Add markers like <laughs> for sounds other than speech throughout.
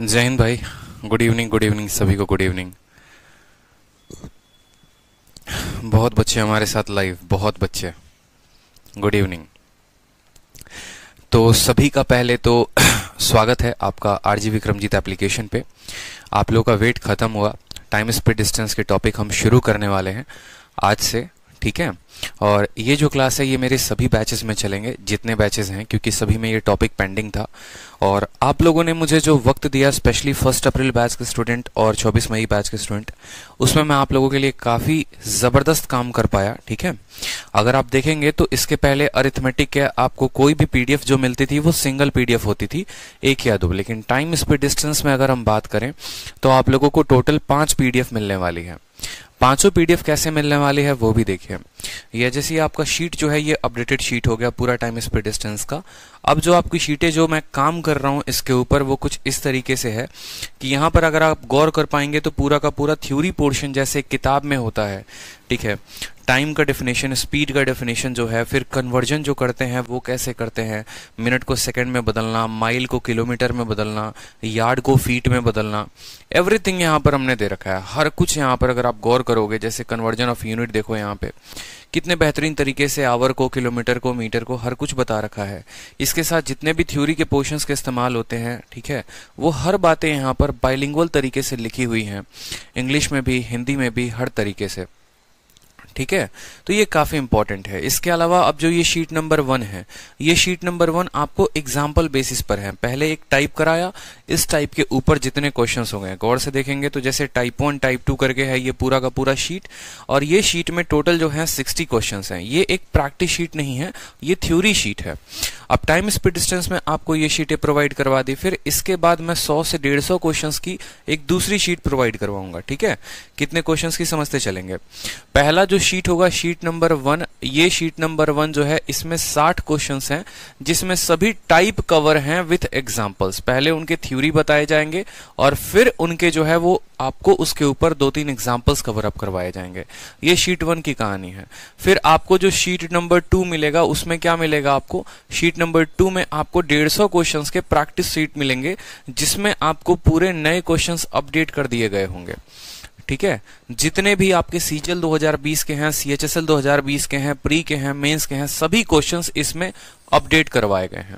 जय हिंद भाई good evening good evening सभी को गुड इवनिंग बहुत बच्चे हमारे साथ लाइव बहुत बच्चे गुड इवनिंग तो सभी का पहले तो <clears throat> स्वागत है आपका आर जी विक्रमजीत एप्लीकेशन पे आप लोगों का वेट ख़त्म हुआ टाइम स्पीड डिस्टेंस के टॉपिक हम शुरू करने वाले हैं आज से ठीक है और ये जो क्लास है ये मेरे सभी बैचेस में चलेंगे जितने बैचेस हैं क्योंकि सभी में ये टॉपिक पेंडिंग था और आप लोगों ने मुझे जो वक्त दिया स्पेशली फर्स्ट अप्रैल बैच के स्टूडेंट और चौबीस मई बैच के स्टूडेंट उसमें मैं आप लोगों के लिए काफ़ी ज़बरदस्त काम कर पाया ठीक है अगर आप देखेंगे तो इसके पहले अरिथमेटिक के आपको कोई भी पीडीएफ जो मिलती थी वो सिंगल पीडीएफ होती थी एक या दो लेकिन टाइम स्पीड डिस्टेंस में अगर हम बात करें तो आप लोगों को टोटल पाँच पीडीएफ मिलने वाली है पांचों पीडीएफ कैसे मिलने वाली है वो भी देखिए यह जैसे आपका शीट जो है ये अपडेटेड शीट हो गया पूरा टाइम इस पे डिस्टेंस का अब जो आपकी शीटें जो मैं काम कर रहा हूं इसके ऊपर वो कुछ इस तरीके से है कि यहाँ पर अगर आप गौर कर पाएंगे तो पूरा का पूरा थ्योरी पोर्शन जैसे किताब में होता है ठीक है टाइम का डेफिनेशन स्पीड का डेफिनेशन जो है फिर कन्वर्जन जो करते हैं वो कैसे करते हैं मिनट को सेकंड में बदलना माइल को किलोमीटर में बदलना यार्ड को फीट में बदलना एवरीथिंग यहाँ पर हमने दे रखा है हर कुछ यहाँ पर अगर आप गौर करोगे जैसे कन्वर्जन ऑफ यूनिट देखो यहाँ पे कितने बेहतरीन तरीके से आवर को किलोमीटर को मीटर को हर कुछ बता रखा है इसके साथ जितने भी थ्योरी के पोर्शंस के इस्तेमाल होते हैं ठीक है वो हर बातें यहाँ पर बाइलिंगुअल तरीके से लिखी हुई हैं इंग्लिश में भी हिंदी में भी हर तरीके से ठीक है तो ये काफ़ी इंपॉर्टेंट है इसके अलावा अब जो ये शीट नंबर वन है ये शीट नंबर वन आपको एग्जाम्पल बेसिस पर है पहले एक टाइप कराया इस टाइप के ऊपर जितने क्वेश्चन हो गए गौर से देखेंगे तो जैसे टाइप वन टाइप टू करके है ये पूरा का पूरा शीट और ये शीट में टोटल जो है सिक्सटी क्वेश्चन है ये एक प्रैक्टिस शीट नहीं है ये थ्योरी शीट है अब टाइम स्पीड डिस्टेंस में आपको ये शीटें प्रोवाइड करवा दी फिर इसके बाद मैं सौ से डेढ़ सौ क्वेश्चन की एक दूसरी शीट प्रोवाइड करवाऊंगा ठीक है कितने क्वेश्चन की समझते चलेंगे पहला जो शीट होगा शीट नंबर वन ये शीट नंबर वन जो है इसमें साठ क्वेश्चन हैं जिसमें सभी टाइप कवर हैं विथ एग्जांपल्स पहले उनके थ्योरी बताए जाएंगे और फिर उनके जो है वो आपको उसके ऊपर दो तीन एग्जांपल्स कवर अप करवाए जाएंगे ये शीट वन की कहानी है फिर आपको जो शीट नंबर टू मिलेगा उसमें क्या मिलेगा आपको शीट नंबर टू में आपको डेढ़ सौ क्वेश्चन के प्रैक्टिस शीट मिलेंगे जिसमें आपको पूरे नए क्वेश्चन अपडेट कर दिए गए होंगे ठीक है जितने भी आपके सीजल 2020 के हैं सीएचएसएल 2020 के हैं प्री के हैं मेंस के हैं सभी क्वेश्चंस इसमें अपडेट करवाए गए हैं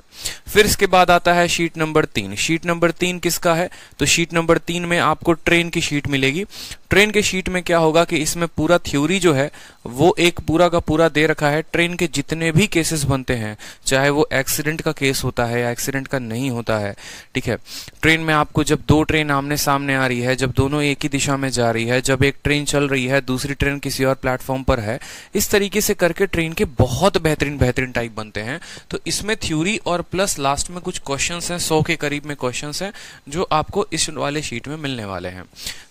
फिर इसके बाद आता है शीट नंबर तीन शीट नंबर तीन किसका है तो शीट नंबर तीन में आपको ट्रेन की शीट मिलेगी ट्रेन के शीट में क्या होगा कि इसमें पूरा थ्योरी जो है वो एक पूरा का पूरा दे रखा है ट्रेन के जितने भी केसेस बनते हैं चाहे वो एक्सीडेंट का केस होता है या एक्सीडेंट का नहीं होता है ठीक है ट्रेन में आपको जब दो ट्रेन आमने सामने आ रही है जब दोनों एक ही दिशा में जा रही है जब एक ट्रेन चल रही है दूसरी ट्रेन किसी और प्लेटफॉर्म पर है इस तरीके से करके ट्रेन के बहुत बेहतरीन बेहतरीन टाइप बनते हैं तो इसमें थ्योरी और प्लस लास्ट में कुछ क्वेश्चंस हैं सौ के करीब में क्वेश्चंस हैं जो आपको इस वाले शीट में मिलने वाले हैं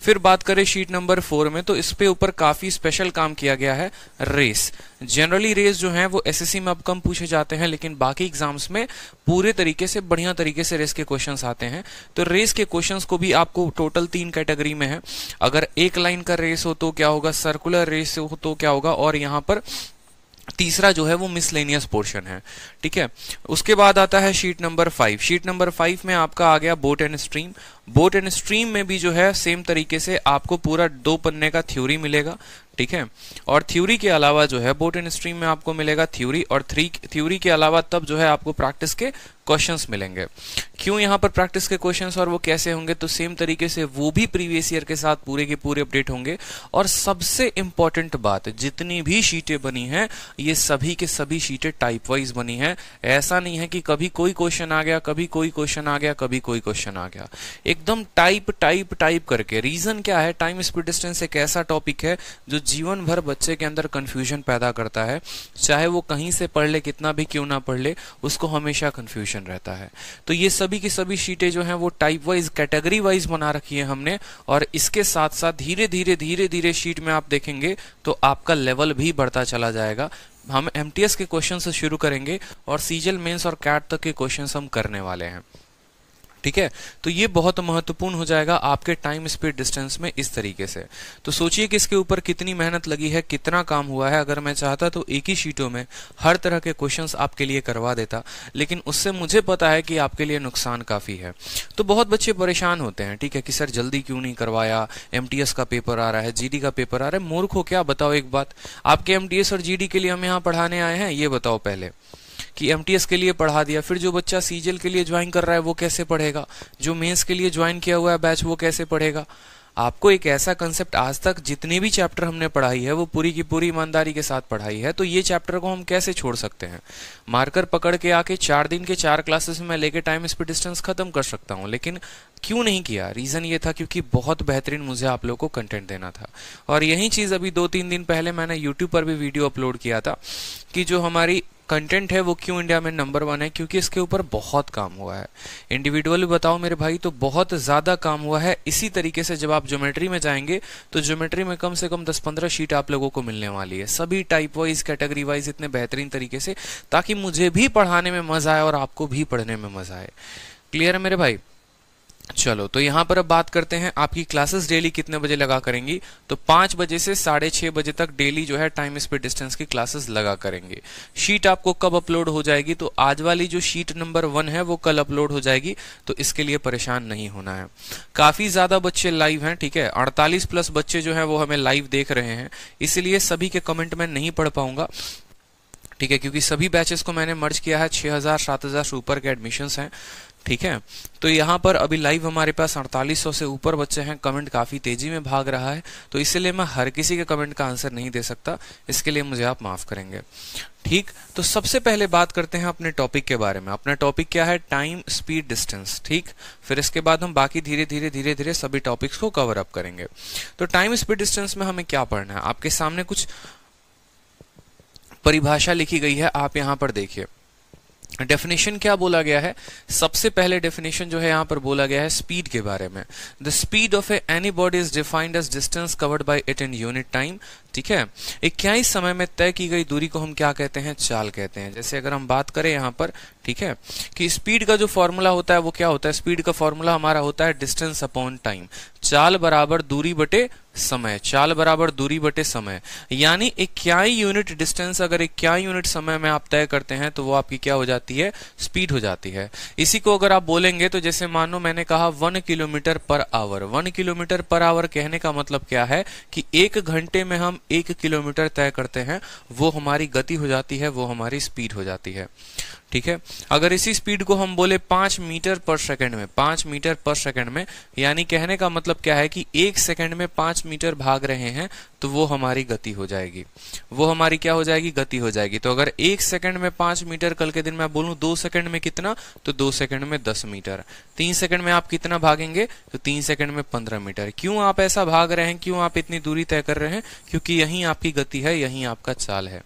फिर बात करें शीट नंबर फोर में तो इस पे ऊपर काफी स्पेशल काम किया गया है रेस जनरली रेस जो है वो एस में अब कम पूछे जाते हैं लेकिन बाकी एग्जाम्स में पूरे तरीके से बढ़िया तरीके से रेस के क्वेश्चन आते हैं तो रेस के क्वेश्चन को भी आपको टोटल तीन कैटेगरी में है अगर एक लाइन का रेस हो तो क्या होगा सर्कुलर रेस हो तो क्या होगा और यहाँ पर तीसरा जो है वो मिसलेनियस पोर्शन है ठीक है उसके बाद आता है sheet number five sheet number five में आपका आ गया boat and stream boat and stream में भी जो है सेम तरीके से आपको पूरा दो पन्ने का थ्योरी मिलेगा ठीक है और थ्योरी के अलावा जो है बोट एंड स्ट्रीम में आपको मिलेगा थ्योरी और थ्री थ्योरी के अलावा तब जो है आपको प्रैक्टिस के क्वेश्चंस मिलेंगे क्यों यहाँ पर प्रैक्टिस के क्वेश्चंस और वो कैसे होंगे तो सेम तरीके से वो भी प्रीवियस ईयर के साथ पूरे के पूरे अपडेट होंगे और सबसे इंपॉर्टेंट बात जितनी भी शीटें बनी हैं ये सभी के सभी शीटें टाइप वाइज बनी हैं ऐसा नहीं है कि कभी कोई क्वेश्चन आ गया कभी कोई क्वेश्चन आ गया कभी कोई क्वेश्चन आ गया एकदम टाइप टाइप टाइप करके रीजन क्या है टाइम स्पीड डिस्टेंस एक ऐसा टॉपिक है जो जीवन भर बच्चे के अंदर कन्फ्यूजन पैदा करता है चाहे वो कहीं से पढ़ ले कितना भी क्यों ना पढ़ ले उसको हमेशा कन्फ्यूजन ऑप्शन रहता है तो ये सभी की सभी शीटें जो हैं वो टाइप वाइज कैटेगरी वाइज बना रखी है हमने और इसके साथ साथ धीरे धीरे धीरे धीरे शीट में आप देखेंगे तो आपका लेवल भी बढ़ता चला जाएगा हम एम के क्वेश्चन से शुरू करेंगे और सीजल मेन्स और कैट तक के क्वेश्चन हम करने वाले हैं ठीक है तो ये बहुत महत्वपूर्ण हो जाएगा आपके टाइम स्पीड डिस्टेंस में इस तरीके से तो सोचिए कि इसके ऊपर कितनी मेहनत लगी है कितना काम हुआ है अगर मैं चाहता तो एक ही शीटों में हर तरह के क्वेश्चंस आपके लिए करवा देता लेकिन उससे मुझे पता है कि आपके लिए नुकसान काफ़ी है तो बहुत बच्चे परेशान होते हैं ठीक है कि सर जल्दी क्यों नहीं करवाया एम का पेपर आ रहा है जी का पेपर आ रहा है मूर्ख हो क्या बताओ एक बात आपके एम और जी के लिए हम यहाँ पढ़ाने आए हैं ये बताओ पहले कि एम के लिए पढ़ा दिया फिर जो बच्चा सीजल के लिए ज्वाइन कर रहा है वो कैसे पढ़ेगा जो मेन्स के लिए ज्वाइन किया हुआ है बैच वो कैसे पढ़ेगा आपको एक ऐसा कंसेप्ट आज तक जितने भी चैप्टर हमने पढ़ाई है वो पूरी की पूरी ईमानदारी के साथ पढ़ाई है तो ये चैप्टर को हम कैसे छोड़ सकते हैं मार्कर पकड़ के आके चार दिन के चार क्लासेस में लेके टाइम इस पर डिस्टेंस खत्म कर सकता हूँ लेकिन क्यों नहीं किया रीज़न ये था क्योंकि बहुत बेहतरीन मुझे आप लोग को कंटेंट देना था और यही चीज़ अभी दो तीन दिन पहले मैंने यूट्यूब पर भी वीडियो अपलोड किया था कि जो हमारी कंटेंट है वो क्यों इंडिया में नंबर वन है क्योंकि इसके ऊपर बहुत काम हुआ है इंडिविजुअल बताओ मेरे भाई तो बहुत ज़्यादा काम हुआ है इसी तरीके से जब आप ज्योमेट्री में जाएंगे तो ज्योमेट्री में कम से कम दस पंद्रह शीट आप लोगों को मिलने वाली है सभी टाइप वाइज कैटेगरी वाइज इतने बेहतरीन तरीके से ताकि मुझे भी पढ़ाने में मज़ा आए और आपको भी पढ़ने में मज़ा आए क्लियर है मेरे भाई चलो तो यहाँ पर अब बात करते हैं आपकी क्लासेस डेली कितने बजे लगा करेंगी तो पांच बजे से साढ़े छह बजे तक डेली जो है टाइम स्पीड डिस्टेंस की क्लासेस लगा करेंगे शीट आपको कब अपलोड हो जाएगी तो आज वाली जो शीट नंबर वन है वो कल अपलोड हो जाएगी तो इसके लिए परेशान नहीं होना है काफ़ी ज़्यादा बच्चे लाइव है ठीक है अड़तालीस प्लस बच्चे जो है वो हमें लाइव देख रहे हैं इसलिए सभी के कमेंट में नहीं पढ़ पाऊंगा ठीक है क्योंकि सभी बैचेस को मैंने मर्ज किया है हजार सात हजार ऊपर के एडमिशन हैं ठीक है तो यहाँ पर अभी लाइव हमारे पास अड़तालीस से ऊपर बच्चे हैं कमेंट काफ़ी तेज़ी में भाग रहा है तो इसलिए मैं हर किसी के कमेंट का आंसर नहीं दे सकता इसके लिए मुझे आप माफ़ करेंगे ठीक तो सबसे पहले बात करते हैं अपने टॉपिक के बारे में अपना टॉपिक क्या है टाइम स्पीड डिस्टेंस ठीक फिर इसके बाद हम बाकी धीरे धीरे धीरे धीरे सभी टॉपिक्स को कवर अप करेंगे तो टाइम स्पीड डिस्टेंस में हमें क्या पढ़ना है आपके सामने कुछ परिभाषा लिखी गई है आप यहां पर देखिए डेफिनेशन क्या बोला गया है सबसे पहले डेफिनेशन जो है यहां पर बोला गया है स्पीड के बारे में the speed of a any body is defined as distance covered by it in unit time ठीक है इक्याईस समय में तय की गई दूरी को हम क्या कहते हैं चाल कहते हैं जैसे अगर हम बात करें यहां पर ठीक है कि स्पीड का जो फॉर्मूला होता है वो क्या होता है स्पीड का फॉर्मूला हमारा होता है डिस्टेंस अपॉन टाइम चाल बराबर दूरी बटे समय चाल बराबर दूरी बटे समय यानी इक्याई यूनिट डिस्टेंस अगर इक्याई यूनिट समय में आप तय करते हैं तो वो आपकी क्या हो जाती है स्पीड हो जाती है इसी को अगर आप बोलेंगे तो जैसे मानो मैंने कहा one kilometre per hour one kilometre per hour कहने का मतलब क्या है कि एक घंटे में हम एक किलोमीटर तय करते हैं वो हमारी गति हो जाती है वो हमारी स्पीड हो जाती है ठीक है अगर इसी स्पीड को हम बोले पांच मीटर पर सेकंड में पांच मीटर पर सेकंड में यानी कहने का मतलब क्या है कि एक सेकंड में पांच मीटर भाग रहे हैं तो वो हमारी गति हो जाएगी वो हमारी क्या हो जाएगी गति हो जाएगी तो अगर एक सेकंड में पांच मीटर कल के दिन में बोलू दो सेकंड में कितना तो दो सेकंड में दस मीटर तीन सेकंड में आप कितना भागेंगे तो तीन सेकंड में पंद्रह मीटर क्यों आप ऐसा भाग रहे हैं क्यों आप इतनी दूरी तय कर रहे हैं क्योंकि यही आपकी गति है यही आपका चाल है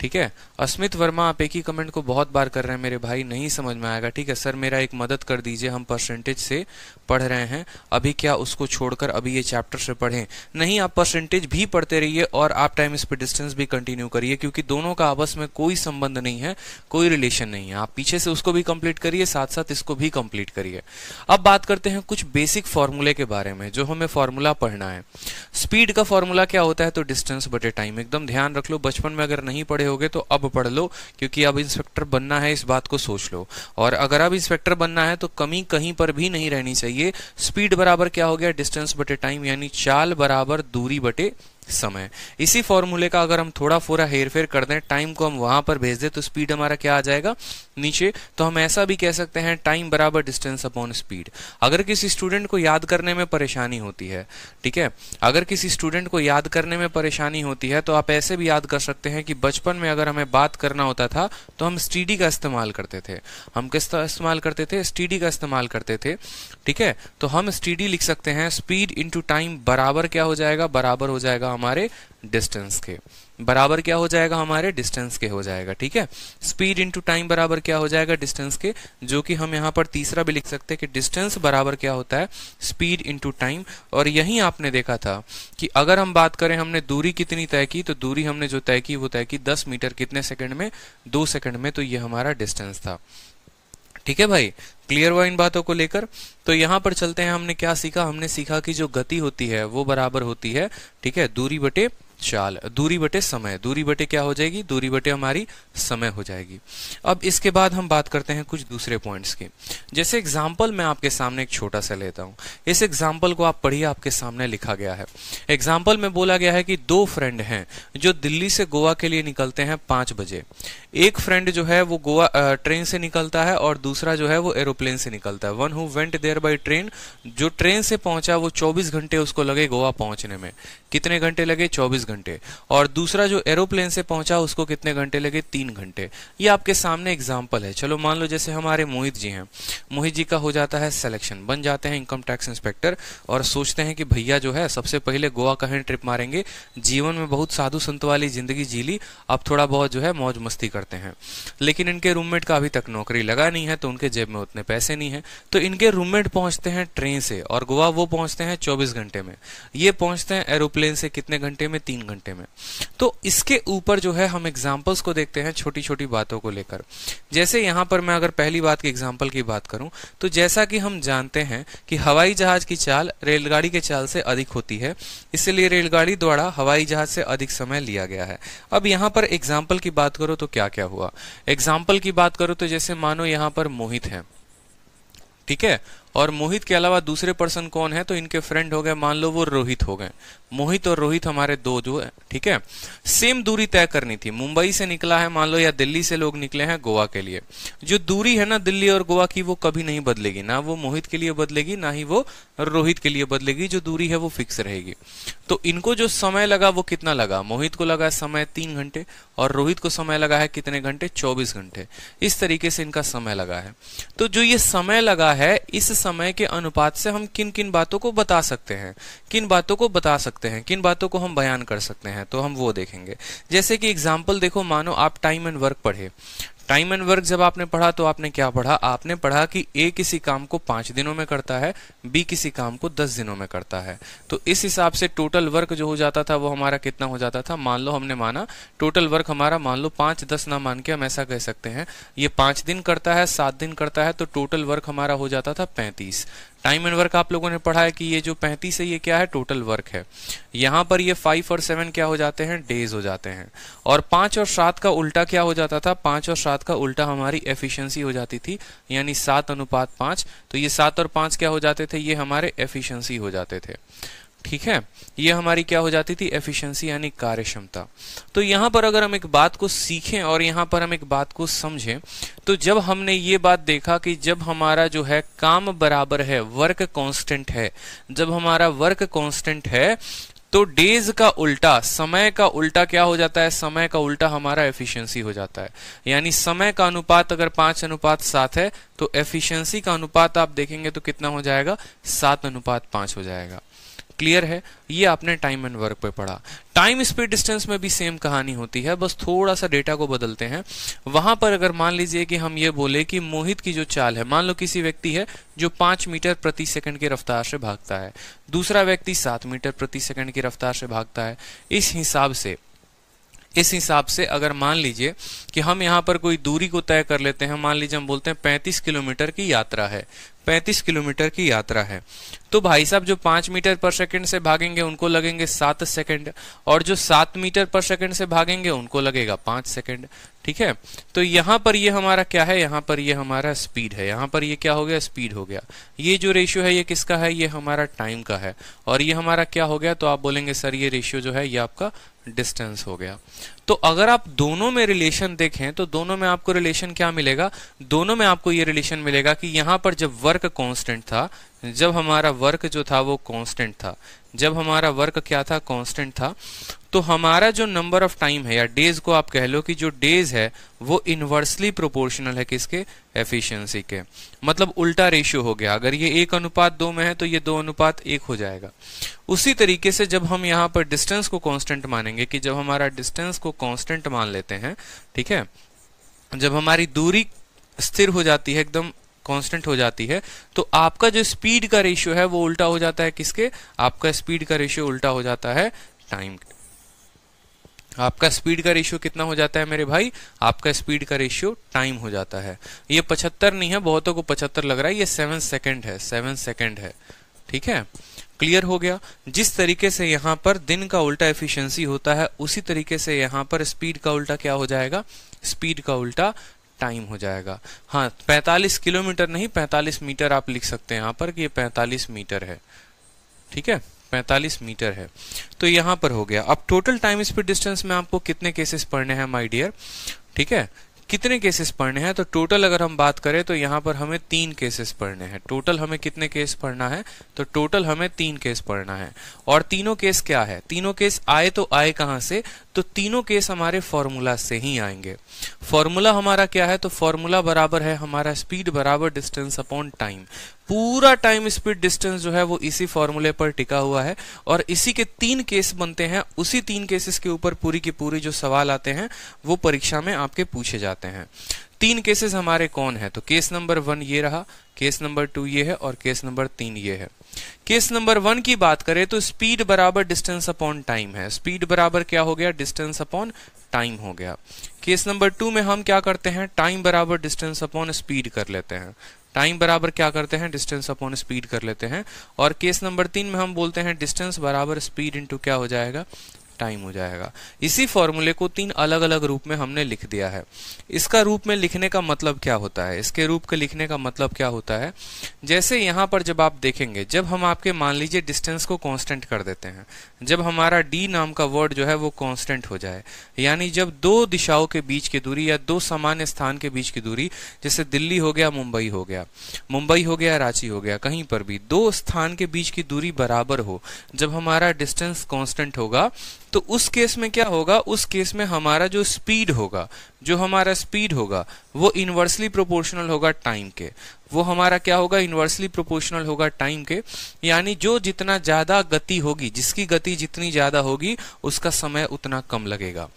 ठीक है अस्मित वर्मा आप एक ही कमेंट को बहुत बार कर रहे हैं मेरे भाई नहीं समझ में आएगा ठीक है सर मेरा एक मदद कर दीजिए हम परसेंटेज से पढ़ रहे हैं अभी क्या उसको छोड़कर अभी ये चैप्टर से पढ़ें नहीं आप परसेंटेज भी पढ़ते रहिए और आप टाइम इस पर डिस्टेंस भी कंटिन्यू करिए क्योंकि दोनों का आपस में कोई संबंध नहीं है कोई रिलेशन नहीं है आप पीछे से उसको भी कंप्लीट करिए साथ साथ इसको भी कंप्लीट करिए अब बात करते हैं कुछ बेसिक फॉर्मूले के बारे में जो हमें फॉर्मूला पढ़ना है स्पीड का फॉर्मूला क्या होता है तो डिस्टेंस बटे टाइम एकदम ध्यान रख लो बचपन में अगर नहीं पढ़े होगे तो अब पढ़ लो क्योंकि अब इंस्पेक्टर बनना है इस बात को सोच लो और अगर अब इंस्पेक्टर बनना है तो कमी कहीं पर भी नहीं रहनी चाहिए स्पीड बराबर क्या हो गया डिस्टेंस बटे टाइम यानी चाल बराबर दूरी बटे समय इसी फॉर्मूले का अगर हम थोड़ा फोरा हेर फेर कर दें टाइम को हम वहां पर भेज दें तो स्पीड हमारा क्या आ जाएगा नीचे तो हम ऐसा भी कह सकते हैं टाइम बराबर डिस्टेंस अपॉन स्पीड अगर किसी स्टूडेंट को याद करने में परेशानी होती है ठीक है अगर किसी स्टूडेंट को याद करने में परेशानी होती है तो आप ऐसे भी याद कर सकते हैं कि बचपन में अगर हमें बात करना होता था तो हम स्टीडी का इस्तेमाल करते थे हम किस इस्तेमाल करते थे स्टीडी का इस्तेमाल करते थे ठीक है तो हम एस लिख सकते हैं स्पीड इंटू टाइम बराबर क्या हो जाएगा बराबर हो जाएगा हमारे डिस्टेंस के बराबर क्या हो जाएगा हमारे डिस्टेंस के हो जाएगा ठीक है स्पीड इंटू टाइम बराबर क्या हो जाएगा डिस्टेंस के जो कि हम यहां पर तीसरा भी लिख सकते हैं कि डिस्टेंस बराबर क्या होता है स्पीड इंटू टाइम और यही आपने देखा था कि अगर हम बात करें हमने दूरी कितनी तय की तो दूरी हमने जो तय की वो तय की दस मीटर कितने सेकंड में दो सेकंड में तो ये हमारा डिस्टेंस था ठीक है भाई क्लियर हुआ इन बातों को लेकर तो यहां पर चलते हैं हमने क्या सीखा हमने सीखा कि जो गति होती है वो बराबर होती है ठीक है दूरी बटे चाल दूरी बटे समय दूरी बटे क्या हो जाएगी दूरी बटे हमारी समय हो जाएगी अब इसके बाद हम बात करते हैं कुछ दूसरे पॉइंट्स की जैसे एग्जांपल मैं आपके सामने एक छोटा सा लेता हूं इस एग्जांपल को आप पढ़िए आपके सामने लिखा गया है एग्जांपल में बोला गया है कि दो फ्रेंड हैं जो दिल्ली से गोवा के लिए निकलते हैं पांच बजे एक फ्रेंड जो है वो गोवा ट्रेन से निकलता है और दूसरा जो है वो एरोप्लेन से निकलता है one who went there by train जो ट्रेन से पहुंचा वो चौबीस घंटे उसको लगे गोवा पहुंचने में कितने घंटे लगे चौबीस घंटे और दूसरा जो एरोप्लेन से पहुंचा उसको कितने घंटे लगे तीन घंटे ये आपके सामने एग्जाम्पल है चलो मान लो जैसे हमारे मोहित जी हैं मोहित जी का हो जाता है सिलेक्शन बन जाते हैं इनकम टैक्स इंस्पेक्टर और सोचते हैं कि भैया जो है सबसे पहले गोवा का ही ट्रिप मारेंगे जीवन में बहुत साधु संत वाली जिंदगी जी ली अब थोड़ा बहुत जो है मौज मस्ती करते हैं लेकिन इनके रूममेट का अभी तक नौकरी लगा नहीं है तो उनके जेब में उतने पैसे नहीं है तो इनके रूममेट पहुंचते हैं ट्रेन से और गोवा वो पहुंचते हैं चौबीस घंटे में ये पहुंचते हैं एरोप्लेन से कितने घंटे में तीन तीन घंटे में तो इसके ऊपर जो है हम एग्जाम्पल्स को देखते हैं छोटी छोटी बातों को लेकर जैसे यहां पर मैं अगर पहली बात की एग्जाम्पल की बात करूं तो जैसा कि हम जानते हैं कि हवाई जहाज की चाल रेलगाड़ी के चाल से अधिक होती है इसलिए रेलगाड़ी द्वारा हवाई जहाज से अधिक समय लिया गया है अब यहां पर एग्जाम्पल की बात करो तो क्या क्या हुआ एग्जाम्पल की बात करो तो जैसे मानो यहां पर मोहित है ठीक है और मोहित के अलावा दूसरे पर्सन कौन है तो इनके फ्रेंड हो गए मान लो वो रोहित हो गए मोहित और रोहित हमारे दो जो है ठीक है सेम दूरी तय करनी थी मुंबई से निकला है मान लो या दिल्ली से लोग निकले हैं गोवा के लिए जो दूरी है ना दिल्ली और गोवा की वो कभी नहीं बदलेगी ना वो मोहित के लिए बदलेगी ना ही वो रोहित के लिए बदलेगी जो दूरी है वो फिक्स रहेगी तो इनको जो समय लगा वो कितना लगा मोहित को लगा समय तीन घंटे और रोहित को समय लगा है कितने घंटे चौबीस घंटे इस तरीके से इनका समय लगा है तो जो ये समय लगा है इस समय के अनुपात से हम किन किन बातों को बता सकते हैं किन बातों को बता सकते हैं किन बातों को हम बयान कर सकते हैं तो हम वो देखेंगे जैसे कि एग्जाम्पल देखो मानो आप टाइम एंड वर्क पढ़े टाइम एंड वर्क जब आपने पढ़ा तो आपने क्या पढ़ा आपने पढ़ा कि ए किसी काम को पांच दिनों में करता है बी किसी काम को दस दिनों में करता है तो इस हिसाब से टोटल वर्क जो हो जाता था वो हमारा कितना हो जाता था मान लो हमने माना टोटल वर्क हमारा मान लो पांच दस ना मान के हम ऐसा कह सकते हैं ये पांच दिन करता है सात दिन करता है तो टोटल वर्क हमारा हो जाता था पैंतीस टाइम एंड वर्क आप लोगों ने पढ़ा है कि ये जो 35 है ये क्या है टोटल वर्क है यहाँ पर ये 5 और 7 क्या हो जाते हैं डेज हो जाते हैं और 5 और 7 का उल्टा क्या हो जाता था 5 और 7 का उल्टा हमारी एफिशिएंसी हो जाती थी यानी 7 अनुपात 5 तो ये 7 और 5 क्या हो जाते थे ये हमारे एफिशियंसी हो जाते थे ठीक है ये हमारी क्या हो जाती थी एफिशिएंसी यानी कार्य क्षमता तो यहां पर अगर हम एक बात को सीखें और यहां पर हम एक बात को समझें तो जब हमने ये बात देखा कि जब हमारा जो है काम बराबर है वर्क कांस्टेंट है जब हमारा वर्क कांस्टेंट है तो डेज का उल्टा समय का उल्टा क्या हो जाता है समय का उल्टा हमारा एफिशिएंसी हो जाता है यानी समय का अनुपात अगर पांच अनुपात सात है तो एफिशिएंसी का अनुपात आप देखेंगे तो कितना हो जाएगा सात अनुपात पांच हो जाएगा क्लियर है ये आपने टाइम एंड वर्क पे पढ़ा टाइम स्पीड डिस्टेंस में भी सेम कहानी होती है बस थोड़ा सा डेटा को बदलते हैं वहां पर अगर मान लीजिए कि हम ये बोले कि मोहित की जो चाल है मान लो किसी व्यक्ति है जो पांच मीटर प्रति सेकंड की रफ्तार से भागता है दूसरा व्यक्ति सात मीटर प्रति सेकंड की रफ्तार से भागता है इस हिसाब से इस हिसाब से अगर मान लीजिए कि हम यहाँ पर कोई दूरी को तय कर लेते हैं मान लीजिए हम बोलते हैं पैंतीस किलोमीटर की यात्रा है पैंतीस किलोमीटर की यात्रा है तो भाई साहब जो पांच मीटर पर सेकंड से भागेंगे उनको लगेंगे सात सेकंड और जो सात मीटर पर सेकंड से भागेंगे उनको लगेगा पांच सेकंड ठीक है तो यहां पर ये हमारा क्या है यहां पर ये हमारा स्पीड है यहां पर ये क्या हो गया स्पीड हो गया ये जो रेशियो है ये किसका है ये हमारा टाइम का है और ये हमारा क्या हो गया तो आप बोलेंगे सर ये रेशियो जो है ये आपका डिस्टेंस हो गया तो अगर आप दोनों में रिलेशन देखें तो दोनों में आपको रिलेशन क्या मिलेगा दोनों में आपको ये रिलेशन मिलेगा कि यहां पर जब वर्क कॉन्स्टेंट था जब हमारा वर्क जो था वो कांस्टेंट था जब हमारा वर्क क्या था कांस्टेंट था तो हमारा जो नंबर ऑफ टाइम है या डेज को आप कह लो कि जो डेज है वो इन्वर्सली प्रोपोर्शनल है किसके एफिशिएंसी के मतलब उल्टा रेशियो हो गया अगर ये एक अनुपात दो में है तो ये दो अनुपात एक हो जाएगा उसी तरीके से जब हम यहाँ पर डिस्टेंस को कॉन्स्टेंट मानेंगे कि जब हमारा डिस्टेंस को कॉन्स्टेंट मान लेते हैं ठीक है जब हमारी दूरी स्थिर हो जाती है एकदम कांस्टेंट हो जाती है तो आपका जो स्पीड का रेशियो है वो उल्टा हो जाता है किसके आपका स्पीड का रेशियो उल्टा हो जाता है टाइम आपका स्पीड का रेशियो कितना हो जाता है मेरे भाई आपका स्पीड का रेशियो टाइम हो जाता है ये पचहत्तर नहीं है बहुतों को पचहत्तर लग रहा है ये सेवन सेकेंड है सेवन सेकेंड है ठीक है क्लियर हो गया जिस तरीके से यहां पर दिन का उल्टा एफिशिएंसी होता है उसी तरीके से यहां पर स्पीड का उल्टा क्या हो जाएगा स्पीड का उल्टा टाइम हो जाएगा हाँ 45 किलोमीटर नहीं 45 मीटर आप लिख सकते हैं यहाँ पर कि ये 45 मीटर है ठीक है 45 मीटर है तो यहाँ पर हो गया अब टोटल टाइम स्पीड डिस्टेंस में आपको कितने केसेस पढ़ने हैं माय डियर ठीक है कितने केसेस पढ़ने हैं तो टोटल अगर हम बात करें तो यहाँ पर हमें तीन केसेस पढ़ने हैं टोटल हमें कितने केस पढ़ना है तो टोटल हमें तीन केस पढ़ना है और तीनों केस क्या है तीनों केस आए तो आए कहाँ से तो तीनों केस हमारे फॉर्मूला से ही आएंगे फॉर्मूला हमारा क्या है तो फॉर्मूला बराबर है हमारा स्पीड बराबर डिस्टेंस अपॉन टाइम पूरा टाइम स्पीड डिस्टेंस जो है वो इसी फॉर्मूले पर टिका हुआ है और इसी के तीन केस बनते हैं उसी तीन केसेस के ऊपर पूरी की पूरी जो सवाल आते हैं वो परीक्षा में आपके पूछे जाते हैं तीन केसेस हमारे कौन है तो केस नंबर वन ये रहा केस नंबर टू ये है और केस नंबर तीन ये है केस नंबर वन की बात करें तो स्पीड बराबर डिस्टेंस अपॉन टाइम है स्पीड बराबर क्या हो गया डिस्टेंस अपॉन टाइम हो गया केस नंबर टू में हम क्या करते हैं टाइम बराबर डिस्टेंस अपॉन स्पीड कर लेते हैं टाइम बराबर क्या करते हैं डिस्टेंस अपॉन स्पीड कर लेते हैं और केस नंबर तीन में हम बोलते हैं डिस्टेंस बराबर स्पीड इंटू क्या हो जाएगा टाइम हो जाएगा इसी फॉर्मूले को तीन अलग अलग रूप में हमने लिख दिया है इसका रूप में लिखने का मतलब क्या होता है इसके रूप के लिखने का मतलब क्या होता है जैसे यहां पर जब आप देखेंगे जब हम आपके मान लीजिए डिस्टेंस को कांस्टेंट कर देते हैं जब हमारा d नाम का वर्ड जो है वो कांस्टेंट हो जाए यानी जब दो दिशाओं के बीच की दूरी या दो सामान्य स्थान के बीच की दूरी जैसे दिल्ली हो गया मुंबई हो गया मुंबई हो गया रांची हो गया कहीं पर भी दो स्थान के बीच की दूरी बराबर हो जब हमारा डिस्टेंस कांस्टेंट होगा तो उस केस में क्या होगा उस केस में हमारा जो स्पीड होगा जो हमारा स्पीड होगा वो इन्वर्सली प्रोपोर्शनल होगा टाइम के वो हमारा क्या होगा इन्वर्सली प्रोपोर्शनल होगा टाइम के यानी जो जितना ज्यादा गति होगी जिसकी गति जितनी ज्यादा होगी उसका समय उतना कम लगेगा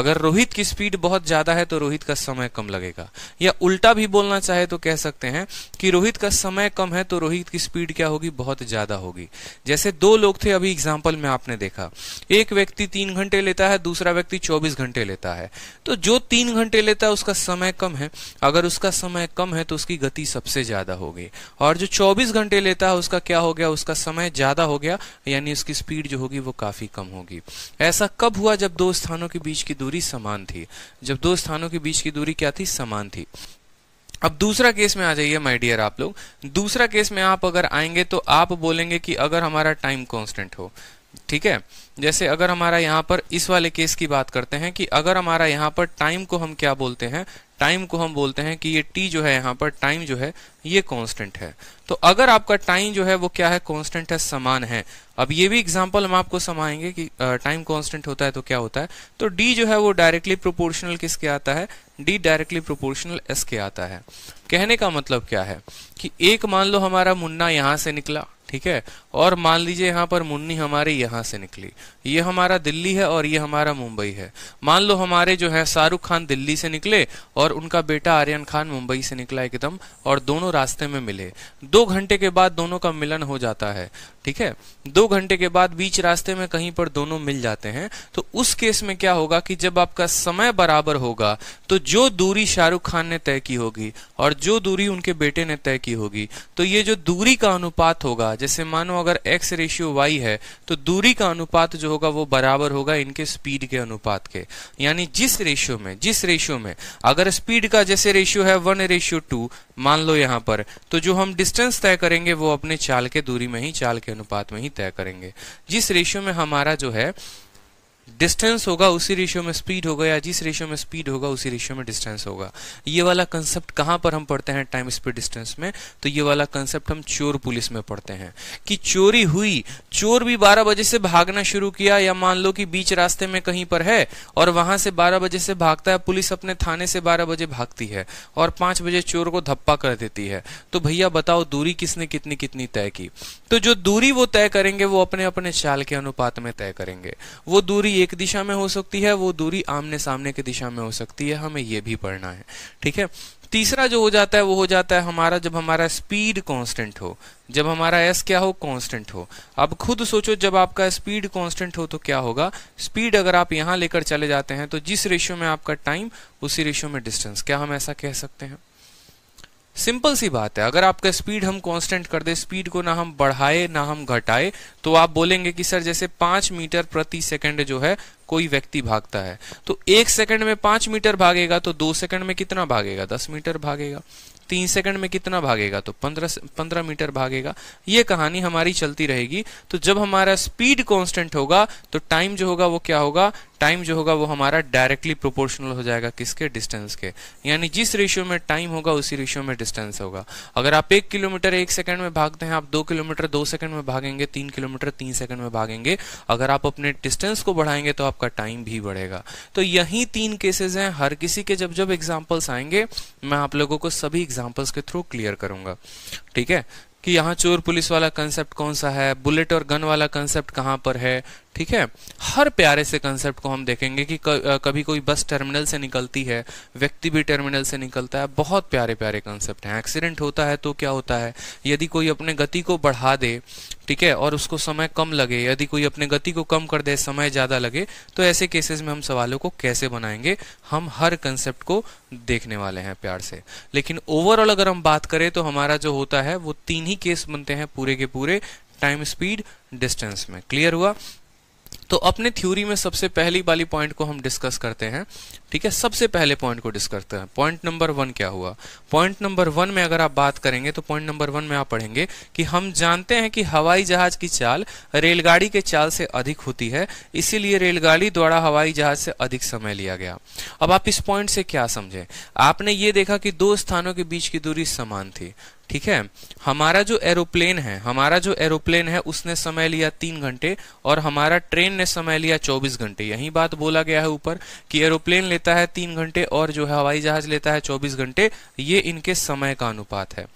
अगर रोहित की स्पीड बहुत ज्यादा है तो रोहित का समय कम लगेगा या उल्टा भी बोलना चाहे तो कह सकते हैं कि रोहित का समय कम है तो रोहित की स्पीड क्या होगी बहुत ज्यादा होगी जैसे दो लोग थे अभी एग्जाम्पल में आपने देखा एक व्यक्ति तीन घंटे लेता है दूसरा व्यक्ति चौबीस घंटे लेता है तो जो तीन घंटे लेता है उसका समय कम है अगर उसका समय कम है तो उसकी गति सबसे से ज़्यादा हो गई और जो 24 घंटे लेता है उसका क्या हो गया उसका समय ज़्यादा हो गया यानी उसकी स्पीड जो होगी वो काफ़ी कम होगी ऐसा कब हुआ जब दो स्थानों के बीच की दूरी समान थी जब दो स्थानों के बीच की दूरी क्या थी समान थी अब दूसरा केस में आ जाइए माय डियर आप लोग दूसरा केस में आप अगर आएंगे तो आप बोलेंगे कि अगर हमारा टाइम कांस्टेंट हो ठीक है जैसे अगर हमारा यहाँ पर इस वाले केस की बात करते हैं कि अगर हमारा यहाँ पर टाइम को हम क्या बोलते हैं टाइम को हम बोलते हैं कि ये टी जो है यहाँ पर टाइम जो है ये कांस्टेंट है तो अगर आपका टाइम जो है वो क्या है कांस्टेंट है समान है अब ये भी एग्जांपल हम आपको समाएंगे कि टाइम कांस्टेंट होता है तो क्या होता है तो डी जो है वो डायरेक्टली प्रोपोर्शनल किसके आता है डी डायरेक्टली प्रोपोर्शनल एस के आता है कहने का मतलब क्या है कि एक मान लो हमारा मुन्ना यहाँ से निकला ठीक है और मान लीजिए यहाँ पर मुन्नी हमारे यहाँ से निकली ये हमारा दिल्ली है और ये हमारा मुंबई है मान लो हमारे जो है शाहरुख खान दिल्ली से निकले और उनका बेटा आर्यन खान मुंबई से निकला एकदम और दोनों रास्ते में मिले दो घंटे के बाद दोनों का मिलन हो जाता है ठीक है दो घंटे के बाद बीच रास्ते में कहीं पर दोनों मिल जाते हैं तो उस केस में क्या होगा कि जब आपका समय बराबर होगा तो जो दूरी शाहरुख खान ने तय की होगी और जो दूरी उनके बेटे ने तय की होगी तो ये जो दूरी का अनुपात होगा जैसे मानो अगर x रेशियो y है तो दूरी का अनुपात जो होगा वो बराबर होगा इनके स्पीड के अनुपात के यानी जिस रेशियो में जिस रेशियो में अगर स्पीड का जैसे रेशियो है वन रेशियो टू मान लो यहाँ पर तो जो हम डिस्टेंस तय करेंगे वो अपने चाल के दूरी में ही चाल के अनुपात में ही तय करेंगे जिस रेशियो में हमारा जो है डिस्टेंस होगा उसी रेशियो में स्पीड होगा या जिस रेशियो में स्पीड होगा उसी रेशियो में डिस्टेंस होगा ये वाला कंसेप्ट कहाँ पर हम पढ़ते हैं टाइम स्पीड डिस्टेंस में तो ये वाला कंसेप्ट हम चोर पुलिस में पढ़ते हैं कि चोरी हुई चोर भी 12 बजे से भागना शुरू किया या मान लो कि बीच रास्ते में कहीं पर है और वहां से बारह बजे से भागता है पुलिस अपने थाने से बारह बजे भागती है और पांच बजे चोर को धप्पा कर देती है तो भैया बताओ दूरी किसने कितनी कितनी तय की तो जो दूरी वो तय करेंगे वो अपने अपने चाल के अनुपात में तय करेंगे वो दूरी दूरी एक दिशा में हो सकती है वो दूरी आमने सामने की दिशा में हो सकती है हमें ये भी पढ़ना है ठीक है तीसरा जो हो जाता है वो हो जाता है हमारा जब हमारा स्पीड कांस्टेंट हो जब हमारा एस क्या हो कांस्टेंट हो अब खुद सोचो जब आपका स्पीड कांस्टेंट हो तो क्या होगा स्पीड अगर आप यहां लेकर चले जाते हैं तो जिस रेशियो में आपका टाइम उसी रेशियो में डिस्टेंस क्या हम ऐसा कह सकते हैं सिंपल सी बात है अगर आपका स्पीड हम कांस्टेंट कर दे स्पीड को ना हम बढ़ाए ना हम घटाए तो आप बोलेंगे कि सर जैसे पांच मीटर प्रति सेकंड जो है कोई व्यक्ति भागता है तो एक सेकंड में पांच मीटर भागेगा तो दो सेकंड में कितना भागेगा दस मीटर भागेगा तीन सेकंड में कितना भागेगा तो पंद्रह पंद्रह मीटर भागेगा ये कहानी हमारी चलती रहेगी तो जब हमारा स्पीड कांस्टेंट होगा तो टाइम जो होगा वो क्या होगा टाइम जो होगा वो हमारा डायरेक्टली प्रोपोर्शनल हो जाएगा किसके डिस्टेंस के यानी जिस रेशियो में टाइम होगा उसी रेशियो में डिस्टेंस होगा अगर आप एक किलोमीटर एक सेकंड में भागते हैं आप दो किलोमीटर दो सेकंड में भागेंगे तीन किलोमीटर तीन सेकंड में भागेंगे अगर आप अपने डिस्टेंस को बढ़ाएंगे तो आपका टाइम भी बढ़ेगा तो यही तीन केसेज हैं हर किसी के जब जब एग्जाम्पल्स आएंगे मैं आप लोगों को सभी एग्जाम्पल्स के थ्रू क्लियर करूंगा ठीक है कि यहाँ चोर पुलिस वाला कंसेप्ट कौन सा है बुलेट और गन वाला कंसेप्ट कहाँ पर है ठीक है हर प्यारे से कंसेप्ट को हम देखेंगे कि कभी कोई बस टर्मिनल से निकलती है व्यक्ति भी टर्मिनल से निकलता है बहुत प्यारे प्यारे कंसेप्ट हैं एक्सीडेंट होता है तो क्या होता है यदि कोई अपने गति को बढ़ा दे ठीक है और उसको समय कम लगे यदि कोई अपने गति को कम कर दे समय ज़्यादा लगे तो ऐसे केसेस में हम सवालों को कैसे बनाएंगे हम हर कंसेप्ट को देखने वाले हैं प्यार से लेकिन ओवरऑल अगर हम बात करें तो हमारा जो होता है वो तीन ही केस बनते हैं पूरे के पूरे टाइम स्पीड डिस्टेंस में क्लियर हुआ तो अपने थ्योरी में सबसे पहली वाली पॉइंट को हम डिस्कस करते हैं ठीक है सबसे पहले पॉइंट को डिस्कस करते हैं पॉइंट नंबर वन क्या हुआ पॉइंट नंबर वन में अगर आप बात करेंगे तो पॉइंट नंबर वन में आप पढ़ेंगे कि हम जानते हैं कि हवाई जहाज की चाल रेलगाड़ी के चाल से अधिक होती है इसीलिए रेलगाड़ी द्वारा हवाई जहाज से अधिक समय लिया गया अब आप इस पॉइंट से क्या समझे आपने ये देखा कि दो स्थानों के बीच की दूरी समान थी ठीक है हमारा जो एरोप्लेन है हमारा जो एरोप्लेन है उसने समय लिया तीन घंटे और हमारा ट्रेन ने समय लिया चौबीस घंटे यही बात बोला गया है ऊपर कि एरोप्लेन लेता है तीन घंटे और जो है हवाई जहाज लेता है चौबीस घंटे ये इनके समय का अनुपात है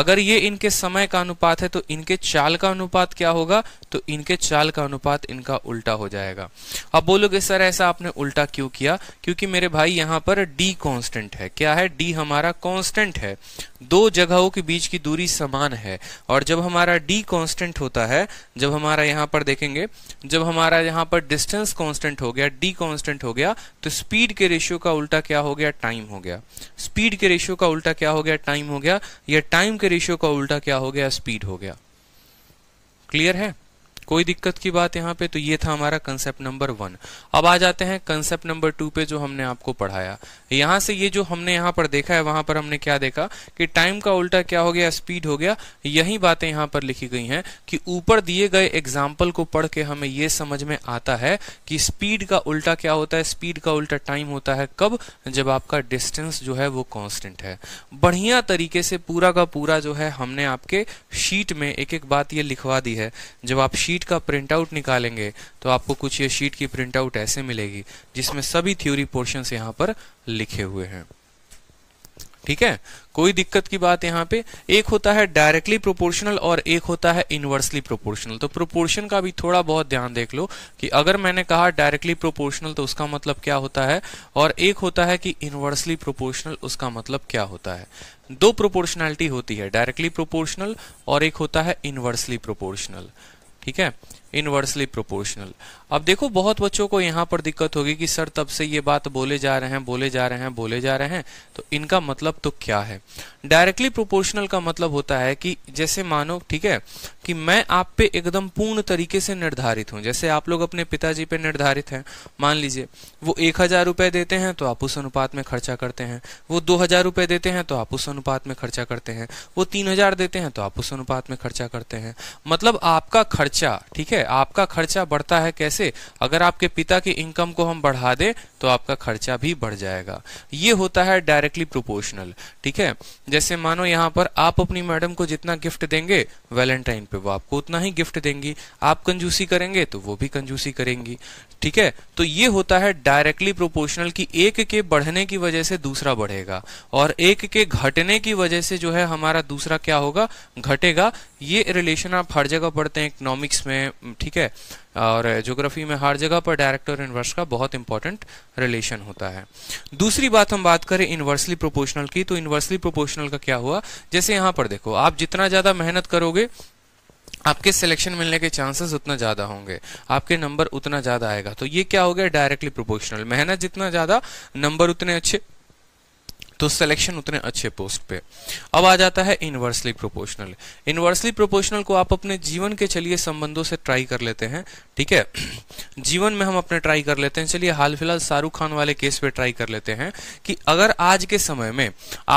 अगर ये इनके समय का अनुपात है तो इनके चाल का अनुपात क्या होगा तो इनके चाल का अनुपात इनका उल्टा हो जाएगा अब बोलोगे सर ऐसा आपने उल्टा क्यों किया क्योंकि मेरे भाई यहाँ पर डी कॉन्स्टेंट है क्या है डी हमारा कॉन्स्टेंट है दो जगहों के बीच की दूरी समान है और जब हमारा d कांस्टेंट होता है जब हमारा यहाँ पर देखेंगे जब हमारा यहाँ पर डिस्टेंस कांस्टेंट हो गया d कांस्टेंट हो गया तो स्पीड के रेशियो का उल्टा क्या हो गया टाइम हो गया स्पीड के रेशियो का उल्टा क्या हो गया टाइम हो गया या टाइम के रेशियो का उल्टा क्या हो गया स्पीड हो गया क्लियर है कोई दिक्कत की बात यहाँ पे तो ये था हमारा कंसेप्ट नंबर वन अब आ जाते हैं कंसेप्ट नंबर टू पे जो हमने आपको पढ़ाया यहां से ये जो हमने यहाँ पर देखा है वहां पर हमने क्या देखा कि टाइम का उल्टा क्या हो गया स्पीड हो गया यही बातें यहाँ पर लिखी गई हैं कि ऊपर दिए गए एग्जाम्पल को पढ़ के हमें ये समझ में आता है कि स्पीड का उल्टा क्या होता है स्पीड का उल्टा टाइम होता है कब जब आपका डिस्टेंस जो है वो कॉन्स्टेंट है बढ़िया तरीके से पूरा का पूरा जो है हमने आपके शीट में एक एक बात ये लिखवा दी है जब आप शीट शीट का प्रिंट आउट निकालेंगे तो आपको कुछ ये शीट की प्रिंट आउट ऐसे मिलेगी जिसमें सभी थ्योरी पोर्शन यहाँ पर लिखे हुए हैं ठीक है कोई दिक्कत की बात यहाँ पे एक होता है डायरेक्टली प्रोपोर्शनल और एक होता है इनवर्सली प्रोपोर्शनल तो प्रोपोर्शन का भी थोड़ा बहुत ध्यान देख लो कि अगर मैंने कहा डायरेक्टली प्रोपोर्शनल तो उसका मतलब क्या होता है और एक होता है कि इनवर्सली प्रोपोर्शनल उसका मतलब क्या होता है दो प्रोपोर्शनैलिटी होती है डायरेक्टली प्रोपोर्शनल और एक होता है इनवर्सली प्रोपोर्शनल ठीक है इनवर्सली प्रोपोर्शनल अब देखो बहुत बच्चों को यहाँ पर दिक्कत होगी कि सर तब से ये बात बोले जा रहे हैं बोले जा रहे हैं बोले जा रहे हैं तो इनका मतलब तो क्या है डायरेक्टली प्रोपोर्शनल का मतलब होता है कि जैसे मानो ठीक है कि मैं आप पे एकदम पूर्ण तरीके से निर्धारित हूँ जैसे आप लोग अपने पिताजी पे निर्धारित हैं मान लीजिए वो एक हजार रुपए देते हैं तो आप उस अनुपात में खर्चा करते हैं वो दो हजार रुपए देते हैं तो आप उस अनुपात में खर्चा करते हैं वो तीन हजार देते हैं तो आप उस अनुपात में खर्चा करते हैं मतलब आपका खर्चा ठीक है है आपका खर्चा बढ़ता है कैसे अगर आपके पिता की इनकम को हम बढ़ा दें तो आपका खर्चा भी बढ़ जाएगा ये होता है डायरेक्टली प्रोपोर्शनल ठीक है जैसे मानो यहाँ पर आप अपनी मैडम को जितना गिफ्ट देंगे वैलेंटाइन पे वो आपको उतना ही गिफ्ट देंगी आप कंजूसी करेंगे तो वो भी कंजूसी करेंगी ठीक है तो ये होता है डायरेक्टली प्रोपोर्शनल कि एक के बढ़ने की वजह से दूसरा बढ़ेगा और एक के घटने की वजह से जो है हमारा दूसरा क्या होगा घटेगा ये रिलेशन आप हर जगह पढ़ते हैं इकोनॉमिक्स में ठीक है और ज्योग्राफी में हर जगह पर डायरेक्ट और इन्वर्स का बहुत इंपॉर्टेंट रिलेशन होता है दूसरी बात हम बात करें इन्वर्सली प्रोपोर्शनल की तो इन्वर्सली प्रोपोर्शनल का क्या हुआ जैसे यहां पर देखो आप जितना ज्यादा मेहनत करोगे आपके सिलेक्शन मिलने के चांसेस उतना ज़्यादा होंगे आपके नंबर उतना ज़्यादा आएगा तो ये क्या हो गया डायरेक्टली प्रोपोर्शनल मेहनत जितना ज़्यादा नंबर उतने अच्छे तो सिलेक्शन उतने अच्छे पोस्ट पे अब आ जाता है इनवर्सली प्रोपोर्शनल इनवर्सली प्रोपोर्शनल को आप अपने जीवन के चलिए संबंधों से ट्राई कर लेते हैं ठीक है <clears throat> जीवन में हम अपने ट्राई कर लेते हैं चलिए हाल फिलहाल शाहरुख खान वाले केस पे ट्राई कर लेते हैं कि अगर आज के समय में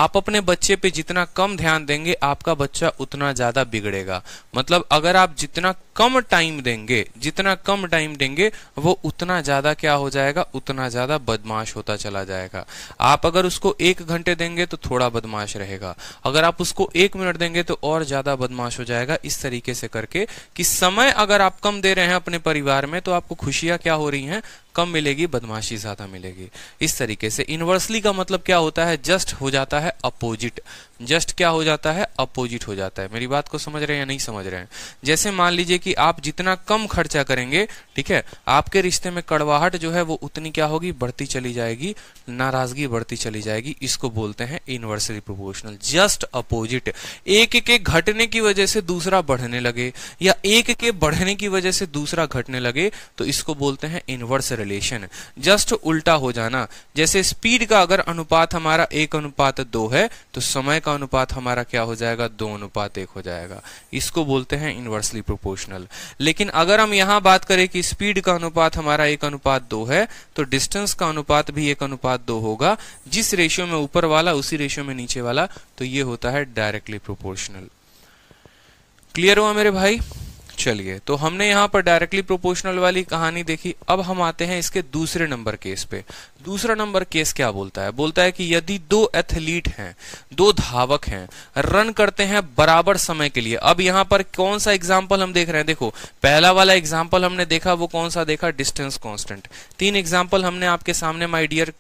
आप अपने बच्चे पे जितना कम ध्यान देंगे आपका बच्चा उतना ज्यादा बिगड़ेगा मतलब अगर आप जितना कम टाइम देंगे जितना कम टाइम देंगे वो उतना ज्यादा क्या हो जाएगा उतना ज्यादा बदमाश होता चला जाएगा आप अगर उसको एक घंटे देंगे तो थोड़ा बदमाश रहेगा अगर आप उसको एक मिनट देंगे तो और ज्यादा बदमाश हो जाएगा इस तरीके से करके कि समय अगर आप कम दे रहे हैं अपने परिवार में तो आपको खुशियां क्या हो रही हैं कम मिलेगी बदमाशी ज्यादा मिलेगी इस तरीके से इनवर्सली का मतलब क्या होता है जस्ट हो जाता है अपोजिट जस्ट क्या हो जाता है अपोजिट हो जाता है मेरी बात को समझ रहे हैं या नहीं समझ रहे हैं जैसे मान लीजिए कि आप जितना कम खर्चा करेंगे ठीक है आपके रिश्ते में कड़वाहट जो है वो उतनी क्या होगी बढ़ती चली जाएगी नाराजगी बढ़ती चली जाएगी इसको बोलते हैं इनवर्सली प्रोपोर्शनल जस्ट अपोजिट एक के घटने की वजह से दूसरा बढ़ने लगे या एक के बढ़ने की वजह से दूसरा घटने लगे तो इसको बोलते हैं इन्वर्स रिलेशन जस्ट उल्टा हो जाना जैसे स्पीड का अगर अनुपात हमारा एक अनुपात दो है तो समय का अनुपात हमारा क्या हो जाएगा दो अनुपात एक हो जाएगा इसको बोलते हैं इनवर्सली प्रोपोर्शनल लेकिन अगर हम यहां बात करें कि स्पीड का अनुपात हमारा एक अनुपात दो है तो डिस्टेंस का अनुपात भी एक अनुपात दो होगा जिस रेशियो में ऊपर वाला उसी रेशियो में नीचे वाला तो ये होता है डायरेक्टली प्रोपोर्शनल क्लियर हुआ मेरे भाई चलिए तो हमने यहाँ पर डायरेक्टली प्रोपोर्शनल वाली कहानी देखी अब हम आते हैं इसके दूसरे नंबर केस पे दूसरा नंबर केस क्या बोलता है बोलता है कि यदि दो एथलीट हैं दो धावक हैं रन करते हैं बराबर समय के लिए अब यहाँ पर कौन सा एग्जाम्पल हम देख रहे हैं देखो पहला वाला एग्जाम्पल हमने देखा वो कौन सा देखा डिस्टेंस कॉन्स्टेंट तीन एग्जाम्पल हमने आपके सामने माइडियर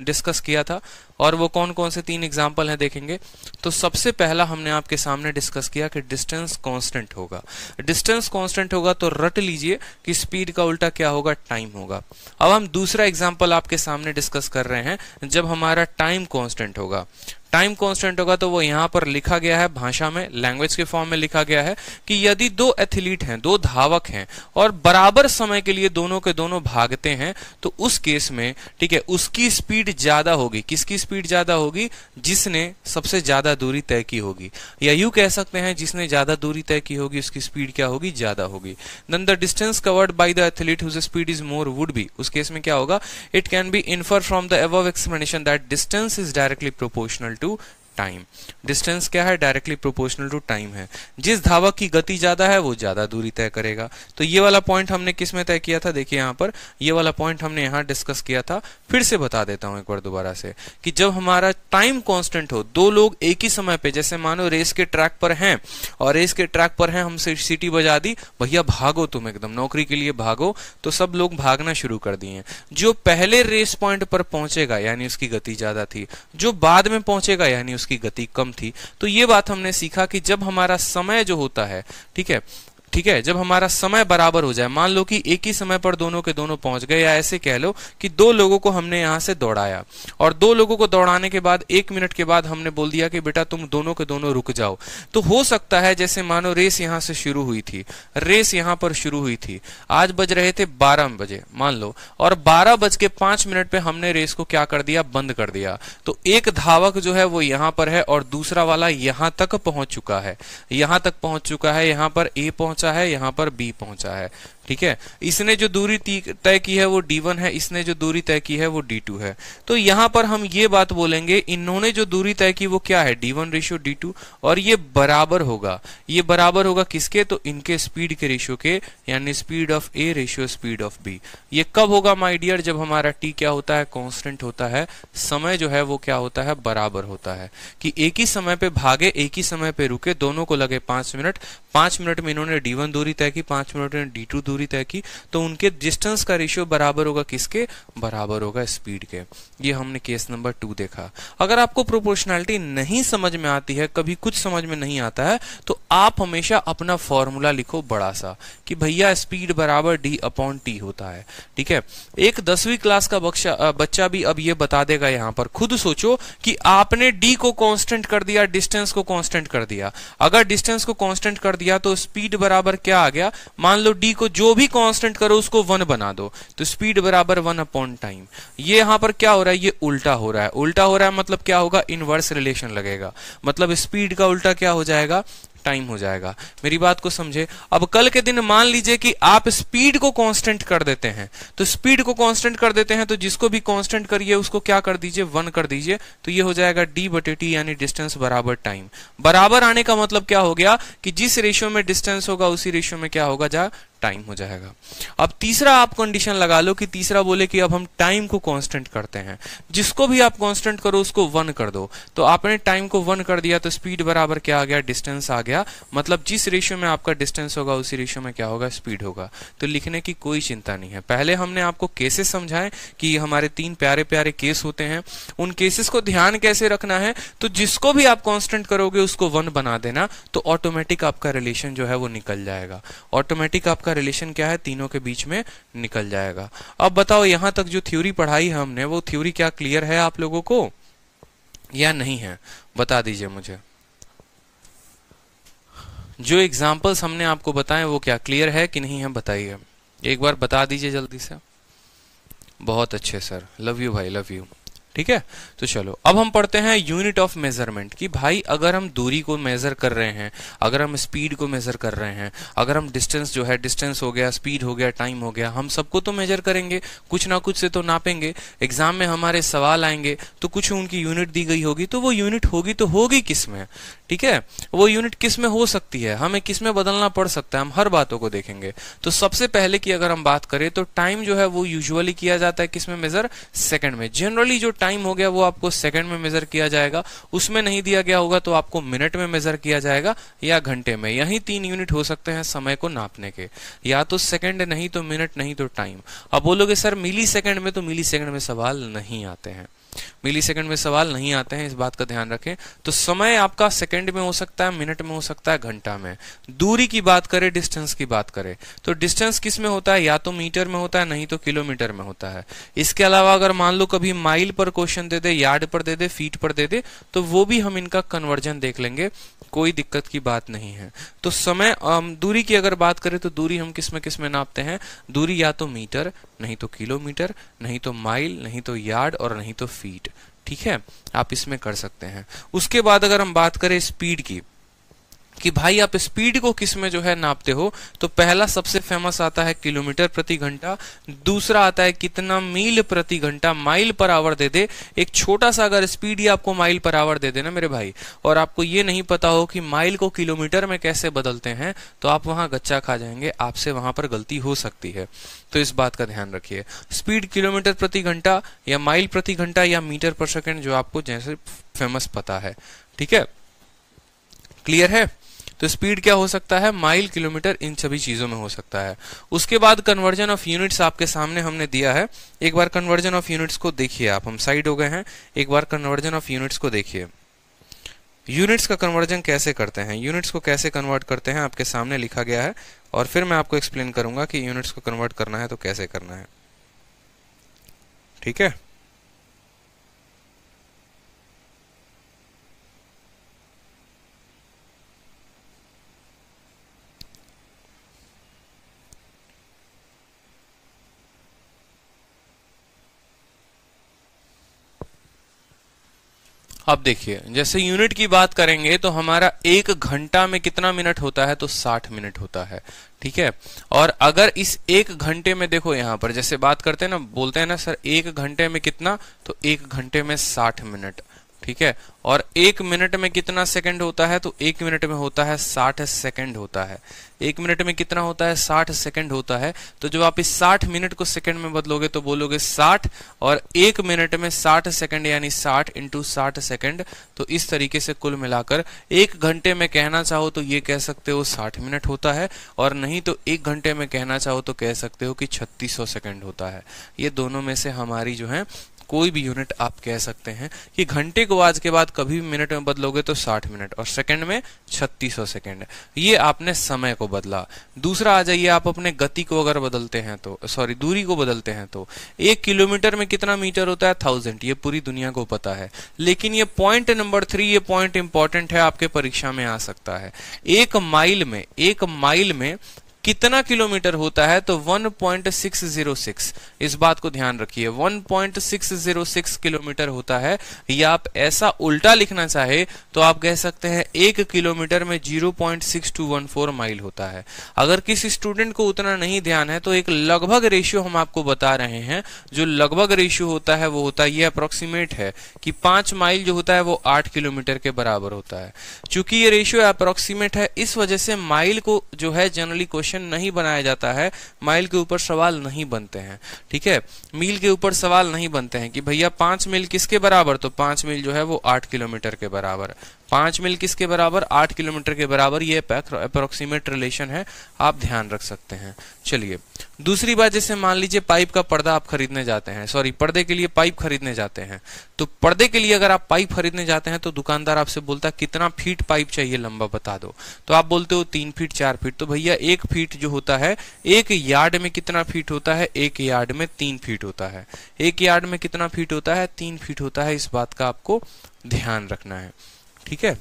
डिस्कस किया था और वो कौन कौन से तीन एग्जाम्पल हैं देखेंगे तो सबसे पहला हमने आपके सामने डिस्कस किया कि डिस्टेंस कांस्टेंट होगा डिस्टेंस कांस्टेंट होगा तो रट लीजिए कि स्पीड का उल्टा क्या होगा टाइम होगा अब हम दूसरा एग्जाम्पल आपके सामने डिस्कस कर रहे हैं जब हमारा टाइम कॉन्स्टेंट होगा टाइम कांस्टेंट होगा तो वो यहां पर लिखा गया है भाषा में लैंग्वेज के फॉर्म में लिखा गया है कि यदि दो एथलीट हैं दो धावक हैं और बराबर समय के लिए दोनों के दोनों भागते हैं तो उस केस में ठीक है उसकी स्पीड ज्यादा होगी किसकी स्पीड ज्यादा होगी जिसने सबसे ज्यादा दूरी तय की होगी या यू कह सकते हैं जिसने ज्यादा दूरी तय की होगी उसकी स्पीड क्या होगी ज्यादा होगी then the distance covered by the athlete whose speed is more would be उस केस में क्या होगा it can be infer from the above explanation that distance is directly proportional to time distance क्या है डायरेक्टली प्रोपोर्शनल टू टाइम है जिस धावक की गति ज़्यादा है वो ज़्यादा दूरी तय करेगा तो ये वाला पॉइंट हमने किस में तय किया था देखिए यहाँ पर ये वाला पॉइंट हमने यहाँ डिस्कस किया था फिर से बता देता हूँ एक बार दोबारा से कि जब हमारा टाइम कॉन्स्टेंट हो दो लोग एक ही समय पर जैसे मानो रेस के ट्रैक पर हैं और रेस के ट्रैक पर हैं हमसे सीटी बजा दी भैया भागो तुम एकदम नौकरी के लिए भागो तो सब लोग भागना शुरू कर दिए जो पहले रेस पॉइंट पर पहुंचेगा यानी उसकी गति ज़्यादा थी जो बाद में पहुंचेगा यानी उसकी गति कम थी तो ये बात हमने सीखा कि जब हमारा समय जो होता है ठीक है ठीक है जब हमारा समय बराबर हो जाए मान लो कि एक ही समय पर दोनों के दोनों पहुंच गए या ऐसे कह लो कि दो लोगों को हमने यहां से दौड़ाया और दो लोगों को दौड़ाने के बाद एक मिनट के बाद हमने बोल दिया कि बेटा तुम दोनों के दोनों रुक जाओ तो हो सकता है जैसे मानो रेस यहां से शुरू हुई थी रेस यहां पर शुरू हुई थी आज बज रहे थे बारह बजे मान लो और बारह बज के पांच मिनट पे हमने रेस को क्या कर दिया बंद कर दिया तो एक धावक जो है वो यहां पर है और दूसरा वाला यहां तक पहुंच चुका है यहां तक पहुंच चुका है यहां पर ए पहुंच पहुंचा है यहाँ पर बी पहुंचा है ठीक है इसने जो दूरी तय की है वो d1 है इसने जो दूरी तय की है वो d2 है तो यहां पर हम ये बात बोलेंगे इन्होंने जो दूरी तय की वो क्या है d1 वन रेशियो डी और ये बराबर होगा ये बराबर होगा किसके तो इनके स्पीड के रेशियो के यानी speed of A ratio speed of B ये कब होगा माई डियर जब हमारा टी क्या होता है कॉन्स्टेंट होता है समय जो है वो क्या होता है बराबर होता है कि एक ही समय पे भागे एक ही समय पे रुके दोनों को लगे पांच मिनट पांच मिनट में इन्होंने डी दूरी तय की पांच मिनट में डी दूरी दूरी तय की तो उनके डिस्टेंस का रेशियो बराबर होगा किसके बराबर होगा स्पीड के ये हमने केस नंबर टू देखा अगर आपको प्रोपोर्शनैलिटी नहीं समझ में आती है कभी कुछ समझ में नहीं आता है तो आप हमेशा अपना फॉर्मूला लिखो बड़ा सा कि भैया स्पीड बराबर डी अपॉन टी होता है ठीक है एक दसवीं क्लास का बच्चा भी अब ये बता देगा यहां पर खुद सोचो कि आपने डी को कांस्टेंट कर दिया डिस्टेंस को कांस्टेंट कर दिया अगर डिस्टेंस को कांस्टेंट कर दिया तो स्पीड बराबर क्या आ गया मान लो डी को जो जो भी कांस्टेंट करो उसको वन बना दो तो स्पीड बराबर वन अपॉन टाइम ये यहां पर क्या हो रहा है ये उल्टा हो रहा है उल्टा हो रहा है मतलब क्या होगा इनवर्स रिलेशन लगेगा मतलब स्पीड का उल्टा क्या हो जाएगा टाइम हो जाएगा मेरी बात को समझे अब कल के दिन मान लीजिए कि आप स्पीड को कांस्टेंट कर देते हैं तो स्पीड को कांस्टेंट कर देते हैं तो जिसको भी कांस्टेंट करिए उसको क्या कर दीजिए वन कर दीजिए तो ये हो जाएगा डी बटे टी यानी डिस्टेंस बराबर टाइम बराबर आने का मतलब क्या हो गया कि जिस रेशियो में डिस्टेंस होगा उसी रेशियो में क्या होगा जा टाइम हो जाएगा अब तीसरा आप कंडीशन लगा लो कि तीसरा बोले कि अब हम टाइम को कांस्टेंट करते हैं जिसको भी आप कांस्टेंट करो उसको वन कर दो तो आपने टाइम को वन कर दिया तो स्पीड बराबर क्या आ गया डिस्टेंस आ गया मतलब जिस रेशियो में आपका डिस्टेंस होगा उसी रेशियो में क्या होगा स्पीड होगा तो लिखने की कोई चिंता नहीं है पहले हमने आपको केसेस समझाए कि हमारे तीन प्यारे प्यारे केस होते हैं उन केसेस को ध्यान कैसे रखना है तो जिसको भी आप कॉन्स्टेंट करोगे उसको वन बना देना तो ऑटोमेटिक आपका रिलेशन जो है वो निकल जाएगा ऑटोमेटिक आपका का रिलेशन क्या है तीनों के बीच में निकल जाएगा अब बताओ यहां तक जो थ्योरी पढ़ाई है हमने वो थ्योरी क्या क्लियर है आप लोगों को या नहीं है बता दीजिए मुझे जो एग्जाम्पल्स हमने आपको बताए वो क्या क्लियर है कि नहीं है बताइए एक बार बता दीजिए जल्दी से बहुत अच्छे सर लव यू भाई लव यू ठीक है तो चलो अब हम पढ़ते हैं यूनिट ऑफ मेजरमेंट कि भाई अगर हम दूरी को मेजर कर रहे हैं अगर हम स्पीड को मेजर कर रहे हैं अगर हम डिस्टेंस जो है डिस्टेंस हो गया स्पीड हो गया टाइम हो गया हम सबको तो मेजर करेंगे कुछ ना कुछ से तो नापेंगे एग्जाम में हमारे सवाल आएंगे तो कुछ उनकी यूनिट दी गई होगी तो वो यूनिट होगी तो होगी किस में ठीक है वो यूनिट किस में हो सकती है हमें किस में बदलना पड़ सकता है हम हर बातों को देखेंगे तो सबसे पहले की अगर हम बात करें तो टाइम जो है वो यूजली किया जाता है किस में मेजर सेकेंड में जनरली जो टाइम हो गया वो आपको सेकंड में मेजर किया जाएगा उसमें नहीं दिया गया होगा तो आपको मिनट में मेजर किया जाएगा या घंटे में यही तीन यूनिट हो सकते हैं समय को नापने के या तो सेकंड नहीं तो मिनट नहीं तो टाइम अब बोलोगे सर मिली सेकंड में तो मिली सेकंड में सवाल नहीं आते हैं मिली सेकेंड में सवाल नहीं आते हैं इस बात का ध्यान रखें तो समय आपका सेकेंड में हो सकता है मिनट में हो सकता है घंटा में दूरी की बात करें डिस्टेंस की बात करें तो डिस्टेंस किस में होता है या तो मीटर में होता है नहीं तो किलोमीटर में होता है इसके अलावा अगर मान लो कभी माइल पर क्वेश्चन दे दे यार्ड पर दे दे फीट पर दे दे तो वो भी हम इनका कन्वर्जन देख लेंगे कोई दिक्कत की बात नहीं है तो समय दूरी की अगर बात करें तो दूरी हम किस में किस में नापते हैं दूरी या तो मीटर नहीं तो किलोमीटर नहीं तो माइल नहीं तो यार्ड और नहीं तो फीट फीट ठीक है आप इसमें कर सकते हैं उसके बाद अगर हम बात करें स्पीड की कि भाई आप स्पीड को किस में जो है नापते हो तो पहला सबसे फेमस आता है किलोमीटर प्रति घंटा दूसरा आता है कितना मील प्रति घंटा माइल पर आवर दे दे एक छोटा सा अगर स्पीड ही आपको माइल पर आवर दे देना मेरे भाई और आपको ये नहीं पता हो कि माइल को किलोमीटर में कैसे बदलते हैं तो आप वहां गच्चा खा जाएंगे आपसे वहां पर गलती हो सकती है तो इस बात का ध्यान रखिए स्पीड किलोमीटर प्रति घंटा या माइल प्रति घंटा या मीटर पर सेकेंड जो आपको जैसे फेमस पता है ठीक है क्लियर है तो स्पीड क्या हो सकता है माइल किलोमीटर इन सभी चीजों में हो सकता है उसके बाद कन्वर्जन ऑफ यूनिट्स आपके सामने हमने दिया है एक बार कन्वर्जन ऑफ यूनिट्स को देखिए आप हम साइड हो गए हैं एक बार कन्वर्जन ऑफ यूनिट्स को देखिए यूनिट्स का कन्वर्जन कैसे करते हैं यूनिट्स को कैसे कन्वर्ट करते हैं आपके सामने लिखा गया है और फिर मैं आपको एक्सप्लेन करूंगा कि यूनिट्स को कन्वर्ट करना है तो कैसे करना है ठीक है अब देखिए जैसे यूनिट की बात करेंगे तो हमारा एक घंटा में कितना मिनट होता है तो 60 मिनट होता है ठीक है और अगर इस एक घंटे में देखो यहां पर जैसे बात करते हैं ना बोलते हैं ना सर एक घंटे में कितना तो एक घंटे में 60 मिनट ठीक है और एक मिनट में कितना सेकंड होता है तो एक मिनट में होता है साठ सेकंड होता है एक मिनट में कितना होता है साठ सेकंड होता है तो जब आप इस साठ मिनट को सेकंड में बदलोगे तो बोलोगे साठ और एक मिनट में साठ सेकंड यानी साठ इंटू साठ सेकंड तो इस तरीके से कुल मिलाकर एक घंटे में कहना चाहो तो ये कह सकते हो साठ मिनट होता है और नहीं तो एक घंटे में कहना चाहो तो कह सकते हो कि छत्तीस सेकंड होता है ये दोनों में से हमारी जो है कोई भी यूनिट आप कह सकते हैं कि घंटे को आज के बाद कभी भी मिनट में बदलोगे तो 60 मिनट और सेकंड में 3600 सेकंड ये आपने समय को बदला दूसरा आ जाइए आप अपने गति को अगर बदलते हैं तो सॉरी दूरी को बदलते हैं तो एक किलोमीटर में कितना मीटर होता है थाउजेंड ये पूरी दुनिया को पता है लेकिन ये पॉइंट नंबर थ्री ये पॉइंट इंपॉर्टेंट है आपके परीक्षा में आ सकता है एक माइल में एक माइल में कितना किलोमीटर होता है तो 1.606 इस बात को ध्यान रखिए 1.606 किलोमीटर होता है या आप ऐसा उल्टा लिखना चाहे तो आप कह सकते हैं एक किलोमीटर में 0.6214 माइल होता है अगर किसी स्टूडेंट को उतना नहीं ध्यान है तो एक लगभग रेशियो हम आपको बता रहे हैं जो लगभग रेशियो होता है वो होता है ये अप्रोक्सीमेट है कि पांच माइल जो होता है वो आठ किलोमीटर के बराबर होता है चूंकि ये रेशियो अप्रोक्सीमेट है इस वजह से माइल को जो है जनरली क्वेश्चन क्वेश्चन नहीं बनाया जाता है माइल के ऊपर सवाल नहीं बनते हैं ठीक है मील के ऊपर सवाल नहीं बनते हैं कि भैया पांच मील किसके बराबर तो पांच मील जो है वो आठ किलोमीटर के बराबर पांच मील किसके बराबर आठ किलोमीटर के बराबर ये अप्रोक्सीमेट रिलेशन है आप ध्यान रख सकते हैं चलिए दूसरी बात जैसे मान लीजिए पाइप का पर्दा आप खरीदने जाते हैं सॉरी पर्दे के लिए पाइप खरीदने जाते हैं तो पर्दे के लिए अगर आप पाइप खरीदने जाते हैं तो दुकानदार आपसे बोलता है कितना फीट पाइप चाहिए लंबा बता दो तो आप बोलते हो तीन फीट चार फीट तो भैया एक फीट जो होता है एक यार्ड में कितना फीट होता है एक यार्ड में तीन फीट होता है एक यार्ड में कितना फीट होता है तीन फीट होता है इस बात का आपको ध्यान रखना है ठीक है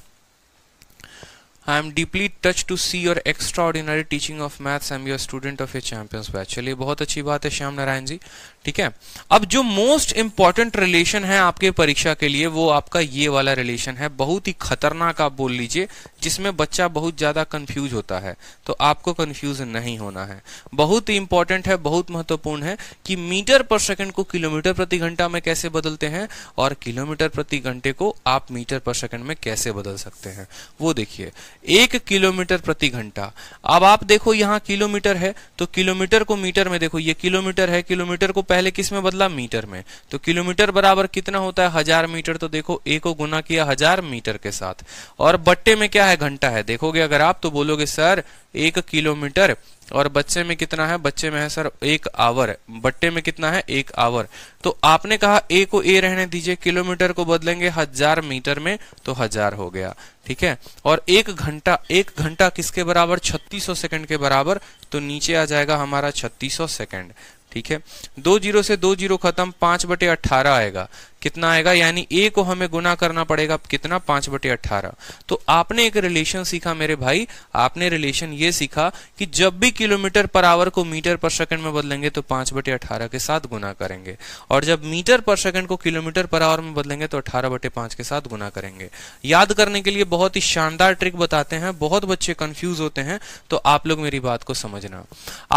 I am deeply touched to see your extraordinary teaching of maths. I am your student of a champions batch. चलिए बहुत अच्छी बात है श्याम नारायण जी ठीक है अब जो मोस्ट इंपॉर्टेंट रिलेशन है आपके परीक्षा के लिए वो आपका ये वाला रिलेशन है बहुत ही खतरनाक आप बोल लीजिए जिसमें बच्चा बहुत ज्यादा कंफ्यूज होता है तो आपको कंफ्यूज नहीं होना है बहुत ही इंपॉर्टेंट है बहुत महत्वपूर्ण है कि मीटर पर सेकंड को किलोमीटर प्रति घंटा में कैसे बदलते हैं और किलोमीटर प्रति घंटे को आप मीटर पर सेकंड में कैसे बदल सकते हैं वो देखिए एक किलोमीटर प्रति घंटा अब आप देखो यहां किलोमीटर है तो किलोमीटर को मीटर में देखो ये किलोमीटर है किलोमीटर को पहले किस में बदला मीटर में तो किलोमीटर बराबर कितना होता है हजार मीटर तो देखो ए को गुना किया हजार मीटर के साथ और बट्टे में क्या है घंटा है देखोगे अगर आप तो बोलोगे सर एक किलोमीटर और बच्चे में कितना है बच्चे में है सर एक आवर बट्टे में कितना है एक आवर तो आपने कहा ए को ए रहने दीजिए किलोमीटर को बदलेंगे हजार मीटर में तो हजार हो गया ठीक है और एक घंटा एक घंटा किसके बराबर 3600 सेकंड के बराबर तो नीचे आ जाएगा हमारा 3600 सेकंड ठीक है दो जीरो से दो जीरो खत्म पांच बटे अट्ठारह आएगा कितना आएगा यानी ए को हमें गुना करना पड़ेगा कितना पांच बटे अट्ठारह तो आपने एक रिलेशन सीखा मेरे भाई आपने रिलेशन ये सीखा कि जब भी किलोमीटर पर आवर को मीटर पर सेकंड में बदलेंगे तो पांच बटे अठारह के साथ गुना करेंगे और जब मीटर पर सेकंड को किलोमीटर पर आवर में बदलेंगे तो अठारह बटे पांच के साथ गुना करेंगे याद करने के लिए बहुत ही शानदार ट्रिक बताते हैं बहुत बच्चे कंफ्यूज होते हैं तो आप लोग मेरी बात को समझना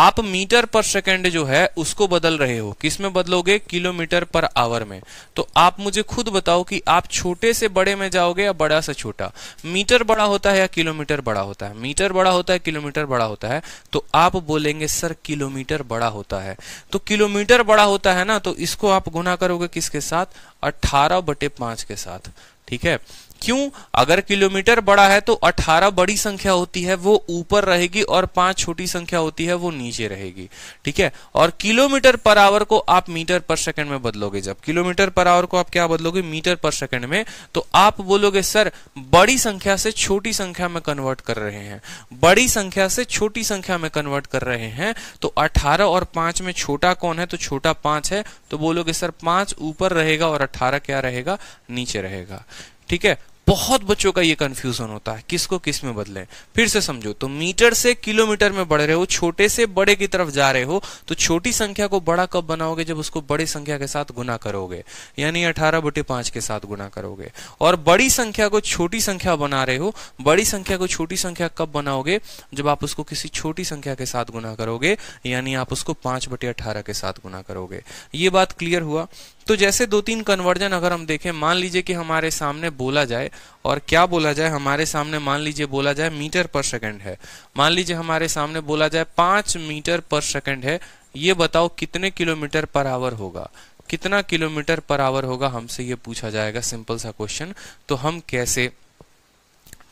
आप मीटर पर सेकेंड जो है उसको बदल रहे हो किसमें बदलोगे किलोमीटर पर आवर में तो आप मुझे खुद बताओ कि आप छोटे से बड़े में जाओगे या बड़ा से छोटा मीटर बड़ा होता है या किलोमीटर बड़ा होता है मीटर बड़ा होता है किलोमीटर बड़ा होता है तो आप बोलेंगे सर किलोमीटर बड़ा होता है तो किलोमीटर बड़ा होता है ना तो इसको आप गुना करोगे किसके साथ अट्ठारह बटे पांच के साथ ठीक है क्यों अगर किलोमीटर बड़ा है तो 18 बड़ी संख्या होती है वो ऊपर रहेगी और पांच छोटी संख्या होती है वो नीचे रहेगी ठीक है और किलोमीटर पर आवर को आप मीटर पर सेकंड में बदलोगे जब किलोमीटर पर आवर को आप क्या बदलोगे मीटर पर सेकंड में तो आप बोलोगे सर बड़ी संख्या से छोटी संख्या में कन्वर्ट कर रहे हैं बड़ी संख्या से छोटी संख्या में कन्वर्ट कर रहे हैं तो अठारह और पांच में छोटा कौन है तो छोटा पांच है तो बोलोगे सर पांच ऊपर रहेगा और अठारह क्या रहेगा नीचे रहेगा ठीक है बहुत बच्चों का ये कंफ्यूजन होता है किसको किस में बदले फिर से समझो तो मीटर से किलोमीटर में बढ़ रहे हो छोटे से बड़े की तरफ जा रहे हो तो छोटी संख्या को बड़ा कब बनाओगे जब उसको बड़ी संख्या के साथ गुना करोगे यानी अठारह बटे पांच के साथ गुना करोगे और बड़ी संख्या को छोटी संख्या बना रहे हो बड़ी संख्या को छोटी संख्या कब बनाओगे जब आप उसको किसी छोटी संख्या के साथ गुना करोगे यानी आप उसको पांच बटे अठारह के साथ गुना करोगे ये बात क्लियर हुआ तो जैसे दो तीन कन्वर्जन अगर हम देखें मान लीजिए कि हमारे सामने बोला जाए और क्या बोला जाए हमारे सामने मान लीजिए बोला जाए मीटर पर सेकंड है मान लीजिए हमारे सामने बोला जाए पांच मीटर पर सेकंड है ये बताओ कितने किलोमीटर पर आवर होगा कितना किलोमीटर पर आवर होगा हमसे ये पूछा जाएगा सिंपल सा क्वेश्चन तो हम कैसे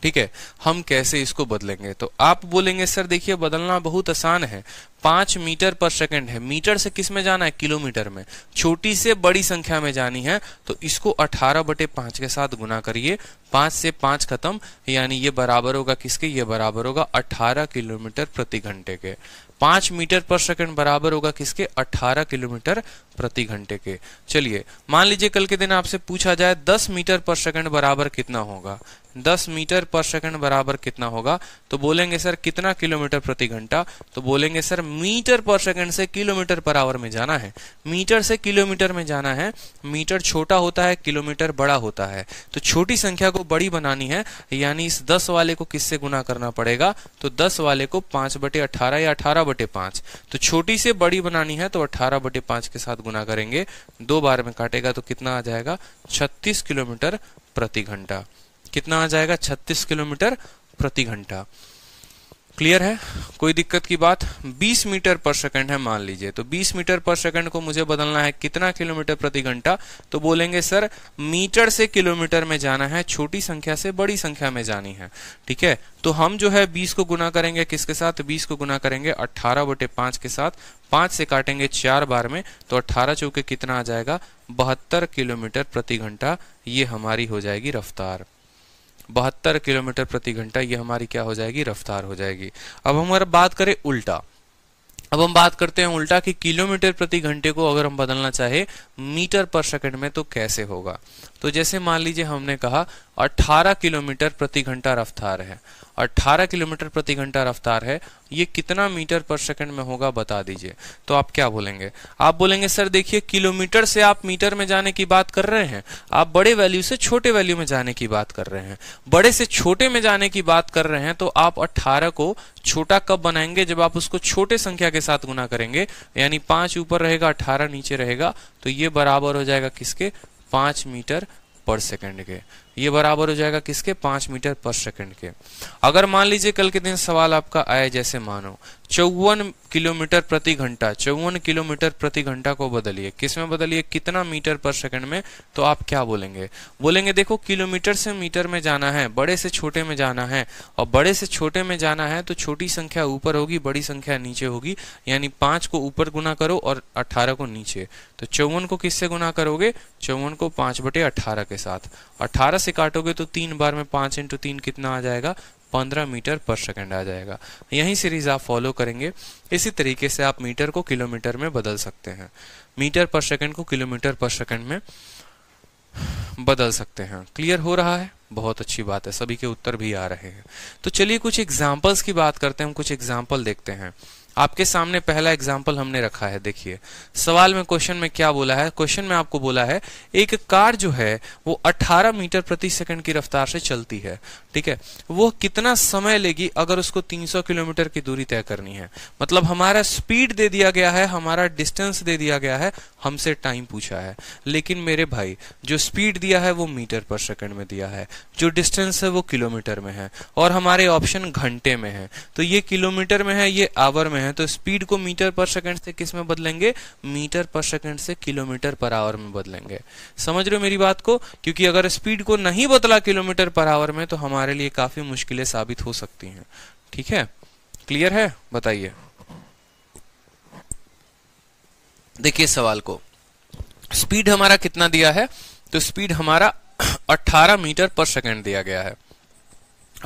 ठीक है हम कैसे इसको बदलेंगे तो आप बोलेंगे सर देखिए बदलना बहुत आसान है पांच मीटर पर सेकंड है मीटर से किस में जाना है किलोमीटर में छोटी से बड़ी संख्या में जानी है तो इसको अठारह बटे पांच के साथ गुना करिए पांच से पांच खत्म यानी ये बराबर होगा किसके ये बराबर होगा अठारह किलोमीटर प्रति घंटे के पांच मीटर पर सेकंड बराबर होगा किसके 18 किलोमीटर प्रति घंटे के चलिए मान लीजिए कल के दिन आपसे पूछा जाए 10 मीटर पर सेकंड बराबर कितना होगा 10 मीटर पर सेकंड बराबर कितना होगा तो बोलेंगे सर कितना किलोमीटर प्रति घंटा तो बोलेंगे सर मीटर पर सेकंड से किलोमीटर पर आवर में जाना है मीटर से किलोमीटर में जाना है मीटर छोटा होता है किलोमीटर बड़ा होता है तो छोटी संख्या को बड़ी बनानी है यानी इस दस वाले को किससे गुना करना पड़ेगा तो दस वाले को पांच बटे या अठारह बटे पांच तो छोटी से बड़ी बनानी है तो अठारह बटे पांच के साथ गुना करेंगे दो बार में काटेगा तो कितना आ जाएगा छत्तीस किलोमीटर प्रति घंटा कितना आ जाएगा 36 किलोमीटर प्रति घंटा क्लियर है कोई दिक्कत की बात 20 मीटर पर सेकंड है मान लीजिए तो 20 मीटर पर सेकंड को मुझे बदलना है कितना किलोमीटर प्रति घंटा तो बोलेंगे सर मीटर से किलोमीटर में जाना है छोटी संख्या से बड़ी संख्या में जानी है ठीक है तो हम जो है 20 को गुना करेंगे किसके साथ 20 को गुना करेंगे 18 बटे पांच के साथ पांच से काटेंगे चार बार में तो अट्ठारह चौके कितना आ जाएगा बहत्तर किलोमीटर प्रति घंटा ये हमारी हो जाएगी रफ्तार बहत्तर किलोमीटर प्रति घंटा ये हमारी क्या हो जाएगी रफ्तार हो जाएगी अब हम अगर बात करें उल्टा अब हम बात करते हैं उल्टा कि किलोमीटर प्रति घंटे को अगर हम बदलना चाहे मीटर पर सेकंड में तो कैसे होगा तो जैसे मान लीजिए हमने कहा 18 किलोमीटर प्रति घंटा रफ्तार है 18 किलोमीटर प्रति घंटा रफ्तार है ये कितना मीटर पर सेकंड में होगा बता दीजिए तो आप क्या बोलेंगे आप बोलेंगे सर देखिए किलोमीटर से आप मीटर में जाने की बात कर रहे हैं आप बड़े वैल्यू से छोटे वैल्यू में जाने की बात कर रहे हैं बड़े से छोटे में जाने की बात कर रहे हैं तो आप 18 को छोटा कब बनाएंगे जब आप उसको छोटे संख्या के साथ गुना करेंगे यानी पांच ऊपर रहेगा अठारह नीचे रहेगा तो ये बराबर हो जाएगा किसके पाँच मीटर पर सेकंड के ये बराबर हो जाएगा किसके पांच मीटर पर सेकंड के अगर मान लीजिए कल के दिन सवाल आपका आए जैसे मानो चौवन किलोमीटर प्रति घंटा चौवन किलोमीटर प्रति घंटा को बदलिए किस में बदलिए कितना मीटर पर सेकंड में तो आप क्या बोलेंगे बोलेंगे देखो किलोमीटर से मीटर में जाना है बड़े से छोटे में जाना है और बड़े से छोटे में जाना है तो छोटी संख्या ऊपर होगी बड़ी संख्या नीचे होगी यानी पांच को ऊपर गुना करो और अट्ठारह को नीचे तो चौवन को किससे गुना करोगे चौवन को पांच बटे के साथ अट्ठारह से काटोगे तो तीन बार में पाँच इंटू तीन कितना आ जाएगा 15 मीटर पर सेकंड आ जाएगा यही सीरीज आप फॉलो करेंगे इसी तरीके से आप मीटर को किलोमीटर में बदल सकते हैं मीटर पर सेकंड को किलोमीटर पर सेकंड में बदल सकते हैं क्लियर हो रहा है बहुत अच्छी बात है सभी के उत्तर भी आ रहे हैं तो चलिए कुछ एग्जाम्पल्स की बात करते हैं हम कुछ एग्जाम्पल देखते हैं आपके सामने पहला एग्जाम्पल हमने रखा है देखिए सवाल में क्वेश्चन में क्या बोला है क्वेश्चन में आपको बोला है एक कार जो है वो 18 मीटर प्रति सेकंड की रफ्तार से चलती है ठीक है वो कितना समय लेगी अगर उसको 300 किलोमीटर की दूरी तय करनी है मतलब हमारा स्पीड दे दिया गया है हमारा डिस्टेंस दे दिया गया है हमसे टाइम पूछा है लेकिन मेरे भाई जो स्पीड दिया है वो मीटर पर सेकंड में दिया है जो डिस्टेंस है वो किलोमीटर में है और हमारे ऑप्शन घंटे में है तो ये किलोमीटर में है ये आवर में हैं तो स्पीड को मीटर पर सेकंड से किस में बदलेंगे मीटर पर सेकंड से किलोमीटर पर आवर में बदलेंगे समझ रहे हो मेरी बात को क्योंकि अगर स्पीड को नहीं बदला किलोमीटर पर आवर में तो हमारे लिए काफी मुश्किलें साबित हो सकती हैं ठीक है क्लियर है बताइए देखिए सवाल को स्पीड हमारा कितना दिया है तो स्पीड हमारा <clears throat> अट्ठारह मीटर पर सेकेंड दिया गया है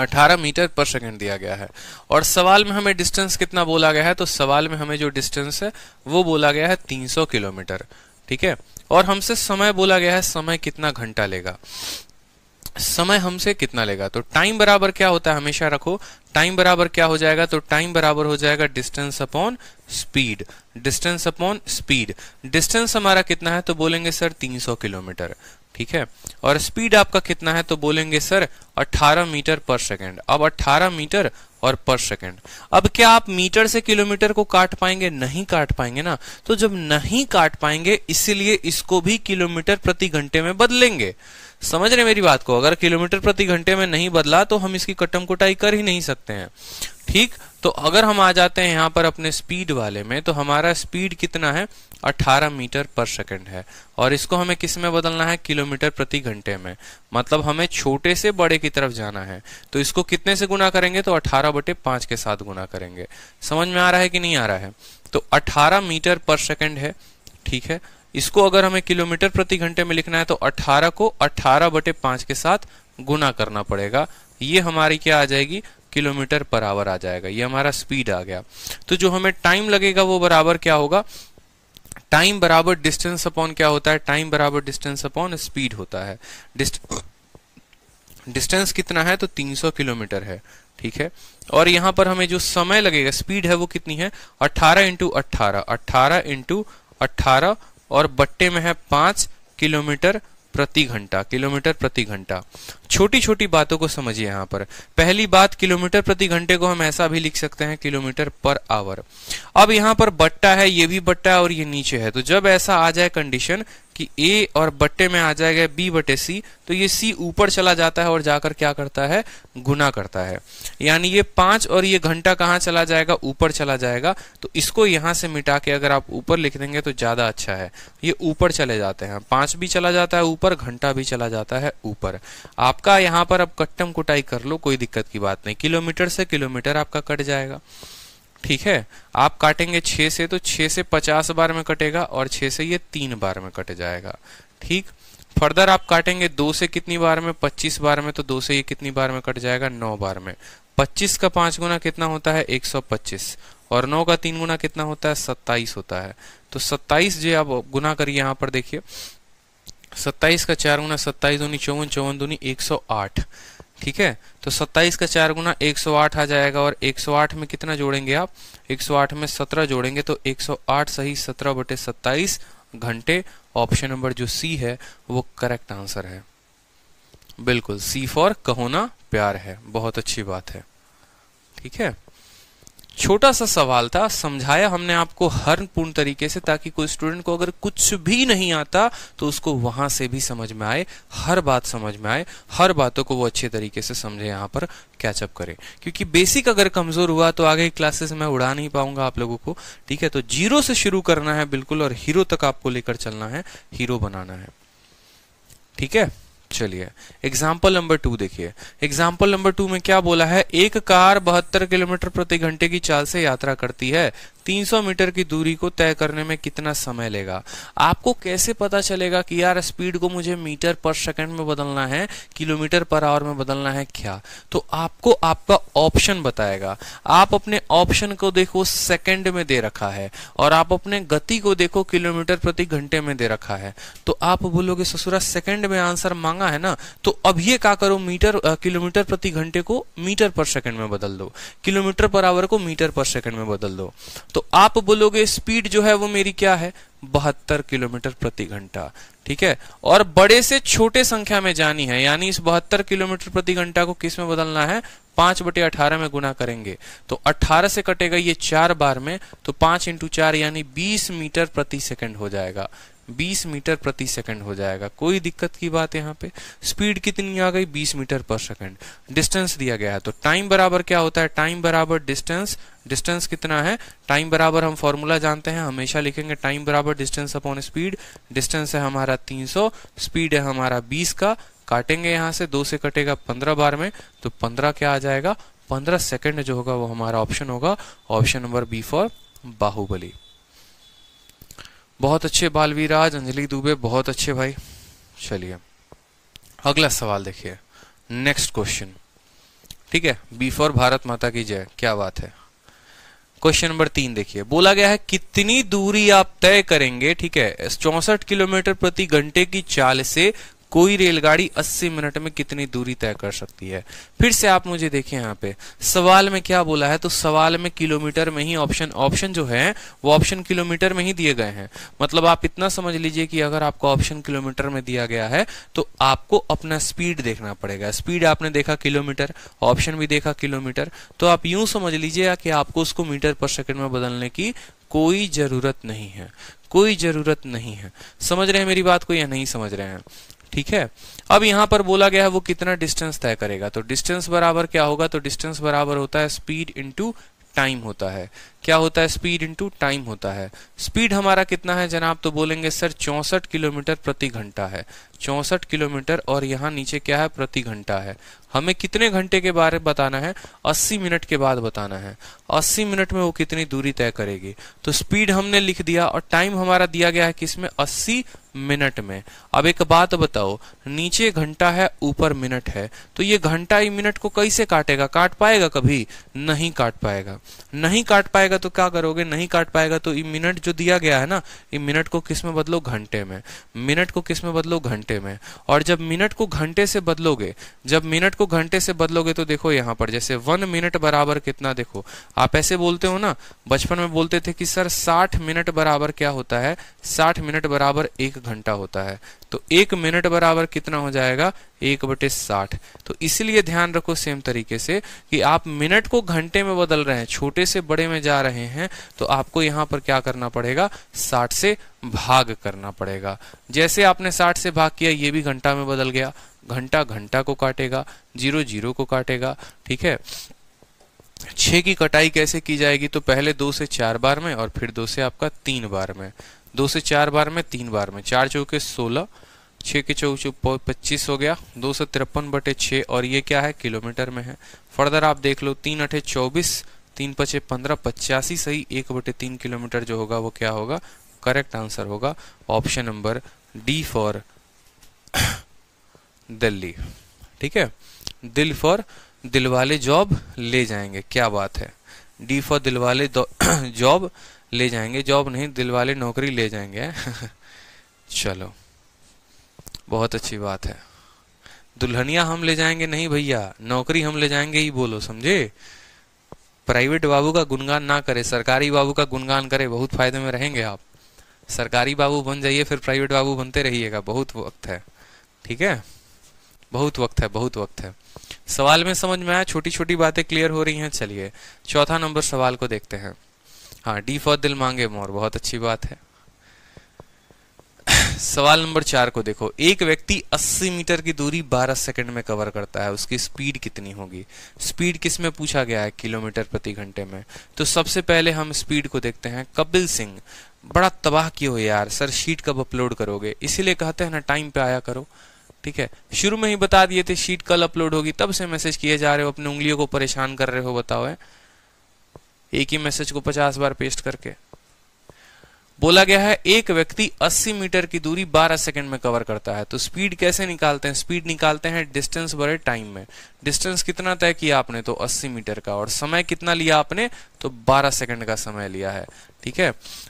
18 मीटर पर सेकंड दिया गया है और सवाल में हमें डिस्टेंस कितना बोला गया है तो सवाल में हमें जो डिस्टेंस है वो बोला गया है 300 किलोमीटर ठीक है और हमसे समय बोला गया है समय कितना घंटा लेगा समय हमसे कितना लेगा तो टाइम बराबर क्या होता है हमेशा रखो टाइम बराबर क्या हो जाएगा तो टाइम बराबर हो जाएगा distance upon speed distance upon speed distance हमारा कितना है तो बोलेंगे सर 300 किलोमीटर ठीक है और स्पीड आपका कितना है तो बोलेंगे सर 18 मीटर पर सेकंड अब 18 मीटर और पर सेकंड अब क्या आप मीटर से किलोमीटर को काट पाएंगे नहीं काट पाएंगे ना तो जब नहीं काट पाएंगे इसीलिए इसको भी किलोमीटर प्रति घंटे में बदलेंगे समझ रहे मेरी बात को अगर किलोमीटर प्रति घंटे में नहीं बदला तो हम इसकी कटम कुटाई कर ही नहीं सकते हैं ठीक तो अगर हम आ जाते हैं यहां पर अपने स्पीड वाले में तो हमारा स्पीड कितना है 18 मीटर पर सेकंड है और इसको हमें किस में बदलना है किलोमीटर प्रति घंटे में मतलब हमें छोटे से बड़े की तरफ जाना है तो इसको कितने से गुना करेंगे तो 18 बटे पांच के साथ गुना करेंगे समझ में आ रहा है कि नहीं आ रहा है तो 18 मीटर पर सेकंड है ठीक है इसको अगर हमें किलोमीटर प्रति घंटे में लिखना है तो अठारह को अठारह बटे पांच के साथ गुना करना पड़ेगा ये हमारी क्या आ जाएगी किलोमीटर पर आवर आ जाएगा ये हमारा स्पीड आ गया तो जो हमें टाइम लगेगा वो बराबर क्या होगा टाइम बराबर डिस्टेंस अपॉन क्या होता है टाइम बराबर डिस्टेंस अपॉन स्पीड होता है डिस्टेंस कितना है तो 300 किलोमीटर है ठीक है और यहां पर हमें जो समय लगेगा स्पीड है वो कितनी है 18 इंटू अट्ठारह अट्ठारह इंटू अट्ठारह और बट्टे में है 5 किलोमीटर प्रति घंटा किलोमीटर प्रति घंटा छोटी छोटी बातों को समझिए यहाँ पर पहली बात किलोमीटर प्रति घंटे को हम ऐसा भी लिख सकते हैं किलोमीटर पर आवर अब यहाँ पर बट्टा है ये भी बट्टा है और ये नीचे है तो जब ऐसा आ जाए कंडीशन कि ए और बट्टे में आ जाएगा बी बटे सी तो ये सी ऊपर चला जाता है और जाकर क्या करता है गुना करता है यानी ये पांच और ये घंटा कहाँ चला जाएगा ऊपर चला जाएगा तो इसको यहाँ से मिटा के अगर आप ऊपर लिख देंगे तो ज़्यादा अच्छा है ये ऊपर चले जाते हैं पांच भी चला जाता है ऊपर घंटा भी चला जाता है ऊपर आपका यहाँ पर अब कट्टम कुटाई कर लो कोई दिक्कत की बात नहीं किलोमीटर से किलोमीटर आपका कट जाएगा ठीक है आप काटेंगे छः से तो छः से पचास बार में कटेगा और छः से ये तीन बार में कट जाएगा ठीक फर्दर आप काटेंगे दो से कितनी बार में पच्चीस बार में तो दो से ये कितनी बार में कट जाएगा नौ बार में पच्चीस का पांच गुना कितना होता है एक सौ पच्चीस और नौ का तीन गुना कितना होता है सत्ताईस होता है तो सत्ताईस जो आप गुना करिए यहाँ पर देखिए सत्ताईस का चार गुना सत्ताईस दूनी चौवन चौवन दूनी एक सौ आठ ठीक है तो 27 का चार गुना 108 आ जाएगा और 108 में कितना जोड़ेंगे आप 108 में 17 जोड़ेंगे तो 108 सही 17 बटे सत्ताईस घंटे ऑप्शन नंबर जो सी है वो करेक्ट आंसर है बिल्कुल सी फॉर कहोना प्यार है बहुत अच्छी बात है ठीक है छोटा सा सवाल था समझाया हमने आपको हर पूर्ण तरीके से ताकि कोई स्टूडेंट को अगर कुछ भी नहीं आता तो उसको वहां से भी समझ में आए हर बात समझ में आए हर बातों को वो अच्छे तरीके से समझे यहाँ पर कैचअप करे क्योंकि बेसिक अगर कमजोर हुआ तो आगे क्लासेस में उड़ा नहीं पाऊंगा आप लोगों को ठीक है तो जीरो से शुरू करना है बिल्कुल और हीरो तक आपको लेकर चलना है हीरो बनाना है ठीक है चलिए एग्जाम्पल नंबर टू देखिए एग्जाम्पल नंबर टू में क्या बोला है एक कार बहत्तर किलोमीटर प्रति घंटे की चाल से यात्रा करती है 300 मीटर की दूरी को तय करने में कितना समय लेगा आपको कैसे पता चलेगा कि यार स्पीड को मुझे मीटर पर सेकंड में बदलना है किलोमीटर पर आवर में बदलना है क्या तो आपको आपका ऑप्शन बताएगा आप अपने ऑप्शन को देखो सेकंड में दे रखा है और आप अपने गति को देखो किलोमीटर प्रति घंटे में दे रखा है तो आप बोलोगे ससुरा सेकंड में आंसर मांगा है ना तो अब ये क्या करो मीटर किलोमीटर प्रति घंटे को मीटर पर सेकंड में बदल दो किलोमीटर पर आवर को मीटर पर सेकंड में बदल दो तो आप बोलोगे स्पीड जो है वो मेरी क्या है बहत्तर किलोमीटर प्रति घंटा ठीक है और बड़े से छोटे संख्या में जानी है यानी इस बहत्तर किलोमीटर प्रति घंटा को किस में बदलना है पांच बटे अठारह में गुना करेंगे तो अठारह से कटेगा ये चार बार में तो पांच इंटू चार यानी बीस मीटर प्रति सेकंड हो जाएगा 20 मीटर प्रति सेकंड हो जाएगा कोई दिक्कत की बात यहाँ पे स्पीड कितनी आ गई 20 मीटर पर सेकंड डिस्टेंस दिया गया है तो टाइम बराबर क्या होता है टाइम बराबर डिस्टेंस डिस्टेंस कितना है टाइम बराबर हम फॉर्मूला जानते हैं हमेशा लिखेंगे टाइम बराबर डिस्टेंस अपॉन स्पीड डिस्टेंस है हमारा 300 स्पीड है हमारा 20 का काटेंगे यहाँ से दो से कटेगा पंद्रह बार में तो पंद्रह क्या आ जाएगा पंद्रह सेकेंड जो होगा वो हमारा ऑप्शन होगा option number B for Baahubali बहुत अच्छे बालवीराज अंजलि दुबे बहुत अच्छे भाई चलिए अगला सवाल देखिए नेक्स्ट क्वेश्चन ठीक है बी फॉर भारत माता की जय क्या बात है क्वेश्चन नंबर तीन देखिए बोला गया है कितनी दूरी आप तय करेंगे ठीक है चौसठ किलोमीटर प्रति घंटे की चाल से कोई रेलगाड़ी 80 मिनट में कितनी दूरी तय कर सकती है फिर से आप मुझे देखिए यहाँ पे सवाल में क्या बोला है तो सवाल में किलोमीटर में ही ऑप्शन ऑप्शन जो है वो ऑप्शन किलोमीटर में ही दिए गए हैं मतलब आप इतना समझ लीजिए कि अगर आपको ऑप्शन किलोमीटर में दिया गया है तो आपको अपना स्पीड देखना पड़ेगा स्पीड आपने देखा किलोमीटर ऑप्शन भी देखा किलोमीटर तो आप यूं समझ लीजिए कि आपको उसको मीटर पर सेकेंड में बदलने की कोई जरूरत नहीं है कोई जरूरत नहीं है समझ रहे हैं मेरी बात को या नहीं समझ रहे हैं ठीक है अब यहां पर बोला गया है वो कितना डिस्टेंस तय करेगा तो डिस्टेंस बराबर क्या होगा तो डिस्टेंस बराबर होता है स्पीड इंटू टाइम होता है क्या होता है स्पीड इंटू टाइम होता है स्पीड हमारा कितना है जनाब तो बोलेंगे सर चौंसठ किलोमीटर प्रति घंटा है चौंसठ किलोमीटर और यहाँ नीचे क्या है प्रति घंटा है हमें कितने घंटे के बारे में बताना है 80 मिनट के बाद बताना है 80 मिनट में वो कितनी दूरी तय करेगी तो स्पीड हमने लिख दिया और टाइम हमारा दिया गया है किसमें अस्सी मिनट में अब एक बात बताओ नीचे घंटा है ऊपर मिनट है तो ये घंटा ही मिनट को कैसे काटेगा काट पाएगा कभी नहीं काट पाएगा नहीं काट पाएगा पाएगा तो क्या करोगे नहीं काट पाएगा तो मिनट जो दिया गया है ना ये मिनट को किस में बदलो घंटे में मिनट को किस में बदलो घंटे में और जब मिनट को घंटे से बदलोगे जब मिनट को घंटे से बदलोगे तो देखो यहाँ पर जैसे वन मिनट बराबर कितना देखो आप ऐसे बोलते हो ना बचपन में बोलते थे कि सर साठ मिनट बराबर क्या होता है साठ मिनट बराबर एक घंटा होता है तो एक मिनट बराबर कितना हो जाएगा एक बटे साठ तो इसलिए ध्यान रखो सेम तरीके से कि आप मिनट को घंटे में बदल रहे हैं छोटे से बड़े में जा रहे हैं तो आपको यहां पर क्या करना पड़ेगा साठ से भाग करना पड़ेगा जैसे आपने साठ से भाग किया ये भी घंटा में बदल गया घंटा घंटा को काटेगा जीरो जीरो को काटेगा ठीक है छ की कटाई कैसे की जाएगी तो पहले दो से चार बार में और फिर दो से आपका तीन बार में दो से चार बार में तीन बार में चार चौके सोलह छ के चौके पच्चीस हो गया दो सौ तिरपन बटे छ और ये क्या है किलोमीटर में है फर्दर आप देख लो तीन अठे चौबीस तीन पचे पंद्रह पचासी सही एक बटे तीन किलोमीटर जो होगा वो क्या होगा करेक्ट आंसर होगा option number D for Delhi ठीक है दिल फॉर दिलवाले जॉब ले जाएंगे क्या बात है डी फॉर दिलवाले <clears throat> जॉब ले जाएंगे जॉब नहीं दिल वाले नौकरी ले जाएंगे <laughs> चलो बहुत अच्छी बात है दुल्हनिया हम ले जाएंगे नहीं भैया नौकरी हम ले जाएंगे ही बोलो समझे प्राइवेट बाबू का गुणगान ना करे सरकारी बाबू का गुणगान करे बहुत फायदे में रहेंगे आप सरकारी बाबू बन जाइए फिर प्राइवेट बाबू बनते रहिएगा बहुत वक्त है ठीक है बहुत वक्त है बहुत वक्त है सवाल में समझ में आया छोटी छोटी बातें क्लियर हो रही हैं चलिए चौथा नंबर सवाल को देखते हैं हाँ डी फॉर दिल मांगे मोर बहुत अच्छी बात है सवाल नंबर चार को देखो एक व्यक्ति 80 मीटर की दूरी 12 सेकंड में कवर करता है उसकी स्पीड कितनी होगी स्पीड किस में पूछा गया है किलोमीटर प्रति घंटे में तो सबसे पहले हम स्पीड को देखते हैं कपिल सिंह बड़ा तबाह की हो यार सर शीट कब अपलोड करोगे इसीलिए कहते हैं ना टाइम पे आया करो ठीक है शुरू में ही बता दिए थे शीट कल अपलोड होगी तब से मैसेज किए जा रहे हो अपनी उंगलियों को परेशान कर रहे हो बताओ है एक ही मैसेज को 50 बार पेस्ट करके बोला गया है एक व्यक्ति 80 मीटर की दूरी 12 सेकंड में कवर करता है तो स्पीड कैसे निकालते हैं स्पीड निकालते हैं डिस्टेंस बड़े टाइम में डिस्टेंस कितना तय किया आपने तो 80 मीटर का और समय कितना लिया आपने तो 12 सेकंड का समय लिया है ठीक है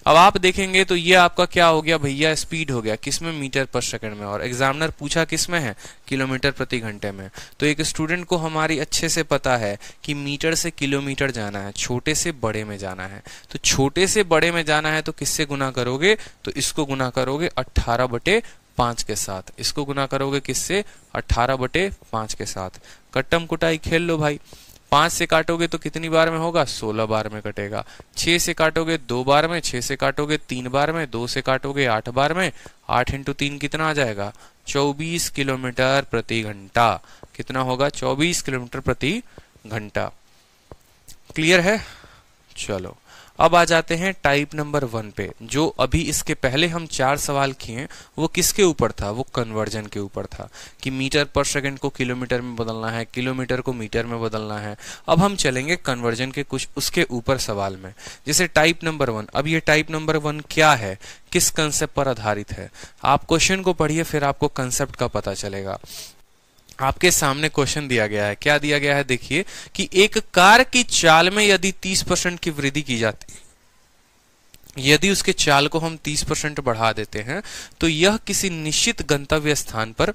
अब आप देखेंगे तो ये आपका क्या हो गया भैया स्पीड हो गया किसमें मीटर पर सेकंड में और एग्जामिनर पूछा किसमें है किलोमीटर प्रति घंटे में तो एक स्टूडेंट को हमारी अच्छे से पता है कि मीटर से किलोमीटर जाना है छोटे से बड़े में जाना है तो छोटे से बड़े में जाना है तो किससे गुना करोगे तो इसको गुना करोगे अट्ठारह बटे पांच के साथ इसको गुना करोगे किससे अट्ठारह बटे पांच के साथ कट्टम कुटाई खेल लो भाई पाँच से काटोगे तो कितनी बार में होगा सोलह बार में कटेगा छः से काटोगे दो बार में छह से काटोगे तीन बार में दो से काटोगे आठ बार में आठ इंटू तीन कितना आ जाएगा चौबीस किलोमीटर प्रति घंटा कितना होगा चौबीस किलोमीटर प्रति घंटा क्लियर है चलो अब आ जाते हैं टाइप नंबर वन पे जो अभी इसके पहले हम चार सवाल किए वो किसके ऊपर था वो कन्वर्जन के ऊपर था कि मीटर पर सेकंड को किलोमीटर में बदलना है किलोमीटर को मीटर में बदलना है अब हम चलेंगे कन्वर्जन के कुछ उसके ऊपर सवाल में जैसे टाइप नंबर वन अब ये टाइप नंबर वन क्या है किस कंसेप्ट पर आधारित है आप क्वेश्चन को पढ़िए फिर आपको कंसेप्ट का पता चलेगा आपके सामने क्वेश्चन दिया गया है क्या दिया गया है देखिए कि एक कार की चाल में यदि 30 परसेंट की वृद्धि की जाती है यदि उसके चाल को हम 30 परसेंट बढ़ा देते हैं तो यह किसी निश्चित गंतव्य स्थान पर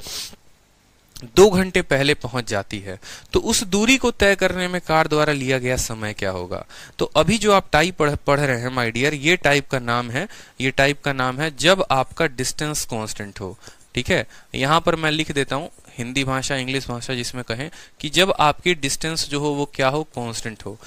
दो घंटे पहले पहुंच जाती है तो उस दूरी को तय करने में कार द्वारा लिया गया समय क्या होगा तो अभी जो आप टाइप पढ़, पढ़ रहे हैं माय डियर ये टाइप का नाम है ये टाइप का नाम है जब आपका डिस्टेंस कांस्टेंट हो ठीक है यहां पर मैं लिख देता हूं हिंदी भाषा इंग्लिश भाषा जिसमें कहें कि जब आपकी डिस्टेंस जो हो वो क्या हो कांस्टेंट हो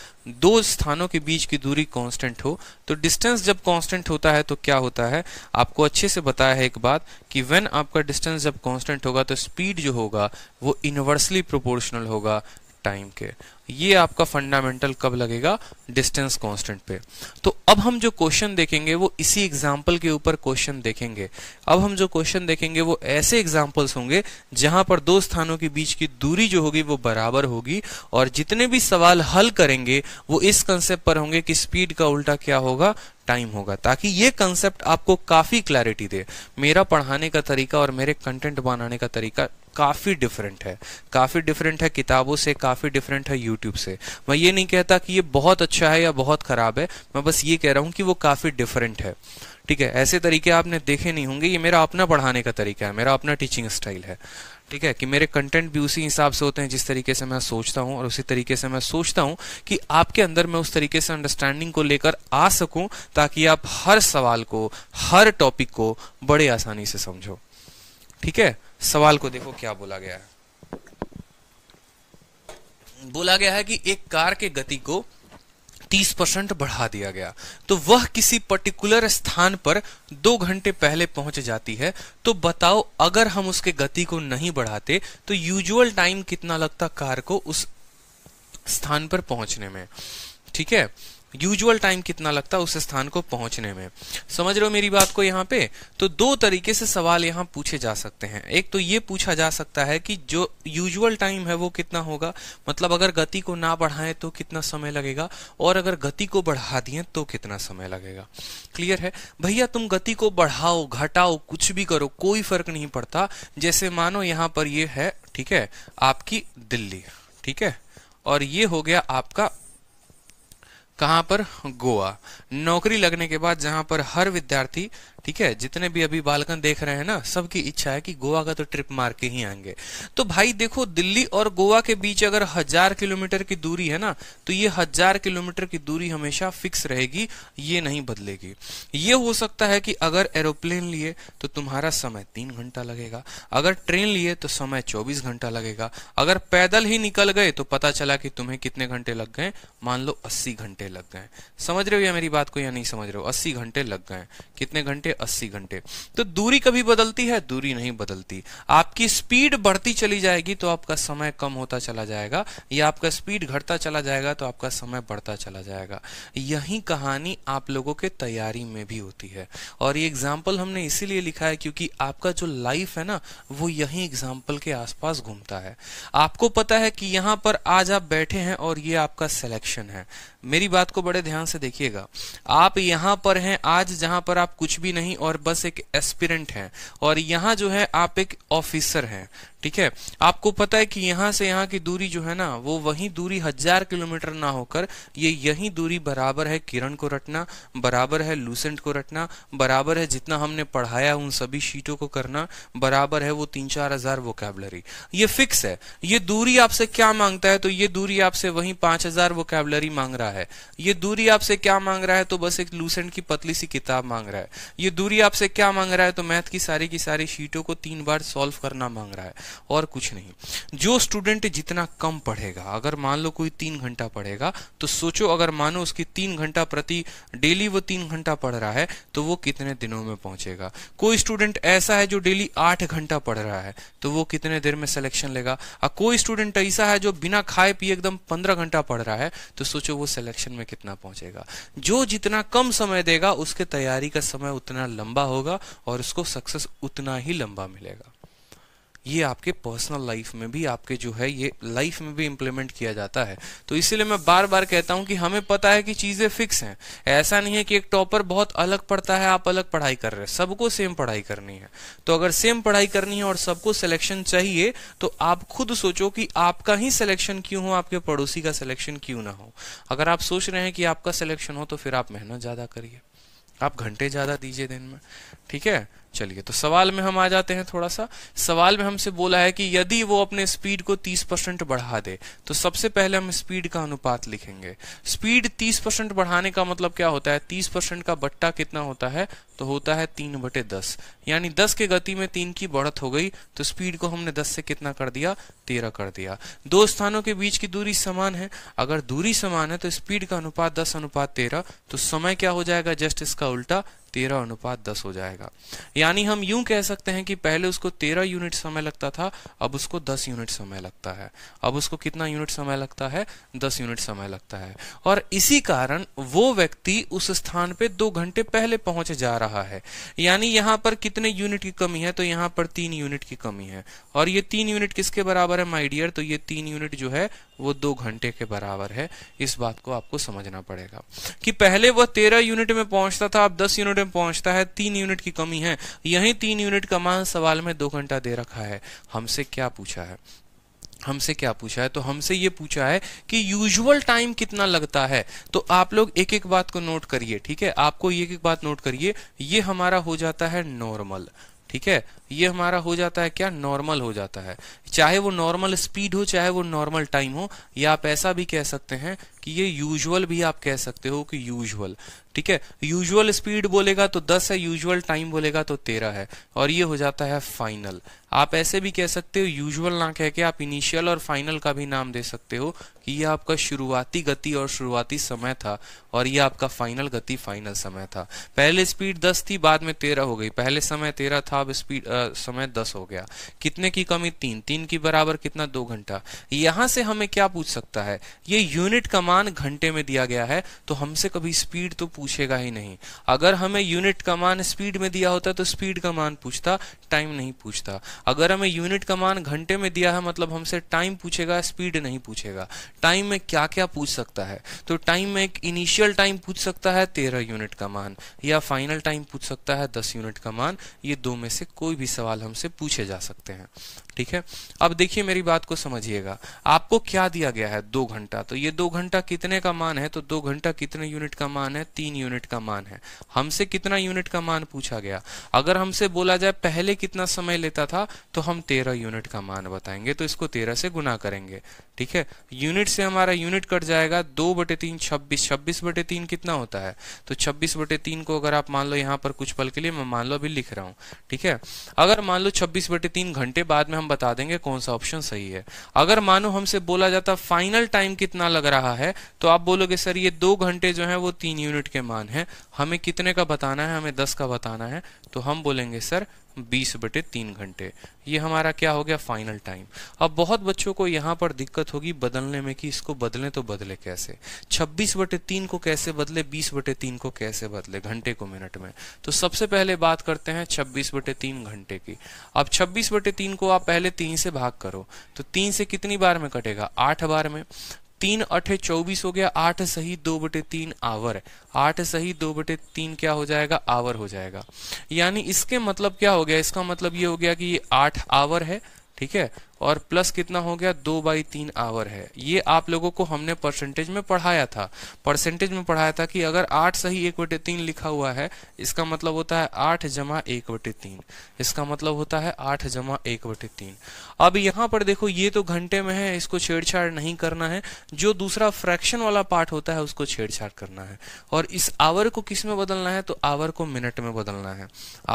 दो स्थानों के बीच की दूरी कांस्टेंट हो तो डिस्टेंस जब कांस्टेंट होता है तो क्या होता है आपको अच्छे से बताया है एक बात कि व्हेन आपका डिस्टेंस जब कांस्टेंट होगा तो स्पीड जो होगा वो इनवर्सली प्रोपोर्शनल होगा टाइम के ये आपका फंडामेंटल कब लगेगा डिस्टेंस कांस्टेंट पे तो अब हम जो क्वेश्चन देखेंगे वो इसी एग्जांपल के ऊपर क्वेश्चन देखेंगे अब हम जो क्वेश्चन देखेंगे वो ऐसे एग्जांपल्स होंगे जहां पर दो स्थानों के बीच की दूरी जो होगी वो बराबर होगी और जितने भी सवाल हल करेंगे वो इस कंसेप्ट पर होंगे कि स्पीड का उल्टा क्या होगा टाइम होगा ताकि ये कंसेप्ट आपको काफी क्लैरिटी दे मेरा पढ़ाने का तरीका और मेरे कंटेंट बनाने का तरीका काफ़ी डिफरेंट है काफ़ी डिफरेंट है किताबों से काफ़ी डिफरेंट है यूट्यूब से मैं ये नहीं कहता कि ये बहुत अच्छा है या बहुत ख़राब है मैं बस ये कह रहा हूँ कि वो काफ़ी डिफरेंट है ठीक है ऐसे तरीके आपने देखे नहीं होंगे ये मेरा अपना पढ़ाने का तरीका है मेरा अपना टीचिंग स्टाइल है ठीक है कि मेरे कंटेंट भी उसी हिसाब से होते हैं जिस तरीके से मैं सोचता हूँ और उसी तरीके से मैं सोचता हूँ कि आपके अंदर मैं उस तरीके से अंडरस्टैंडिंग को लेकर आ सकूँ ताकि आप हर सवाल को हर टॉपिक को बड़े आसानी से समझो ठीक है सवाल को देखो क्या बोला गया है बोला गया है कि एक कार के गति को 30 परसेंट बढ़ा दिया गया तो वह किसी पर्टिकुलर स्थान पर दो घंटे पहले पहुंच जाती है तो बताओ अगर हम उसके गति को नहीं बढ़ाते तो यूजुअल टाइम कितना लगता कार को उस स्थान पर पहुंचने में ठीक है यूजुअल टाइम कितना लगता है उस स्थान को पहुंचने में समझ रहे हो मेरी बात को यहाँ पे तो दो तरीके से सवाल यहाँ पूछे जा सकते हैं एक तो ये पूछा जा सकता है कि जो यूजुअल टाइम है वो कितना होगा मतलब अगर गति को ना बढ़ाएं तो कितना समय लगेगा और अगर गति को बढ़ा दिए तो कितना समय लगेगा क्लियर है भैया तुम गति को बढ़ाओ घटाओ कुछ भी करो कोई फर्क नहीं पड़ता जैसे मानो यहाँ पर ये है ठीक है आपकी दिल्ली ठीक है और ये हो गया आपका कहां पर गोवा नौकरी लगने के बाद जहां पर हर विद्यार्थी ठीक है जितने भी अभी बालकन देख रहे हैं ना सबकी इच्छा है कि गोवा का तो ट्रिप मार के ही आएंगे तो भाई देखो दिल्ली और गोवा के बीच अगर हजार किलोमीटर की दूरी है ना तो ये हजार किलोमीटर की दूरी हमेशा फिक्स रहेगी ये नहीं बदलेगी ये हो सकता है कि अगर एरोप्लेन लिए तो तुम्हारा समय तीन घंटा लगेगा अगर ट्रेन लिए तो समय चौबीस घंटा लगेगा अगर पैदल ही निकल गए तो पता चला कि तुम्हें कितने घंटे लग गए मान लो अस्सी घंटे लग गए समझ रहे हो या मेरी बात को या नहीं समझ रहे हो अस्सी घंटे लग गए कितने घंटे अस्सी घंटे तो दूरी कभी बदलती है दूरी नहीं बदलती आपकी स्पीड बढ़ती चली जाएगी तो आपका समय कम होता चला जाएगा या आपका स्पीड घटता चला जाएगा तो आपका समय बढ़ता चला जाएगा यही कहानी आप लोगों के तैयारी में भी होती है और ये एग्जाम्पल हमने इसीलिए लिखा है क्योंकि आपका जो लाइफ है ना वो यही एग्जाम्पल के आसपास घूमता है आपको पता है कि यहाँ पर आज आप बैठे हैं और ये आपका सिलेक्शन है मेरी बात को बड़े ध्यान से देखिएगा आप यहाँ पर हैं आज जहां पर आप कुछ भी नहीं नहीं और बस एक एस्पिरेंट है और यहाँ जो है आप एक ऑफिसर हैं ठीक है आपको पता है कि यहाँ से यहाँ की दूरी जो है ना वो वही दूरी हजार किलोमीटर ना होकर ये यही दूरी बराबर है किरण को रटना बराबर है लूसेंट को रटना बराबर है जितना हमने पढ़ाया उन सभी शीटों को करना बराबर है वो तीन चार हजार वोकेबलरी ये फिक्स है ये दूरी आपसे क्या मांगता है तो ये दूरी आपसे वही पांच हजार कैबलरी मांग रहा है ये दूरी आपसे क्या मांग रहा है तो बस एक लूसेंट की पतली सी किताब मांग रहा है ये दूरी आपसे क्या मांग रहा है तो मैथ की सारी की सारी शीटों को तीन बार सोल्व करना मांग रहा है और कुछ नहीं जो स्टूडेंट जितना कम पढ़ेगा अगर मान लो कोई तीन घंटा पढ़ेगा तो सोचो अगर मानो उसकी तीन घंटा प्रति डेली वो तीन घंटा पढ़ रहा है तो वो कितने दिनों में पहुंचेगा कोई स्टूडेंट ऐसा है जो डेली आठ घंटा पढ़ रहा है तो वो कितने देर में सिलेक्शन लेगा और कोई स्टूडेंट ऐसा है जो बिना खाए पिए एकदम पंद्रह घंटा पढ़ रहा है तो सोचो वो सिलेक्शन में कितना पहुंचेगा जो जितना कम समय देगा उसके तैयारी का समय उतना लंबा होगा और उसको सक्सेस उतना ही लंबा मिलेगा ये आपके पर्सनल लाइफ में भी आपके जो है ये लाइफ में भी इम्प्लीमेंट किया जाता है तो इसीलिए मैं बार बार कहता हूँ कि हमें पता है कि चीज़ें फिक्स हैं ऐसा नहीं है कि एक टॉपर बहुत अलग पढ़ता है आप अलग पढ़ाई कर रहे हैं सबको सेम पढ़ाई करनी है तो अगर सेम पढ़ाई करनी है और सबको सिलेक्शन चाहिए तो आप खुद सोचो कि आपका ही सिलेक्शन क्यों हो आपके पड़ोसी का सिलेक्शन क्यों ना हो अगर आप सोच रहे हैं कि आपका सिलेक्शन हो तो फिर आप मेहनत ज़्यादा करिए आप घंटे ज़्यादा दीजिए दिन में ठीक है चलिए तो सवाल में हम आ जाते हैं थोड़ा सा सवाल में हमसे बोला है कि यदि वो अपने स्पीड को 30 परसेंट बढ़ा दे तो सबसे पहले हम स्पीड का अनुपात लिखेंगे स्पीड 30 परसेंट बढ़ाने का मतलब क्या होता है 30 परसेंट का बट्टा कितना होता है तो होता है तीन बटे दस यानी दस के गति में तीन की बढ़त हो गई तो स्पीड को हमने दस से कितना कर दिया तेरह कर दिया दो स्थानों के बीच की दूरी समान है अगर दूरी समान है तो स्पीड का अनुपात दस अनुपात तेरह तो समय क्या हो जाएगा जस्ट इसका उल्टा तेरह अनुपात दस हो जाएगा यानी हम यूं कह सकते हैं कि पहले उसको तेरह यूनिट समय लगता था अब उसको दस यूनिट समय लगता है अब उसको कितना यूनिट समय लगता है दस यूनिट समय लगता है और इसी कारण वो व्यक्ति उस स्थान पे दो घंटे पहले पहुंच जा रहा है यानी यहां पर कितने यूनिट की कमी है तो यहां पर तीन यूनिट की कमी है और ये तीन यूनिट किसके बराबर है माइडियर तो ये तीन यूनिट जो है वो दो घंटे के बराबर है इस बात को आपको समझना पड़ेगा कि पहले वह तेरह यूनिट में पहुंचता था अब दस यूनिट में पहुंचता है तीन यूनिट की कमी है यही तीन यूनिट का मान सवाल में दो घंटा दे रखा है हमसे क्या पूछा है हमसे क्या पूछा है तो हमसे ये पूछा है कि यूजुअल टाइम कितना लगता है तो आप लोग एक एक बात को नोट करिए ठीक है आपको एक एक बात नोट करिए ये हमारा हो जाता है नॉर्मल ठीक है ये हमारा हो जाता है क्या नॉर्मल हो जाता है चाहे वो नॉर्मल स्पीड हो चाहे वो नॉर्मल टाइम हो या आप ऐसा भी कह सकते हैं कि ये यूजुअल भी आप कह सकते हो कि यूजुअल ठीक है यूजुअल स्पीड बोलेगा तो 10 है यूजुअल टाइम बोलेगा तो 13 है और ये हो जाता है फाइनल आप ऐसे भी कह सकते हो यूजुअल ना कह के आप इनिशियल और फाइनल का भी नाम दे सकते हो कि ये आपका शुरुआती गति और शुरुआती समय था और ये आपका फाइनल गति फाइनल समय था पहले स्पीड दस थी बाद में तेरह हो गई पहले समय तेरह था अब स्पीड आ, समय दस हो गया कितने की कमी तीन तीन की बराबर कितना दो घंटा यहां से हमें क्या पूछ सकता है ये यूनिट का कमान घंटे में दिया गया है तो हमसे कभी स्पीड तो पूछेगा ही नहीं अगर हमें यूनिट कमान स्पीड में दिया होता तो स्पीड का मान पूछता टाइम नहीं पूछता अगर हमें यूनिट कमान घंटे में दिया है मतलब हमसे टाइम पूछेगा स्पीड नहीं पूछेगा टाइम में क्या क्या पूछ सकता है तो टाइम में एक इनिशियल टाइम पूछ सकता है तेरह यूनिट का मान या फाइनल टाइम पूछ सकता है दस यूनिट का मान ये दो में से कोई भी सवाल हमसे पूछे जा सकते हैं ठीक है अब देखिए मेरी बात को समझिएगा आपको क्या दिया गया है दो घंटा तो ये दो घंटा कितने का मान है तो दो घंटा कितने यूनिट का मान है तीन यूनिट का मान है हमसे कितना यूनिट का मान पूछा गया अगर हमसे बोला जाए पहले कितना समय लेता था तो हम तेरह यूनिट का मान बताएंगे तो इसको तेरह से गुना करेंगे ठीक है यूनिट से हमारा यूनिट कट जाएगा दो बटे तीन छब्बीस छब्बीस बटे तीन कितना होता है तो छब्बीस बटे तीन को अगर आप मान लो यहाँ पर कुछ पल के लिए मैं मान लो अभी लिख रहा हूँ ठीक है अगर मान लो छब्बीस बटे तीन घंटे बाद में हम हम बता देंगे कौन सा ऑप्शन सही है अगर मानो हमसे बोला जाता फाइनल टाइम कितना लग रहा है तो आप बोलोगे सर ये दो घंटे जो है वो तीन यूनिट के मान है हमें कितने का बताना है हमें दस का बताना है तो हम बोलेंगे सर बीस बटे तीन घंटे ये हमारा क्या हो गया फाइनल टाइम अब बहुत बच्चों को यहाँ पर दिक्कत होगी बदलने में कि इसको बदलें तो बदले कैसे छब्बीस बटे तीन को कैसे बदले बीस बटे तीन को कैसे बदले घंटे को मिनट में तो सबसे पहले बात करते हैं छब्बीस बटे तीन घंटे की अब छब्बीस बटे तीन को आप पहले तीन से भाग करो तो तीन से कितनी बार में कटेगा आठ बार में तीन अठे चौबीस हो गया आठ सही दो बटे तीन आवर आठ सही दो बटे तीन क्या हो जाएगा आवर हो जाएगा यानी इसके मतलब क्या हो गया इसका मतलब ये हो गया कि ये आठ आवर है ठीक है और प्लस कितना हो गया दो बाई तीन आवर है ये आप लोगों को हमने परसेंटेज में पढ़ाया था परसेंटेज में पढ़ाया था कि अगर आठ सही एक बटे तीन लिखा हुआ है इसका मतलब होता है आठ जमा एक बटे तीन इसका मतलब होता है आठ जमा एक बटे तीन अब यहाँ पर देखो ये तो घंटे में है इसको छेड़छाड़ नहीं करना है जो दूसरा फ्रैक्शन वाला पार्ट होता है उसको छेड़छाड़ करना है और इस आवर को किस में बदलना है तो आवर को मिनट में बदलना है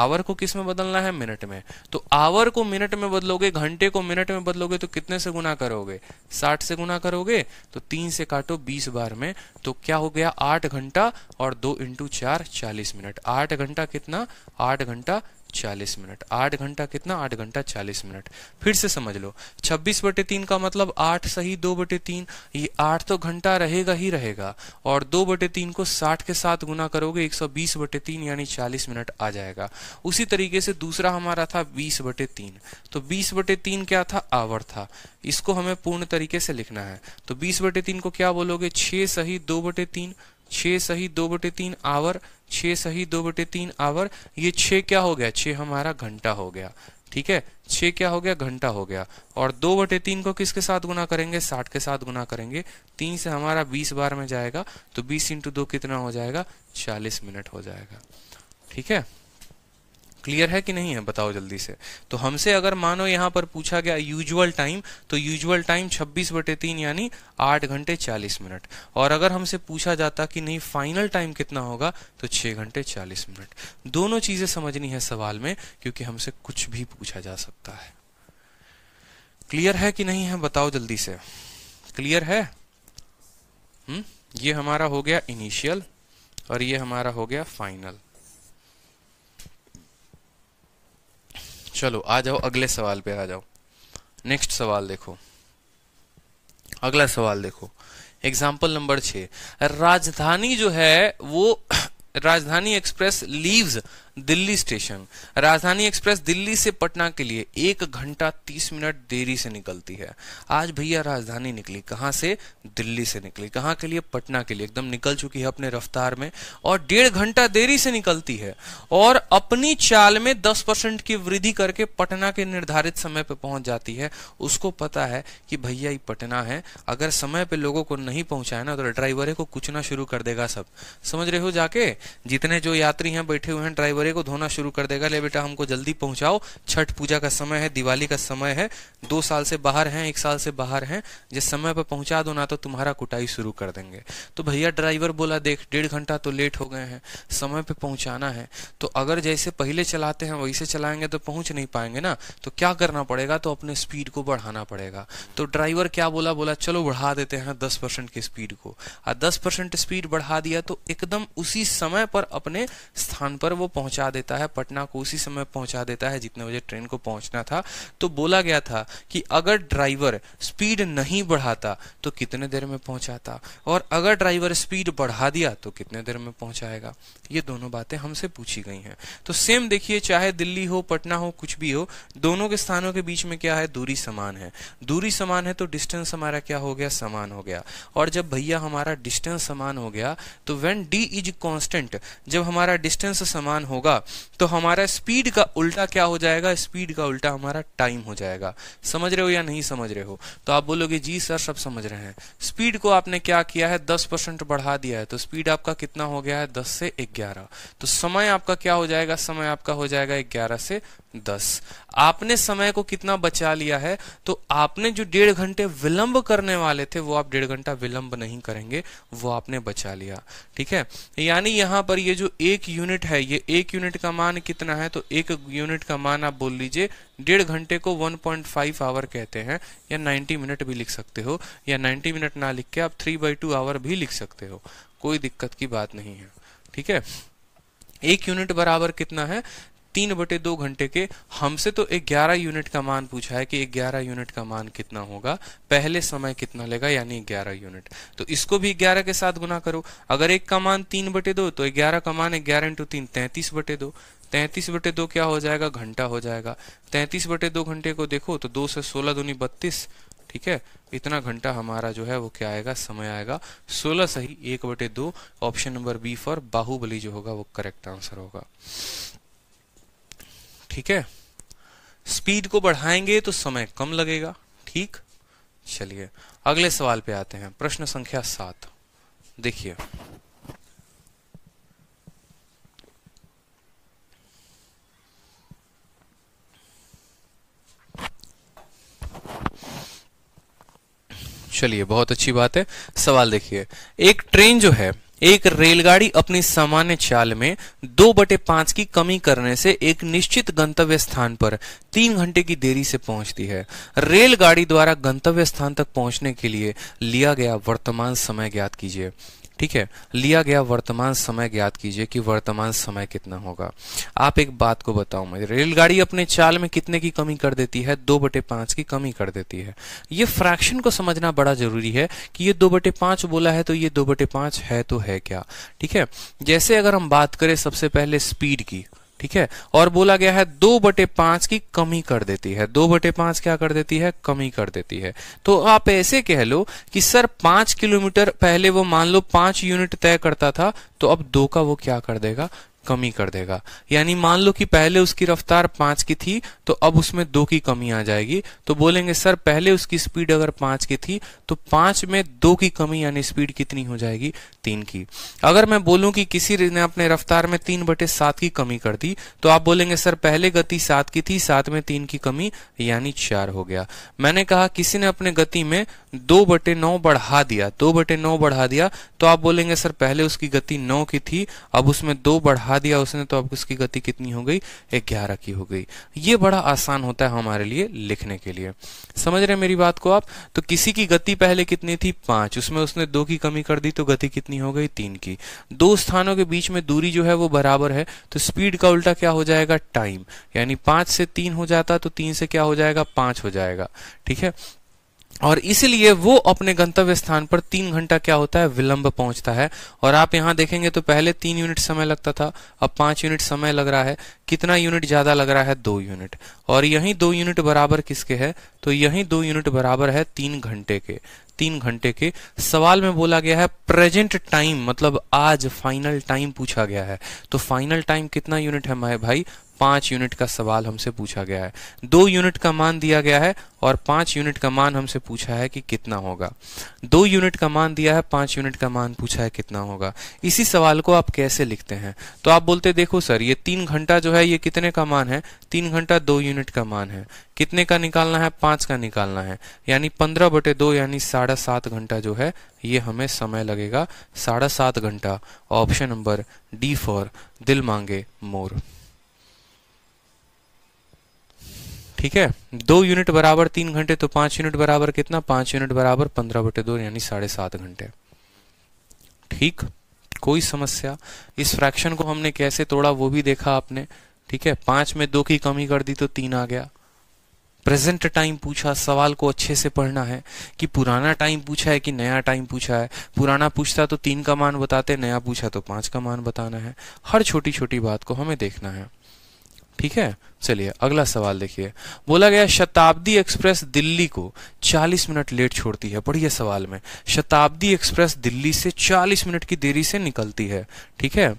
आवर को किस में बदलना है मिनट में तो आवर को मिनट में बदलोगे घंटे को मिनट साठ में बदलोगे तो कितने से गुना करोगे साठ से गुना करोगे तो तीन से काटो बीस बार में तो क्या हो गया आठ घंटा और दो इंटू चार चालीस मिनट आठ घंटा कितना आठ घंटा चालीस मिनट आठ घंटा कितना आठ घंटा चालीस मिनट फिर से समझ लो छब्बीस बटे तीन का मतलब आठ सही दो बटे तीन ये आठ तो घंटा रहेगा ही रहेगा और दो बटे तीन को साठ के साथ गुना करोगे एक सौ बीस बटे तीन यानी चालीस मिनट आ जाएगा उसी तरीके से दूसरा हमारा था बीस बटे तीन तो बीस बटे तीन क्या था आवर था इसको हमें पूर्ण तरीके से लिखना है तो बीस बटे तीन को क्या बोलोगे छह सही दो बटे तीन छः सही दो बटे तीन आवर छ सही दो बटे तीन आवर ये छ क्या हो गया छः हमारा घंटा हो गया ठीक है छ क्या हो गया घंटा हो गया और दो बटे तीन को किसके साथ गुना करेंगे साठ के साथ गुना करेंगे तीन से हमारा बीस बार में जाएगा तो बीस इंटू दो कितना हो जाएगा चालीस मिनट हो जाएगा ठीक है क्लियर है कि नहीं है बताओ जल्दी से तो हमसे अगर मानो यहाँ पर पूछा गया यूजुअल टाइम तो यूजुअल टाइम 26 बटे तीन यानी 8 घंटे 40 मिनट और अगर हमसे पूछा जाता कि नहीं फाइनल टाइम कितना होगा तो 6 घंटे 40 मिनट दोनों चीजें समझनी है सवाल में क्योंकि हमसे कुछ भी पूछा जा सकता है क्लियर है कि नहीं है बताओ जल्दी से क्लियर है हुँ? हम्म? ये हमारा हो गया इनिशियल और ये हमारा हो गया फाइनल चलो आ जाओ अगले सवाल पे आ जाओ नेक्स्ट सवाल देखो अगला सवाल देखो एग्जाम्पल नंबर छ राजधानी जो है वो <clears throat> Rajdhani express leaves Delhi station Rajdhani express Delhi से पटना के लिए एक घंटा तीस मिनट देरी से निकलती है आज भैया राजधानी निकली कहाँ से दिल्ली से निकली कहाँ के लिए पटना के लिए एकदम निकल चुकी है अपने रफ्तार में और डेढ़ घंटा देरी से निकलती है और अपनी चाल में दस परसेंट की वृद्धि करके पटना के निर्धारित समय पर पहुंच जाती है उसको पता है कि भैया ये पटना है अगर समय पर लोगों को नहीं पहुंचाए ना तो ड्राइवर को कुचना शुरू कर देगा सब समझ रहे हो जाके जितने जो यात्री हैं बैठे हुए हैं ड्राइवर देवरे को धोना शुरू कर देगा ले बेटा हमको जल्दी पहुंचाओ छठ पूजा का समय है दिवाली का समय है दो साल से बाहर हैं एक साल से बाहर हैं जिस समय पर पहुंचा दो ना तो तुम्हारा कुटाई शुरू कर देंगे तो भैया ड्राइवर बोला देख डेढ़ घंटा तो लेट हो गए हैं समय पर पहुंचाना है तो अगर जैसे पहले चलाते हैं वैसे चलाएंगे तो पहुंच नहीं पाएंगे ना तो क्या करना पड़ेगा तो अपने स्पीड को बढ़ाना पड़ेगा तो ड्राइवर क्या बोला बोला चलो बढ़ा देते हैं दस परसेंट की स्पीड को और दस परसेंट स्पीड बढ़ा दिया तो एकदम उसी समय पर अपने स्थान पर वो पहुंच पहुंचा देता है पटना को उसी समय पहुंचा देता है जितने बजे ट्रेन को पहुंचना था तो बोला गया था कि अगर ड्राइवर स्पीड नहीं बढ़ाता तो कितने देर में पहुंचाता और अगर ड्राइवर स्पीड बढ़ा दिया तो कितने देर में पहुंचाएगा ये दोनों बातें हमसे पूछी गई हैं तो सेम देखिए चाहे दिल्ली हो पटना हो कुछ भी हो दोनों के स्थानों के बीच में क्या है दूरी समान है दूरी समान है तो डिस्टेंस हमारा क्या हो गया समान हो गया और जब भैया हमारा डिस्टेंस समान हो गया तो वेन डी इज कॉन्स्टेंट जब हमारा डिस्टेंस समान हो होगा तो हमारा स्पीड का उल्टा क्या हो जाएगा स्पीड का उल्टा हमारा टाइम हो जाएगा समझ रहे हो या नहीं समझ रहे हो तो आप बोलोगे जी सर सब समझ रहे हैं स्पीड को आपने क्या किया है दस परसेंट बढ़ा दिया है तो स्पीड आपका कितना हो गया है दस से ग्यारह तो समय आपका क्या हो जाएगा समय आपका हो जाएगा ग्यारह से दस आपने समय को कितना बचा लिया है तो आपने जो डेढ़ घंटे विलंब करने वाले थे वो आप डेढ़ घंटा विलंब नहीं करेंगे वो आपने बचा लिया ठीक है यानी यहां पर ये जो एक यूनिट है ये एक यूनिट का मान कितना है तो एक यूनिट का मान आप बोल लीजिए डेढ़ घंटे को 1.5 आवर कहते हैं या 90 मिनट भी लिख सकते हो या 90 मिनट ना लिख के आप थ्री बाई टू आवर भी लिख सकते हो कोई दिक्कत की बात नहीं है ठीक है एक यूनिट बराबर कितना है तीन बटे दो घंटे के हमसे तो 11 यूनिट का मान पूछा है कि 11 यूनिट का मान कितना होगा पहले समय कितना लेगा यानी 11 यूनिट तो इसको भी 11 के साथ गुना करो अगर एक का मान तीन बटे दो तो 11 का मान ग्यारह इंटू तीन तैंतीस बटे दो तैंतीस बटे दो क्या हो जाएगा घंटा हो जाएगा तैंतीस बटे दो घंटे को देखो तो दो से सोलह दूनी बत्तीस ठीक है इतना घंटा हमारा जो है वो क्या आएगा समय आएगा सोलह सही एक बटे दो option number B for Baahubali जो होगा वो करेक्ट आंसर होगा ठीक है स्पीड को बढ़ाएंगे तो समय कम लगेगा ठीक चलिए अगले सवाल पे आते हैं प्रश्न संख्या सात देखिए चलिए बहुत अच्छी बात है सवाल देखिए एक ट्रेन जो है एक रेलगाड़ी अपनी सामान्य चाल में दो बटे पांच की कमी करने से एक निश्चित गंतव्य स्थान पर तीन घंटे की देरी से पहुंचती है रेलगाड़ी द्वारा गंतव्य स्थान तक पहुंचने के लिए लिया गया वर्तमान समय ज्ञात कीजिए ठीक है लिया गया वर्तमान समय ज्ञात कीजिए कि वर्तमान समय कितना होगा आप एक बात को बताओ मैं रेलगाड़ी अपने चाल में कितने की कमी कर देती है दो बटे पांच की कमी कर देती है ये फ्रैक्शन को समझना बड़ा जरूरी है कि ये दो बटे पांच बोला है तो ये दो बटे पांच है तो है क्या ठीक है जैसे अगर हम बात करें सबसे पहले स्पीड की ठीक है और बोला गया है दो बटे पांच की कमी कर देती है दो बटे पांच क्या कर देती है कमी कर देती है तो आप ऐसे कह लो कि सर पांच किलोमीटर पहले वो मान लो पांच यूनिट तय करता था तो अब दो का वो क्या कर देगा कमी कर देगा यानी मान लो कि पहले उसकी रफ्तार पांच की थी तो अब उसमें दो की कमी आ जाएगी तो बोलेंगे सर पहले उसकी स्पीड अगर पांच की थी तो पांच में दो की कमी यानी स्पीड कितनी हो जाएगी तीन की अगर मैं बोलूं कि किसी ने अपने रफ्तार में तीन बटे सात की कमी कर दी तो आप बोलेंगे सर पहले गति सात की थी सात में तीन की कमी यानी चार हो गया मैंने कहा किसी ने अपने गति में दो बटे नौ बढ़ा दिया दो बटे नौ बढ़ा दिया तो आप बोलेंगे सर पहले उसकी गति नौ की थी अब उसमें दो बढ़ा दिया उसने तो अब उसकी गति कितनी हो गई ग्यारह की हो गई ये बड़ा आसान होता है हमारे लिए लिखने के लिए समझ रहे मेरी बात को आप तो किसी की गति पहले कितनी थी पांच उसमें उसने दो की कमी कर दी तो गति कितनी हो गई तीन की दो स्थानों के बीच में दूरी जो है वो बराबर है तो स्पीड का उल्टा क्या हो जाएगा टाइम यानी पांच से तीन हो जाता तो तीन से क्या हो जाएगा पांच हो जाएगा ठीक है और इसीलिए वो अपने गंतव्य स्थान पर तीन घंटा क्या होता है विलंब पहुंचता है और आप यहाँ देखेंगे तो पहले तीन यूनिट समय लगता था अब पांच यूनिट समय लग रहा है कितना यूनिट ज्यादा लग रहा है दो यूनिट और यही दो यूनिट बराबर किसके है तो यही दो यूनिट बराबर है तीन घंटे के तीन घंटे के सवाल में बोला गया है प्रेजेंट टाइम मतलब आज फाइनल टाइम पूछा गया है तो फाइनल टाइम कितना यूनिट है भाई पांच यूनिट का सवाल हमसे पूछा गया है दो यूनिट का मान दिया गया है और पांच यूनिट का मान हमसे पूछा है कि कितना होगा दो यूनिट का मान दिया है पांच यूनिट का मान पूछा है कितना होगा इसी सवाल को आप कैसे लिखते हैं तो आप बोलते देखो सर ये तीन घंटा जो है ये कितने का मान है तीन घंटा दो यूनिट का मान है कितने का निकालना है पांच का निकालना है यानी पंद्रह बटे दो यानी साढ़े सात घंटा जो है ये हमें समय लगेगा साढ़े सात घंटा ऑप्शन नंबर डी फॉर दिल मांगे मोर ठीक है दो यूनिट बराबर तीन घंटे तो पांच यूनिट बराबर कितना पांच यूनिट बराबर पंद्रह बटे दो यानी साढ़े सात घंटे ठीक कोई समस्या इस फ्रैक्शन को हमने कैसे तोड़ा वो भी देखा आपने ठीक है पांच में दो की कमी कर दी तो तीन आ गया प्रेजेंट टाइम पूछा सवाल को अच्छे से पढ़ना है कि पुराना टाइम पूछा है कि नया टाइम पूछा है पुराना पूछता तो तीन का मान बताते नया पूछा तो पांच का मान बताना है हर छोटी छोटी बात को हमें देखना है ठीक है चलिए अगला सवाल देखिए बोला गया शताब्दी एक्सप्रेस दिल्ली को 40 मिनट लेट छोड़ती है पढ़िए सवाल में शताब्दी एक्सप्रेस दिल्ली से 40 मिनट की देरी से निकलती है ठीक है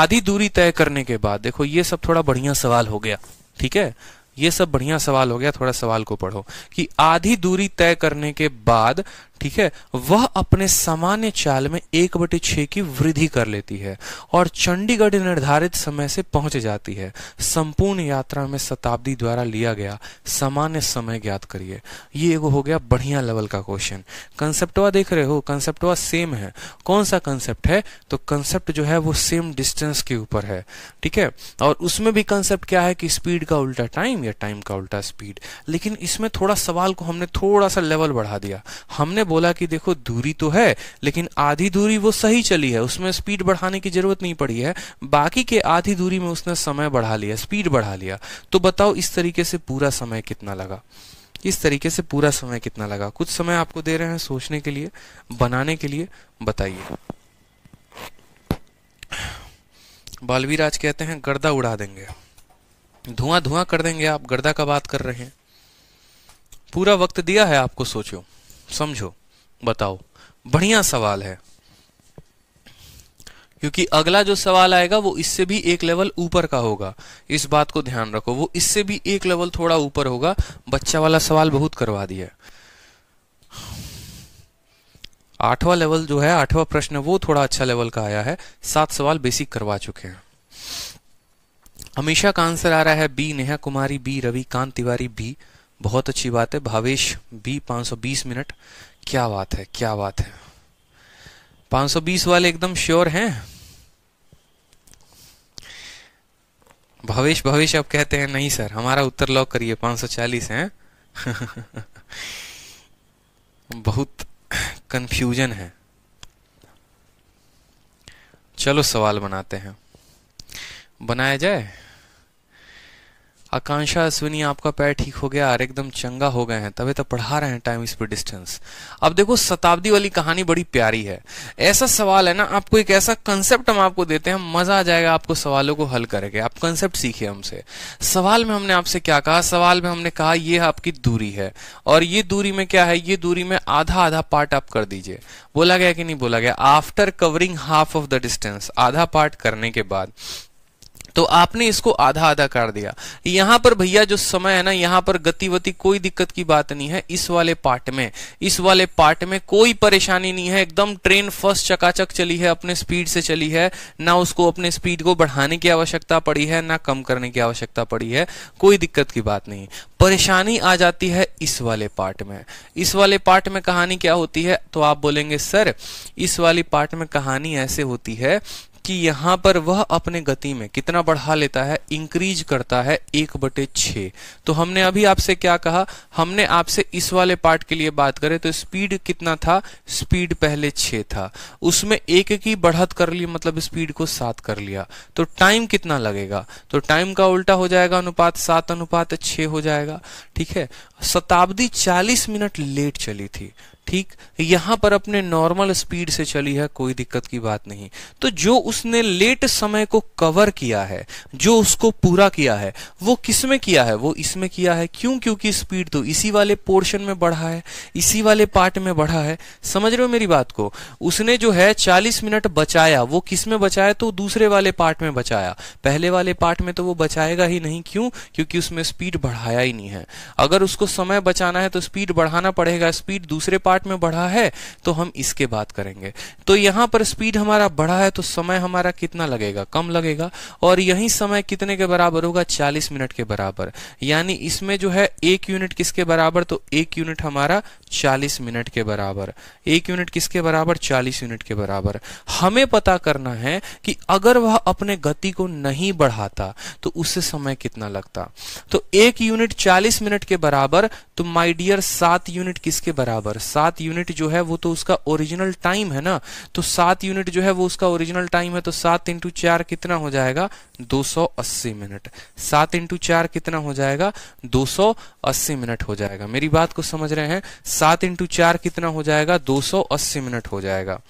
आधी दूरी तय करने के बाद देखो ये सब थोड़ा बढ़िया सवाल हो गया ठीक है ये सब बढ़िया सवाल हो गया थोड़ा सवाल को पढ़ो कि आधी दूरी तय करने के बाद ठीक है वह अपने सामान्य चाल में एक बटे छ की वृद्धि कर लेती है और चंडीगढ़ निर्धारित समय से पहुंच जाती है संपूर्ण यात्रा में शताब्दी द्वारा लिया गया सामान्य समय ज्ञात करिए ये एगो हो गया बढ़िया लेवल का क्वेश्चन कंसेप्टवा देख रहे हो कंसेप्टवा सेम है कौन सा कंसेप्ट है तो कंसेप्ट जो है वो सेम डिस्टेंस के ऊपर है ठीक है और उसमें भी कंसेप्ट क्या है कि स्पीड का उल्टा टाइम या टाइम का उल्टा स्पीड लेकिन इसमें थोड़ा सवाल को हमने थोड़ा सा लेवल बढ़ा दिया हमने बोला कि देखो दूरी तो है लेकिन आधी दूरी वो सही चली है उसमें स्पीड बढ़ाने की जरूरत नहीं पड़ी है बाकी के आधी दूरी में उसने समय बढ़ा लिया स्पीड बढ़ा लिया तो बताओ इस तरीके से पूरा समय कितना लगा इस तरीके से पूरा समय कितना लगा कुछ समय आपको दे रहे हैं सोचने के लिए बनाने के लिए बताइए बालवीराज कहते हैं गर्दा उड़ा देंगे धुआं धुआं कर देंगे आप गर्दा का बात कर रहे हैं पूरा वक्त दिया है आपको सोचो समझो बताओ बढ़िया सवाल है क्योंकि अगला जो सवाल आएगा वो इससे भी एक लेवल ऊपर का होगा इस बात को ध्यान रखो वो इससे भी एक लेवल थोड़ा ऊपर होगा बच्चा वाला सवाल बहुत करवा दिया आठवां लेवल जो है आठवां प्रश्न वो थोड़ा अच्छा लेवल का आया है सात सवाल बेसिक करवा चुके हैं हमेशा का आंसर आ रहा है B Neha Kumari B Ravi Kant Tiwari B बहुत अच्छी बात है भावेश बी 520 मिनट क्या बात है क्या बात है 520 वाले एकदम श्योर हैं भवेश भवेश आप कहते हैं नहीं सर हमारा उत्तर लॉक करिए 540 हैं <laughs> बहुत कंफ्यूजन है चलो सवाल बनाते हैं बनाया जाए आकांक्षा अश्विनी आपका पैर ठीक हो गया और एकदम चंगा हो गए हैं तबे तो पढ़ा रहे हैं टाइम स्पीड डिस्टेंस अब देखो शताब्दी वाली कहानी बड़ी प्यारी है ऐसा सवाल है ना आपको एक ऐसा कंसेप्ट हम आपको देते हैं मजा आ जाएगा आपको सवालों को हल करके आप कंसेप्ट सीखे हमसे सवाल में हमने आपसे क्या कहा सवाल में हमने कहा ये आपकी दूरी है और ये दूरी में क्या है ये दूरी में आधा आधा पार्ट आप कर दीजिए बोला गया कि नहीं बोला गया after covering half of the distance आधा पार्ट करने के बाद तो आपने इसको आधा आधा कर दिया यहां पर भैया जो समय है ना यहां पर गतिवती कोई दिक्कत की बात नहीं है इस वाले पार्ट में इस वाले पार्ट में कोई परेशानी नहीं है एकदम ट्रेन फर्स्ट चकाचक चली है अपने स्पीड से चली है ना उसको अपने स्पीड को बढ़ाने की आवश्यकता पड़ी है ना कम करने की आवश्यकता पड़ी है कोई दिक्कत की बात नहीं परेशानी आ जाती है इस वाले पार्ट में इस वाले पार्ट में कहानी क्या होती है तो आप बोलेंगे सर इस वाली पार्ट में कहानी ऐसे होती है कि यहां पर वह अपने गति में कितना बढ़ा लेता है इंक्रीज करता है एक बटे छ तो हमने अभी आपसे क्या कहा हमने आपसे इस वाले पार्ट के लिए बात करें तो स्पीड कितना था स्पीड पहले छ था उसमें एक की बढ़त कर ली मतलब स्पीड को सात कर लिया तो टाइम कितना लगेगा तो टाइम का उल्टा हो जाएगा अनुपात सात अनुपात छ हो जाएगा ठीक है शताब्दी चालीस मिनट लेट चली थी ठीक यहां पर अपने नॉर्मल स्पीड से चली है कोई दिक्कत की बात नहीं तो जो उसने लेट समय को कवर किया है जो उसको पूरा किया है वो किसमें किया है वो इसमें किया है क्यों क्योंकि स्पीड तो इसी वाले पोर्शन में बढ़ा है इसी वाले पार्ट में बढ़ा है समझ रहे हो मेरी बात को उसने जो है चालीस मिनट बचाया वो किसमें बचाया तो दूसरे वाले पार्ट में बचाया पहले वाले पार्ट में तो वो बचाएगा ही नहीं क्यों क्योंकि उसमें स्पीड बढ़ाया ही नहीं है अगर उसको समय बचाना है तो स्पीड बढ़ाना पड़ेगा स्पीड दूसरे पार्ट पार्ट में बढ़ा है तो हम इसके बात करेंगे तो यहां पर स्पीड हमारा बढ़ा है तो समय हमारा कितना लगेगा कम लगेगा और यही समय कितने के बराबर होगा चालीस मिनट के बराबर यानी इसमें जो है एक यूनिट किसके बराबर तो एक यूनिट हमारा चालीस मिनट के बराबर एक यूनिट किसके बराबर चालीस यूनिट के बराबर हमें पता करना है कि अगर वह अपने गति को नहीं बढ़ाता तो उससे समय कितना लगता तो एक यूनिट चालीस मिनट के बराबर तो माई डियर सात यूनिट किसके बराबर सात सात यूनिट जो है वो तो उसका ओरिजिनल टाइम है ना तो सात यूनिट जो है वो उसका ओरिजिनल टाइम है तो सात इंटू चार कितना हो जाएगा 280 मिनट सात इंटू चार कितना हो जाएगा 280 मिनट हो जाएगा मेरी बात को समझ रहे हैं सात इंटू चार कितना हो जाएगा 280 मिनट हो जाएगा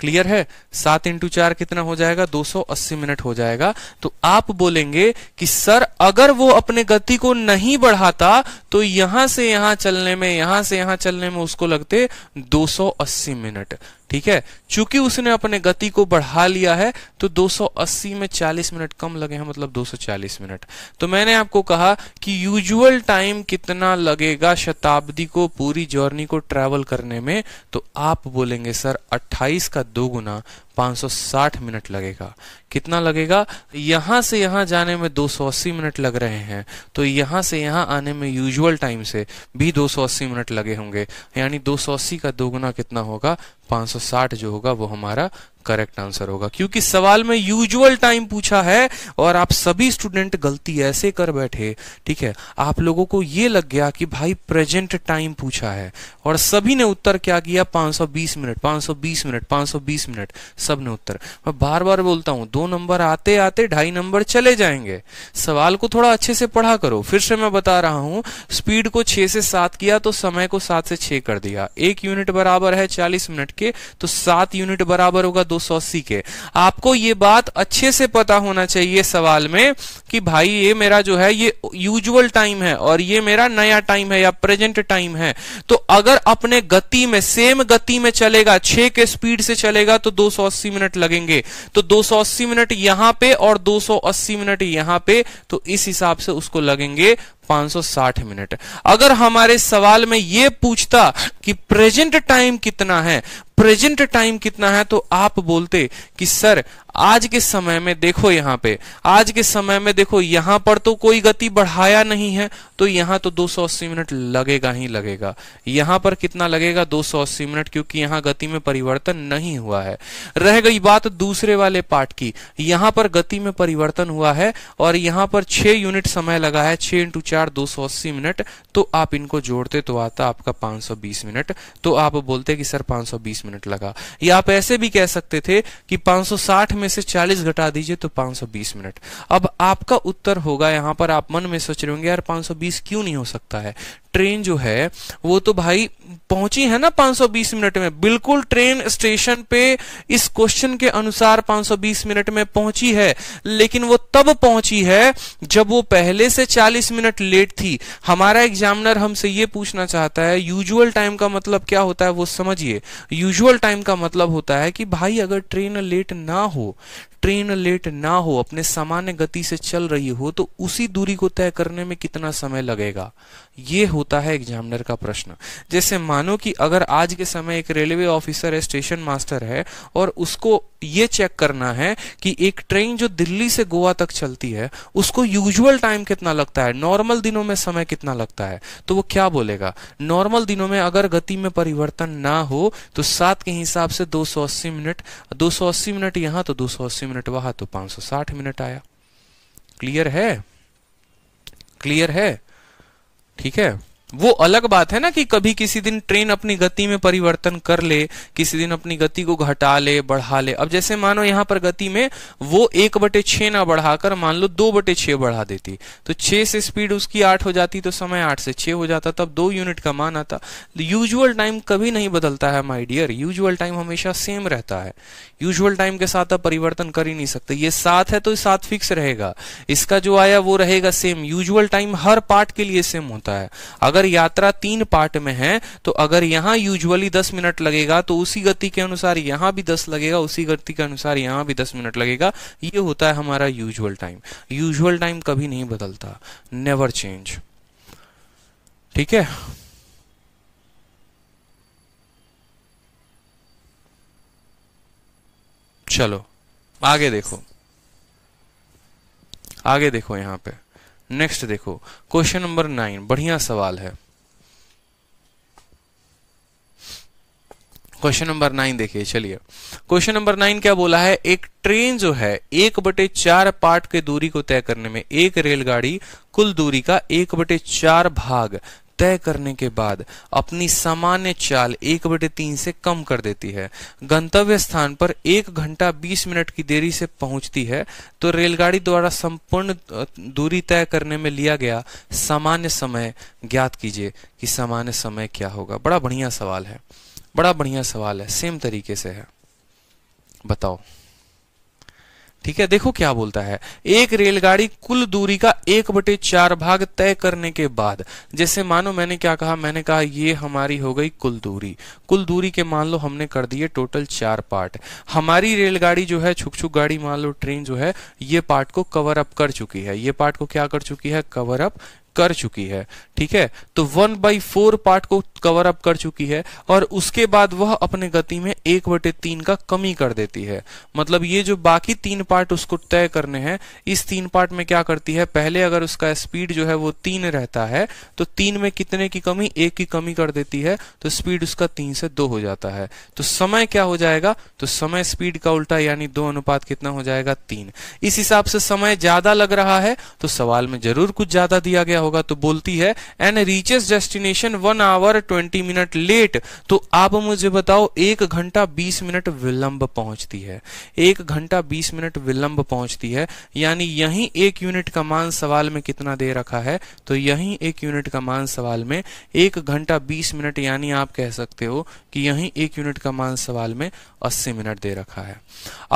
क्लियर है सात इंटू चार कितना हो जाएगा 280 मिनट हो जाएगा तो आप बोलेंगे कि सर अगर वो अपने गति को नहीं बढ़ाता तो यहां से यहां चलने में यहां से यहां चलने में उसको लगते 280 मिनट ठीक है चूंकि उसने अपने गति को बढ़ा लिया है तो 280 में 40 मिनट कम लगे हैं मतलब 240 मिनट तो मैंने आपको कहा कि यूजुअल टाइम कितना लगेगा शताब्दी को पूरी जर्नी को ट्रैवल करने में तो आप बोलेंगे सर 28 का दो गुना 560 मिनट लगेगा कितना लगेगा यहाँ से यहाँ जाने में 280 मिनट लग रहे हैं तो यहाँ से यहाँ आने में यूजुअल टाइम से भी 280 मिनट लगे होंगे यानी 280 का दोगुना कितना होगा 560 जो होगा वो हमारा करेक्ट आंसर होगा क्योंकि सवाल में यूजुअल टाइम पूछा है और आप सभी स्टूडेंट गलती ऐसे कर बैठे ठीक है आप लोगों को यह लग गया कि भाई प्रेजेंट टाइम पूछा है और सभी ने उत्तर क्या किया 520 मिनट 520 मिनट 520 मिनट सब ने उत्तर मैं बार बार बोलता हूं दो नंबर आते आते ढाई नंबर चले जाएंगे सवाल को थोड़ा अच्छे से पढ़ा करो फिर से मैं बता रहा हूं स्पीड को छह से सात किया तो समय को सात से छह कर दिया एक यूनिट बराबर है चालीस मिनट के तो सात यूनिट बराबर होगा 280 तो के आपको ये बात अच्छे से पता होना चाहिए सवाल में कि भाई ये मेरा जो है ये यूजुअल टाइम है और ये मेरा नया टाइम है या प्रेजेंट टाइम है तो अगर अपने गति में सेम गति में चलेगा छे के स्पीड से चलेगा तो 280 मिनट लगेंगे तो 280 मिनट यहां पे और 280 मिनट यहां पे तो इस हिसाब से उसको लगेंगे 560 मिनट अगर हमारे सवाल में यह पूछता कि प्रेजेंट टाइम कितना है प्रेजेंट टाइम कितना है तो आप बोलते कि सर आज के समय में देखो यहाँ पे आज के समय में देखो यहाँ पर तो कोई गति बढ़ाया नहीं है तो यहाँ तो 280 मिनट लगेगा ही लगेगा यहाँ पर कितना लगेगा 280 मिनट क्योंकि यहाँ गति में परिवर्तन नहीं हुआ है रह गई बात दूसरे वाले पार्ट की यहाँ पर गति में परिवर्तन हुआ है और यहाँ पर छह यूनिट समय लगा है छह इंटू चार दो मिनट तो आप इनको जोड़ते तो आता आपका पांच मिनट तो आप बोलते कि सर पांच मिनट लगा या आप ऐसे भी कह सकते थे कि पांच में में से 40 घटा दीजिए तो 520 मिनट अब आपका उत्तर होगा यहाँ पर आप मन में सोच रहे होंगे यार 520 क्यों नहीं हो सकता है ट्रेन जो है वो तो भाई पहुंची है ना 520 मिनट में बिल्कुल ट्रेन स्टेशन पे इस क्वेश्चन के अनुसार 520 मिनट में पहुंची है लेकिन वो तब पहुंची है जब वो पहले से 40 मिनट लेट थी हमारा एग्जामिनर हमसे ये पूछना चाहता है यूजुअल टाइम का मतलब क्या होता है वो समझिए यूजुअल टाइम का मतलब होता है कि भाई अगर ट्रेन लेट ना हो ट्रेन लेट ना हो अपने सामान्य गति से चल रही हो तो उसी दूरी को तय करने में कितना समय लगेगा ये होता है एग्जामिनर का प्रश्न जैसे मानो कि अगर आज के समय एक रेलवे ऑफिसर है स्टेशन मास्टर है और उसको ये चेक करना है कि एक ट्रेन जो दिल्ली से गोवा तक चलती है उसको यूजुअल टाइम कितना लगता है नॉर्मल दिनों में समय कितना लगता है तो वो क्या बोलेगा नॉर्मल दिनों में अगर गति में परिवर्तन ना हो तो सात के हिसाब से दो मिनट दो मिनट यहां तो दो अस्सी मिनट वहा तो 560 मिनट आया क्लियर है क्लियर है ठीक है वो अलग बात है ना कि कभी किसी दिन ट्रेन अपनी गति में परिवर्तन कर ले किसी दिन अपनी गति को घटा ले बढ़ा ले अब जैसे मानो यहां पर गति में वो एक बटे छे ना बढ़ाकर मान लो दो बटे छे बढ़ा देती तो छे से स्पीड उसकी आठ हो जाती तो समय आठ से छे हो जाता तब दो यूनिट का मान आता यूजुअल टाइम कभी नहीं बदलता है माई डियर यूजुअल टाइम हमेशा सेम रहता है यूजुअल टाइम के साथ आप परिवर्तन कर ही नहीं सकते ये सात है तो सात फिक्स रहेगा इसका जो आया वो रहेगा सेम यूजल टाइम हर पार्ट के लिए सेम होता है अगर अगर यात्रा तीन पार्ट में है तो अगर यहां यूजुअली दस मिनट लगेगा तो उसी गति के अनुसार यहां भी दस लगेगा उसी गति के अनुसार यहां भी दस मिनट लगेगा ये होता है हमारा यूजुअल टाइम यूजुअल टाइम कभी नहीं बदलता नेवर चेंज ठीक है चलो आगे देखो आगे देखो यहां पे नेक्स्ट देखो क्वेश्चन नंबर नाइन बढ़िया सवाल है क्वेश्चन नंबर नाइन देखिए चलिए क्वेश्चन नंबर नाइन क्या बोला है एक ट्रेन जो है एक बटे चार पार्ट के दूरी को तय करने में एक रेलगाड़ी कुल दूरी का एक बटे चार भाग तय करने के बाद अपनी सामान्य चाल एक बटे तीन से कम कर देती है गंतव्य स्थान पर एक घंटा बीस मिनट की देरी से पहुंचती है तो रेलगाड़ी द्वारा संपूर्ण दूरी तय करने में लिया गया सामान्य समय ज्ञात कीजिए कि सामान्य समय क्या होगा बड़ा बढ़िया सवाल है बड़ा बढ़िया सवाल है सेम तरीके से है बताओ ठीक है देखो क्या बोलता है एक रेलगाड़ी कुल दूरी का एक बटे चार भाग तय करने के बाद जैसे मानो मैंने क्या कहा मैंने कहा ये हमारी हो गई कुल दूरी कुल दूरी के मान लो हमने कर दिए टोटल चार पार्ट हमारी रेलगाड़ी जो है छुक छुक गाड़ी मान लो ट्रेन जो है ये पार्ट को कवर अप कर चुकी है ये पार्ट को क्या कर चुकी है कवर अप कर चुकी है ठीक है तो वन बाई फोर पार्ट को कवर अप कर चुकी है और उसके बाद वह अपने गति में एक बटे तीन का कमी कर देती है मतलब ये जो बाकी तीन पार्ट उसको तय करने हैं इस तीन पार्ट में क्या करती है पहले अगर उसका स्पीड जो है वो तीन रहता है तो तीन में कितने की कमी एक की कमी कर देती है तो स्पीड उसका तीन से दो हो जाता है तो समय क्या हो जाएगा तो समय स्पीड का उल्टा यानी दो अनुपात कितना हो जाएगा तीन इस हिसाब से समय ज्यादा लग रहा है तो सवाल में जरूर कुछ ज्यादा दिया गया होगा तो बोलती है and reaches destination one hour twenty minute late तो आप मुझे बताओ एक घंटा बीस मिनट विलंब पहुंचती है एक घंटा बीस मिनट विलंब पहुंचती है यानी यही एक यूनिट का मान सवाल में कितना दे रखा है तो यही एक यूनिट का मान सवाल में एक घंटा बीस मिनट यानी आप कह सकते हो कि यही एक यूनिट का मान सवाल में अस्सी मिनट दे रखा है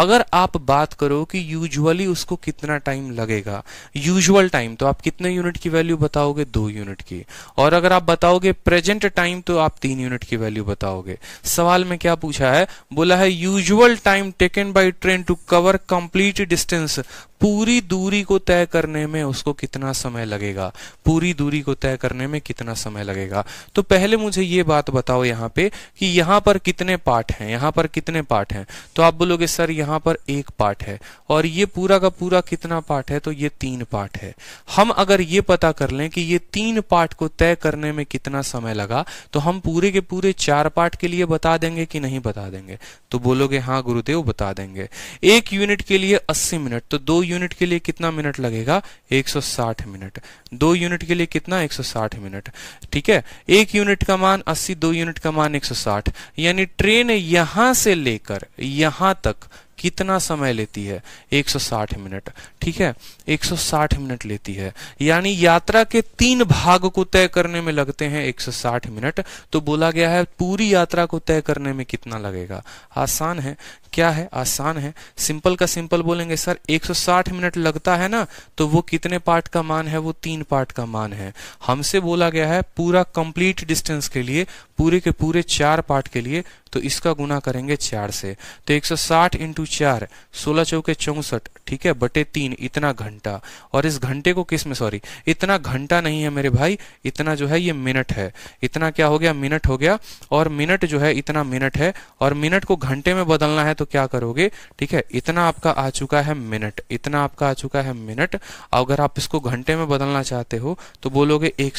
अगर आप बात करो कि यूजुअली उसको कितना टाइम लगेगा यूजुअल टाइम तो आप कितने यूनिट की वैल्यू बताओगे दो यूनिट की और अगर आप बताओगे प्रेजेंट टाइम तो आप तीन यूनिट की वैल्यू बताओगे सवाल में क्या पूछा है बोला है usual time taken by train to cover complete distance पूरी दूरी को तय करने में उसको कितना समय लगेगा पूरी दूरी को तय करने में कितना समय लगेगा तो पहले मुझे ये बात बताओ यहाँ पे कि यहाँ पर कितने पार्ट हैं यहाँ पर कितने पार्ट हैं तो आप बोलोगे सर यहाँ पर एक पार्ट है और ये पूरा का पूरा कितना पार्ट है तो ये तीन पार्ट है हम अगर ये पता कर कर लें कि ये तीन पार्ट को तय करने में कितना समय लगा तो हम पूरे के पूरे चार पार्ट के लिए बता देंगे कि नहीं बता देंगे तो बोलोगे हाँ गुरुदेव बता देंगे एक यूनिट के लिए 80 मिनट तो दो यूनिट के लिए कितना मिनट लगेगा 160 मिनट दो यूनिट के लिए कितना 160 मिनट ठीक है एक यूनिट का मान अस्सी दो यूनिट का मान एक यानी ट्रेन यहां से लेकर यहां तक कितना समय लेती है 160 मिनट ठीक है 160 मिनट लेती है यानी यात्रा के तीन भाग को तय करने में लगते हैं 160 मिनट तो बोला गया है पूरी यात्रा को तय करने में कितना लगेगा आसान है क्या है आसान है सिंपल का सिंपल बोलेंगे सर 160 मिनट लगता है ना तो वो कितने पार्ट का मान है वो तीन पार्ट का मान है हमसे बोला गया है पूरा कंप्लीट डिस्टेंस के लिए पूरे के पूरे चार पार्ट के लिए तो इसका गुना करेंगे चार से तो 160 सौ साठ इंटू चार सोलह चौके चौसठ ठीक है बटे तीन इतना घंटा और इस घंटे को किस में सॉरी इतना घंटा नहीं है मेरे भाई इतना जो है ये मिनट है इतना क्या हो गया मिनट हो गया और मिनट जो है इतना मिनट है और मिनट को घंटे में बदलना है तो क्या करोगे ठीक है इतना आपका आ चुका है मिनट इतना आपका आ चुका है मिनट अगर आप इसको घंटे में बदलना चाहते हो तो बोलोगे एक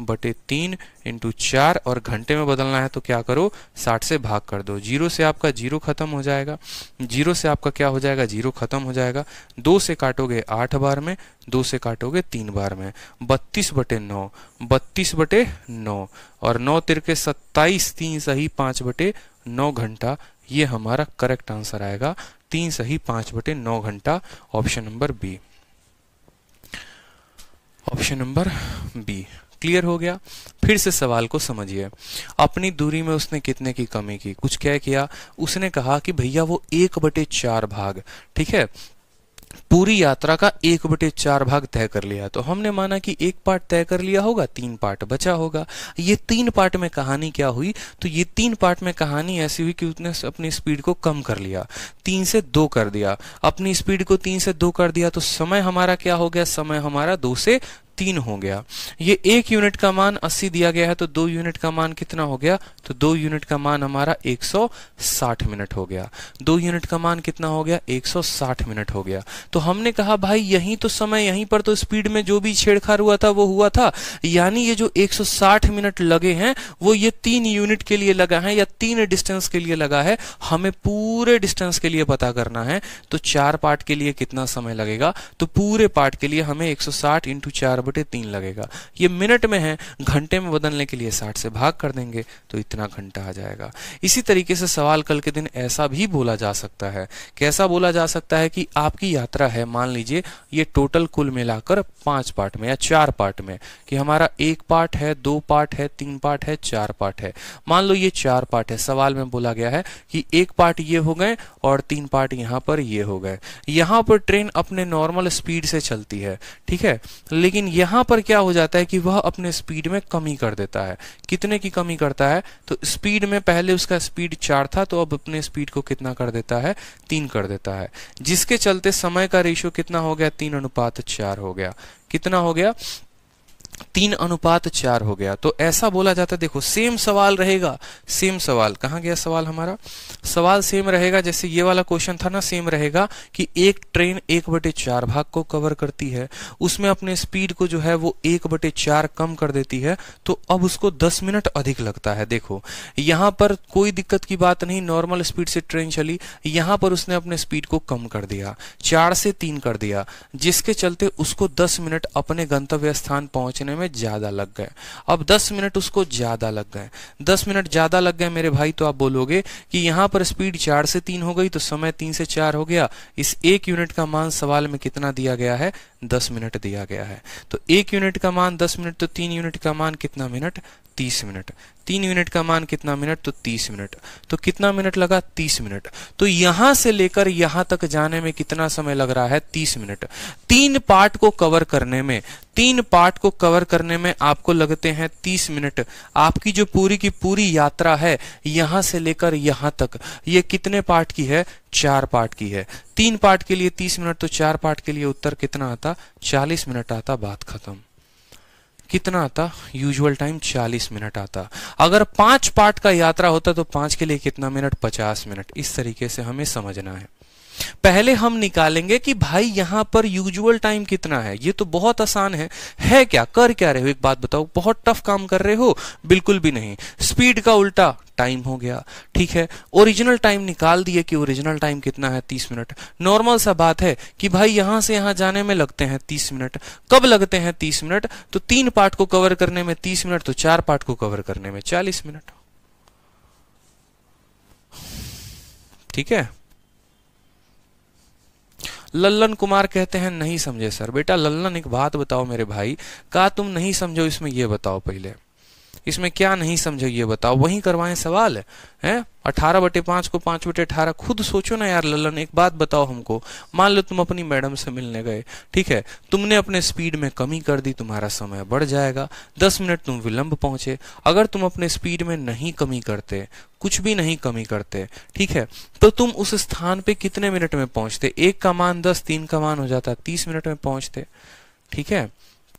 बटे तीन इंटू चार और घंटे में बदलना है तो क्या करो साठ से भाग कर दो जीरो से आपका जीरो खत्म हो जाएगा जीरो से आपका क्या हो जाएगा जीरो खत्म हो जाएगा दो से काटोगे आठ बार में दो से काटोगे तीन बार में बत्तीस बटे नौ बत्तीस बटे नौ और नौ तिरके सत्ताईस तीन सही पाँच बटे नौ घंटा ये हमारा करेक्ट आंसर आएगा तीन सही पाँच बटे नौ घंटा option number B option number B clear हो गया फिर से सवाल को समझिए अपनी दूरी में उसने कितने की कमी की कुछ क्या किया उसने कहा कि भैया वो एक बटे चार भाग ठीक है पूरी यात्रा का एक बटे चार भाग तय कर लिया तो हमने माना कि एक पार्ट तय कर लिया होगा तीन पार्ट बचा होगा ये तीन पार्ट में कहानी क्या हुई तो ये तीन पार्ट में कहानी ऐसी हुई कि उसने अपनी स्पीड को कम कर लिया तीन से दो कर दिया अपनी स्पीड को तीन से दो कर दिया तो समय हमारा क्या हो गया समय हमारा दो से तीन हो गया ये एक यूनिट का मान 80 दिया गया है तो दो यूनिट का मान कितना हो गया तो दो यूनिट का मान हमारा 160 मिनट हो गया दो यूनिट का मान कितना हो गया 160 मिनट हो गया तो हमने कहा भाई यहीं तो समय यहीं पर तो स्पीड में जो भी छेड़खाड़ हुआ था वो हुआ था यानी ये जो 160 मिनट लगे हैं वो ये तीन यूनिट के लिए लगा है या तीन डिस्टेंस के लिए लगा है हमें पूरे डिस्टेंस के लिए पता करना है तो चार पार्ट के लिए कितना समय लगेगा तो पूरे पार्ट के लिए हमें एक सौ साठ इंटू चार बटे तीन लगेगा ये मिनट में है घंटे में बदलने के लिए साठ से भाग कर देंगे तो इतना घंटा आ जाएगा इसी तरीके से सवाल कल के दिन ऐसा भी बोला जा सकता है कैसा बोला जा सकता है कि आपकी यात्रा है मान लीजिए ये टोटल कुल मिलाकर पांच पार्ट में या चार पार्ट में कि हमारा एक पार्ट है दो पार्ट है तीन पार्ट है चार पार्ट है मान लो ये चार पार्ट है सवाल में बोला गया है कि एक पार्ट ये हो गए और तीन पार्ट यहां पर ये हो गए यहां पर ट्रेन अपने नॉर्मल स्पीड से चलती है ठीक है लेकिन यहां पर क्या हो जाता है कि वह अपने स्पीड में कमी कर देता है कितने की कमी करता है तो स्पीड में पहले उसका स्पीड चार था तो अब अपने स्पीड को कितना कर देता है तीन कर देता है जिसके चलते समय का रेशियो कितना हो गया तीन अनुपात चार हो गया कितना हो गया तीन अनुपात चार हो गया तो ऐसा बोला जाता है देखो सेम सवाल रहेगा सेम सवाल कहाँ गया सवाल हमारा सवाल सेम रहेगा जैसे ये वाला क्वेश्चन था ना सेम रहेगा कि एक ट्रेन एक बटे चार भाग को कवर करती है उसमें अपने स्पीड को जो है वो एक बटे चार कम कर देती है तो अब उसको दस मिनट अधिक लगता है देखो यहाँ पर कोई दिक्कत की बात नहीं नॉर्मल स्पीड से ट्रेन चली यहाँ पर उसने अपने स्पीड को कम कर दिया चार से तीन कर दिया जिसके चलते उसको दस मिनट अपने गंतव्य स्थान पहुंचने पहुंचने में ज़्यादा लग गए अब 10 मिनट उसको ज़्यादा लग गए 10 मिनट ज़्यादा लग गए मेरे भाई तो आप बोलोगे कि यहां पर स्पीड चार से तीन हो गई तो समय तीन से चार हो गया इस एक यूनिट का मान सवाल में कितना दिया गया है दस मिनट दिया गया है तो एक यूनिट का मान दस मिनट तो तीन यूनिट का मान कितना मिनट तीस मिनट तीन मिनट का मान कितना मिनट तो तीस मिनट तो कितना मिनट लगा तीस मिनट तो यहां से लेकर यहां तक जाने में कितना समय लग रहा है तीस मिनट तीन पार्ट को कवर करने में तीन पार्ट को कवर करने में आपको लगते हैं तीस मिनट आपकी जो पूरी की पूरी यात्रा है यहां से लेकर यहां तक ये कितने पार्ट की है चार पार्ट की है तीन पार्ट के लिए तीस मिनट तो चार पार्ट के लिए उत्तर कितना आता चालीस मिनट आता बात खत्म कितना आता यूजुअल टाइम 40 मिनट आता अगर पांच पार्ट का यात्रा होता तो पांच के लिए कितना मिनट 50 मिनट इस तरीके से हमें समझना है पहले हम निकालेंगे कि भाई यहां पर यूजुअल टाइम कितना है ये तो बहुत आसान है है क्या कर क्या रहे हो एक बात बताओ बहुत टफ काम कर रहे हो बिल्कुल भी नहीं स्पीड का उल्टा टाइम हो गया ठीक है ओरिजिनल टाइम निकाल दिए कि ओरिजिनल टाइम कितना है तीस मिनट नॉर्मल सा बात है कि भाई यहां से यहां जाने में लगते हैं तीस मिनट कब लगते हैं तीस मिनट तो तीन पार्ट को कवर करने में तीस मिनट तो चार पार्ट को कवर करने में चालीस मिनट ठीक है लल्लन कुमार कहते हैं नहीं समझे सर बेटा लल्लन एक बात बताओ मेरे भाई का तुम नहीं समझो इसमें यह बताओ पहले इसमें क्या नहीं समझे ये बताओ वही करवाएं सवाल है अठारह बटे पांच को पांच बटे अठारह खुद सोचो ना यार ललन एक बात बताओ हमको मान लो तुम अपनी मैडम से मिलने गए ठीक है तुमने अपने स्पीड में कमी कर दी तुम्हारा समय बढ़ जाएगा दस मिनट तुम विलंब पहुंचे अगर तुम अपने स्पीड में नहीं कमी करते कुछ भी नहीं कमी करते ठीक है तो तुम उस स्थान पे कितने मिनट में पहुंचते एक का मान दस तीन का मान हो जाता तीस मिनट में पहुंचते ठीक है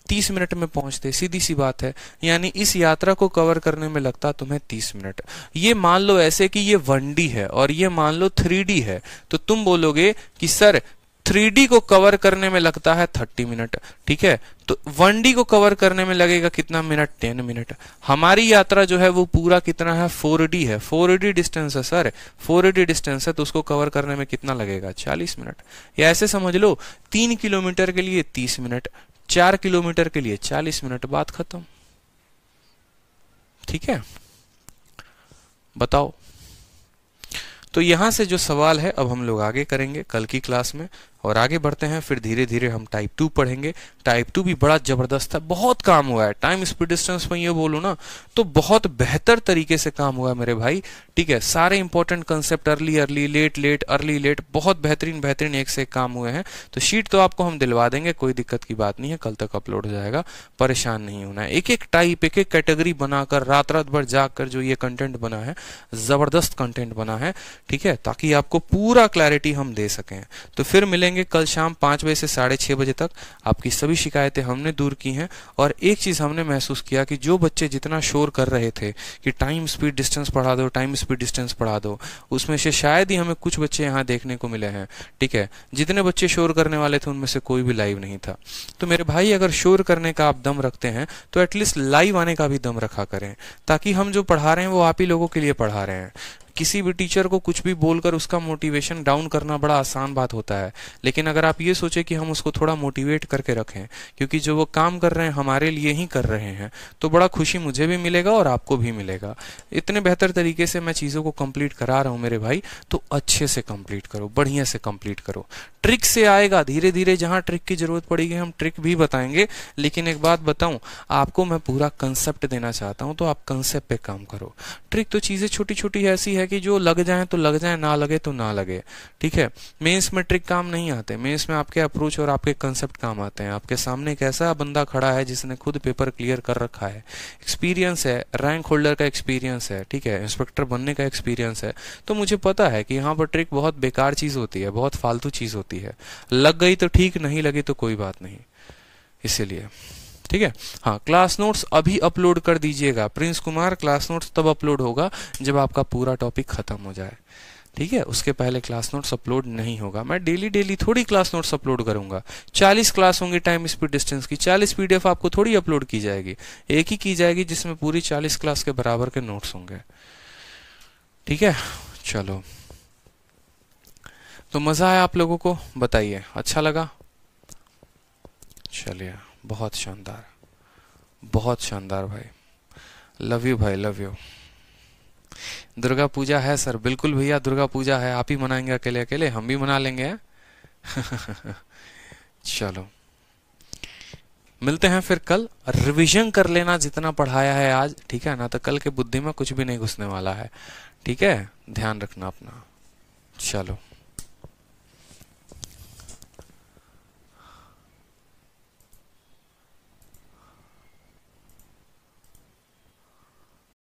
30 मिनट में पहुंचते सीधी सी बात है यानी इस यात्रा को कवर करने में लगता तुम्हें 30 मिनट ये मान लो ऐसे कि ये वन है और ये मान लो थ्री है तो तुम बोलोगे कि सर 3D को कवर करने में लगता है 30 मिनट ठीक है तो 1D को कवर करने में लगेगा कितना मिनट 10 मिनट हमारी यात्रा जो है वो पूरा कितना है 4D है 4D डिस्टेंस है सर 4D डिस्टेंस है तो उसको कवर करने में कितना लगेगा 40 मिनट या ऐसे समझ लो तीन किलोमीटर के लिए 30 मिनट चार किलोमीटर के लिए चालीस मिनट बाद खत्म ठीक है बताओ तो यहां से जो सवाल है अब हम लोग आगे करेंगे कल की क्लास में और आगे बढ़ते हैं फिर धीरे धीरे हम टाइप टू पढ़ेंगे टाइप टू भी बड़ा ज़बरदस्त है बहुत काम हुआ है टाइम स्पीड डिस्टेंस में ये बोलू ना तो बहुत बेहतर तरीके से काम हुआ है मेरे भाई ठीक है सारे important concept early early late late early late बहुत बेहतरीन बेहतरीन एक से एक काम हुए हैं तो शीट तो आपको हम दिलवा देंगे कोई दिक्कत की बात नहीं है कल तक अपलोड हो जाएगा परेशान नहीं होना है एक एक टाइप एक एक कैटेगरी बनाकर रात रात भर जाकर जो ये कंटेंट बना है ज़बरदस्त कंटेंट बना है ठीक है ताकि आपको पूरा क्लैरिटी हम दे सकें तो फिर मिलेंगे करेंगे कल शाम पाँच बजे से साढ़े छः बजे तक आपकी सभी शिकायतें हमने दूर की हैं और एक चीज़ हमने महसूस किया कि जो बच्चे जितना शोर कर रहे थे कि टाइम स्पीड डिस्टेंस पढ़ा दो टाइम स्पीड डिस्टेंस पढ़ा दो उसमें से शायद ही हमें कुछ बच्चे यहाँ देखने को मिले हैं ठीक है जितने बच्चे शोर करने वाले थे उनमें से कोई भी लाइव नहीं था तो मेरे भाई अगर शोर करने का आप दम रखते हैं तो एटलीस्ट लाइव आने का भी दम रखा करें ताकि हम जो पढ़ा रहे हैं वो आप ही लोगों के लिए पढ़ा रहे हैं किसी भी टीचर को कुछ भी बोलकर उसका मोटिवेशन डाउन करना बड़ा आसान बात होता है लेकिन अगर आप ये सोचें कि हम उसको थोड़ा मोटिवेट करके रखें क्योंकि जो वो काम कर रहे हैं हमारे लिए ही कर रहे हैं तो बड़ा खुशी मुझे भी मिलेगा और आपको भी मिलेगा इतने बेहतर तरीके से मैं चीज़ों को कंप्लीट करा रहा हूँ मेरे भाई तो अच्छे से कंप्लीट करो बढ़िया से कंप्लीट करो ट्रिक से आएगा धीरे धीरे जहाँ ट्रिक की ज़रूरत पड़ेगी हम ट्रिक भी बताएंगे लेकिन एक बात बताऊँ आपको मैं पूरा कंसेप्ट देना चाहता हूँ तो आप कंसेप्ट पे काम करो ट्रिक तो चीज़ें छोटी छोटी ऐसी है कि जो लग जाए तो लग जाए ना लगे तो ना लगे ठीक है मेंस में ट्रिक काम नहीं आते मेंस में आपके अप्रोच और आपके कंसेप्ट काम आते हैं आपके सामने एक ऐसा बंदा खड़ा है जिसने खुद पेपर क्लियर कर रखा है एक्सपीरियंस है रैंक होल्डर का एक्सपीरियंस है ठीक है इंस्पेक्टर बनने का एक्सपीरियंस है तो मुझे पता है कि यहाँ पर ट्रिक बहुत बेकार चीज़ होती है बहुत फालतू चीज़ होती है लग गई तो ठीक नहीं लगी तो कोई बात नहीं इसीलिए ठीक है हाँ क्लास नोट्स अभी अपलोड कर दीजिएगा प्रिंस कुमार क्लास नोट्स तब अपलोड होगा जब आपका पूरा टॉपिक खत्म हो जाए ठीक है उसके पहले क्लास नोट्स अपलोड नहीं होगा मैं डेली डेली थोड़ी क्लास नोट्स अपलोड करूंगा 40 क्लास होंगी टाइम स्पीड डिस्टेंस की 40 पीडीएफ आपको थोड़ी अपलोड की जाएगी एक ही की जाएगी जिसमें पूरी 40 क्लास के बराबर के नोट्स होंगे ठीक है चलो तो मज़ा आया आप लोगों को बताइए अच्छा लगा चलिए बहुत शानदार बहुत शानदार भाई लव यू भाई लव यू दुर्गा पूजा है सर बिल्कुल भैया दुर्गा पूजा है आप ही मनाएंगे अकेले अकेले हम भी मना लेंगे <laughs> चलो मिलते हैं फिर कल रिवीजन कर लेना जितना पढ़ाया है आज ठीक है ना तो कल के बुद्धि में कुछ भी नहीं घुसने वाला है ठीक है ध्यान रखना अपना चलो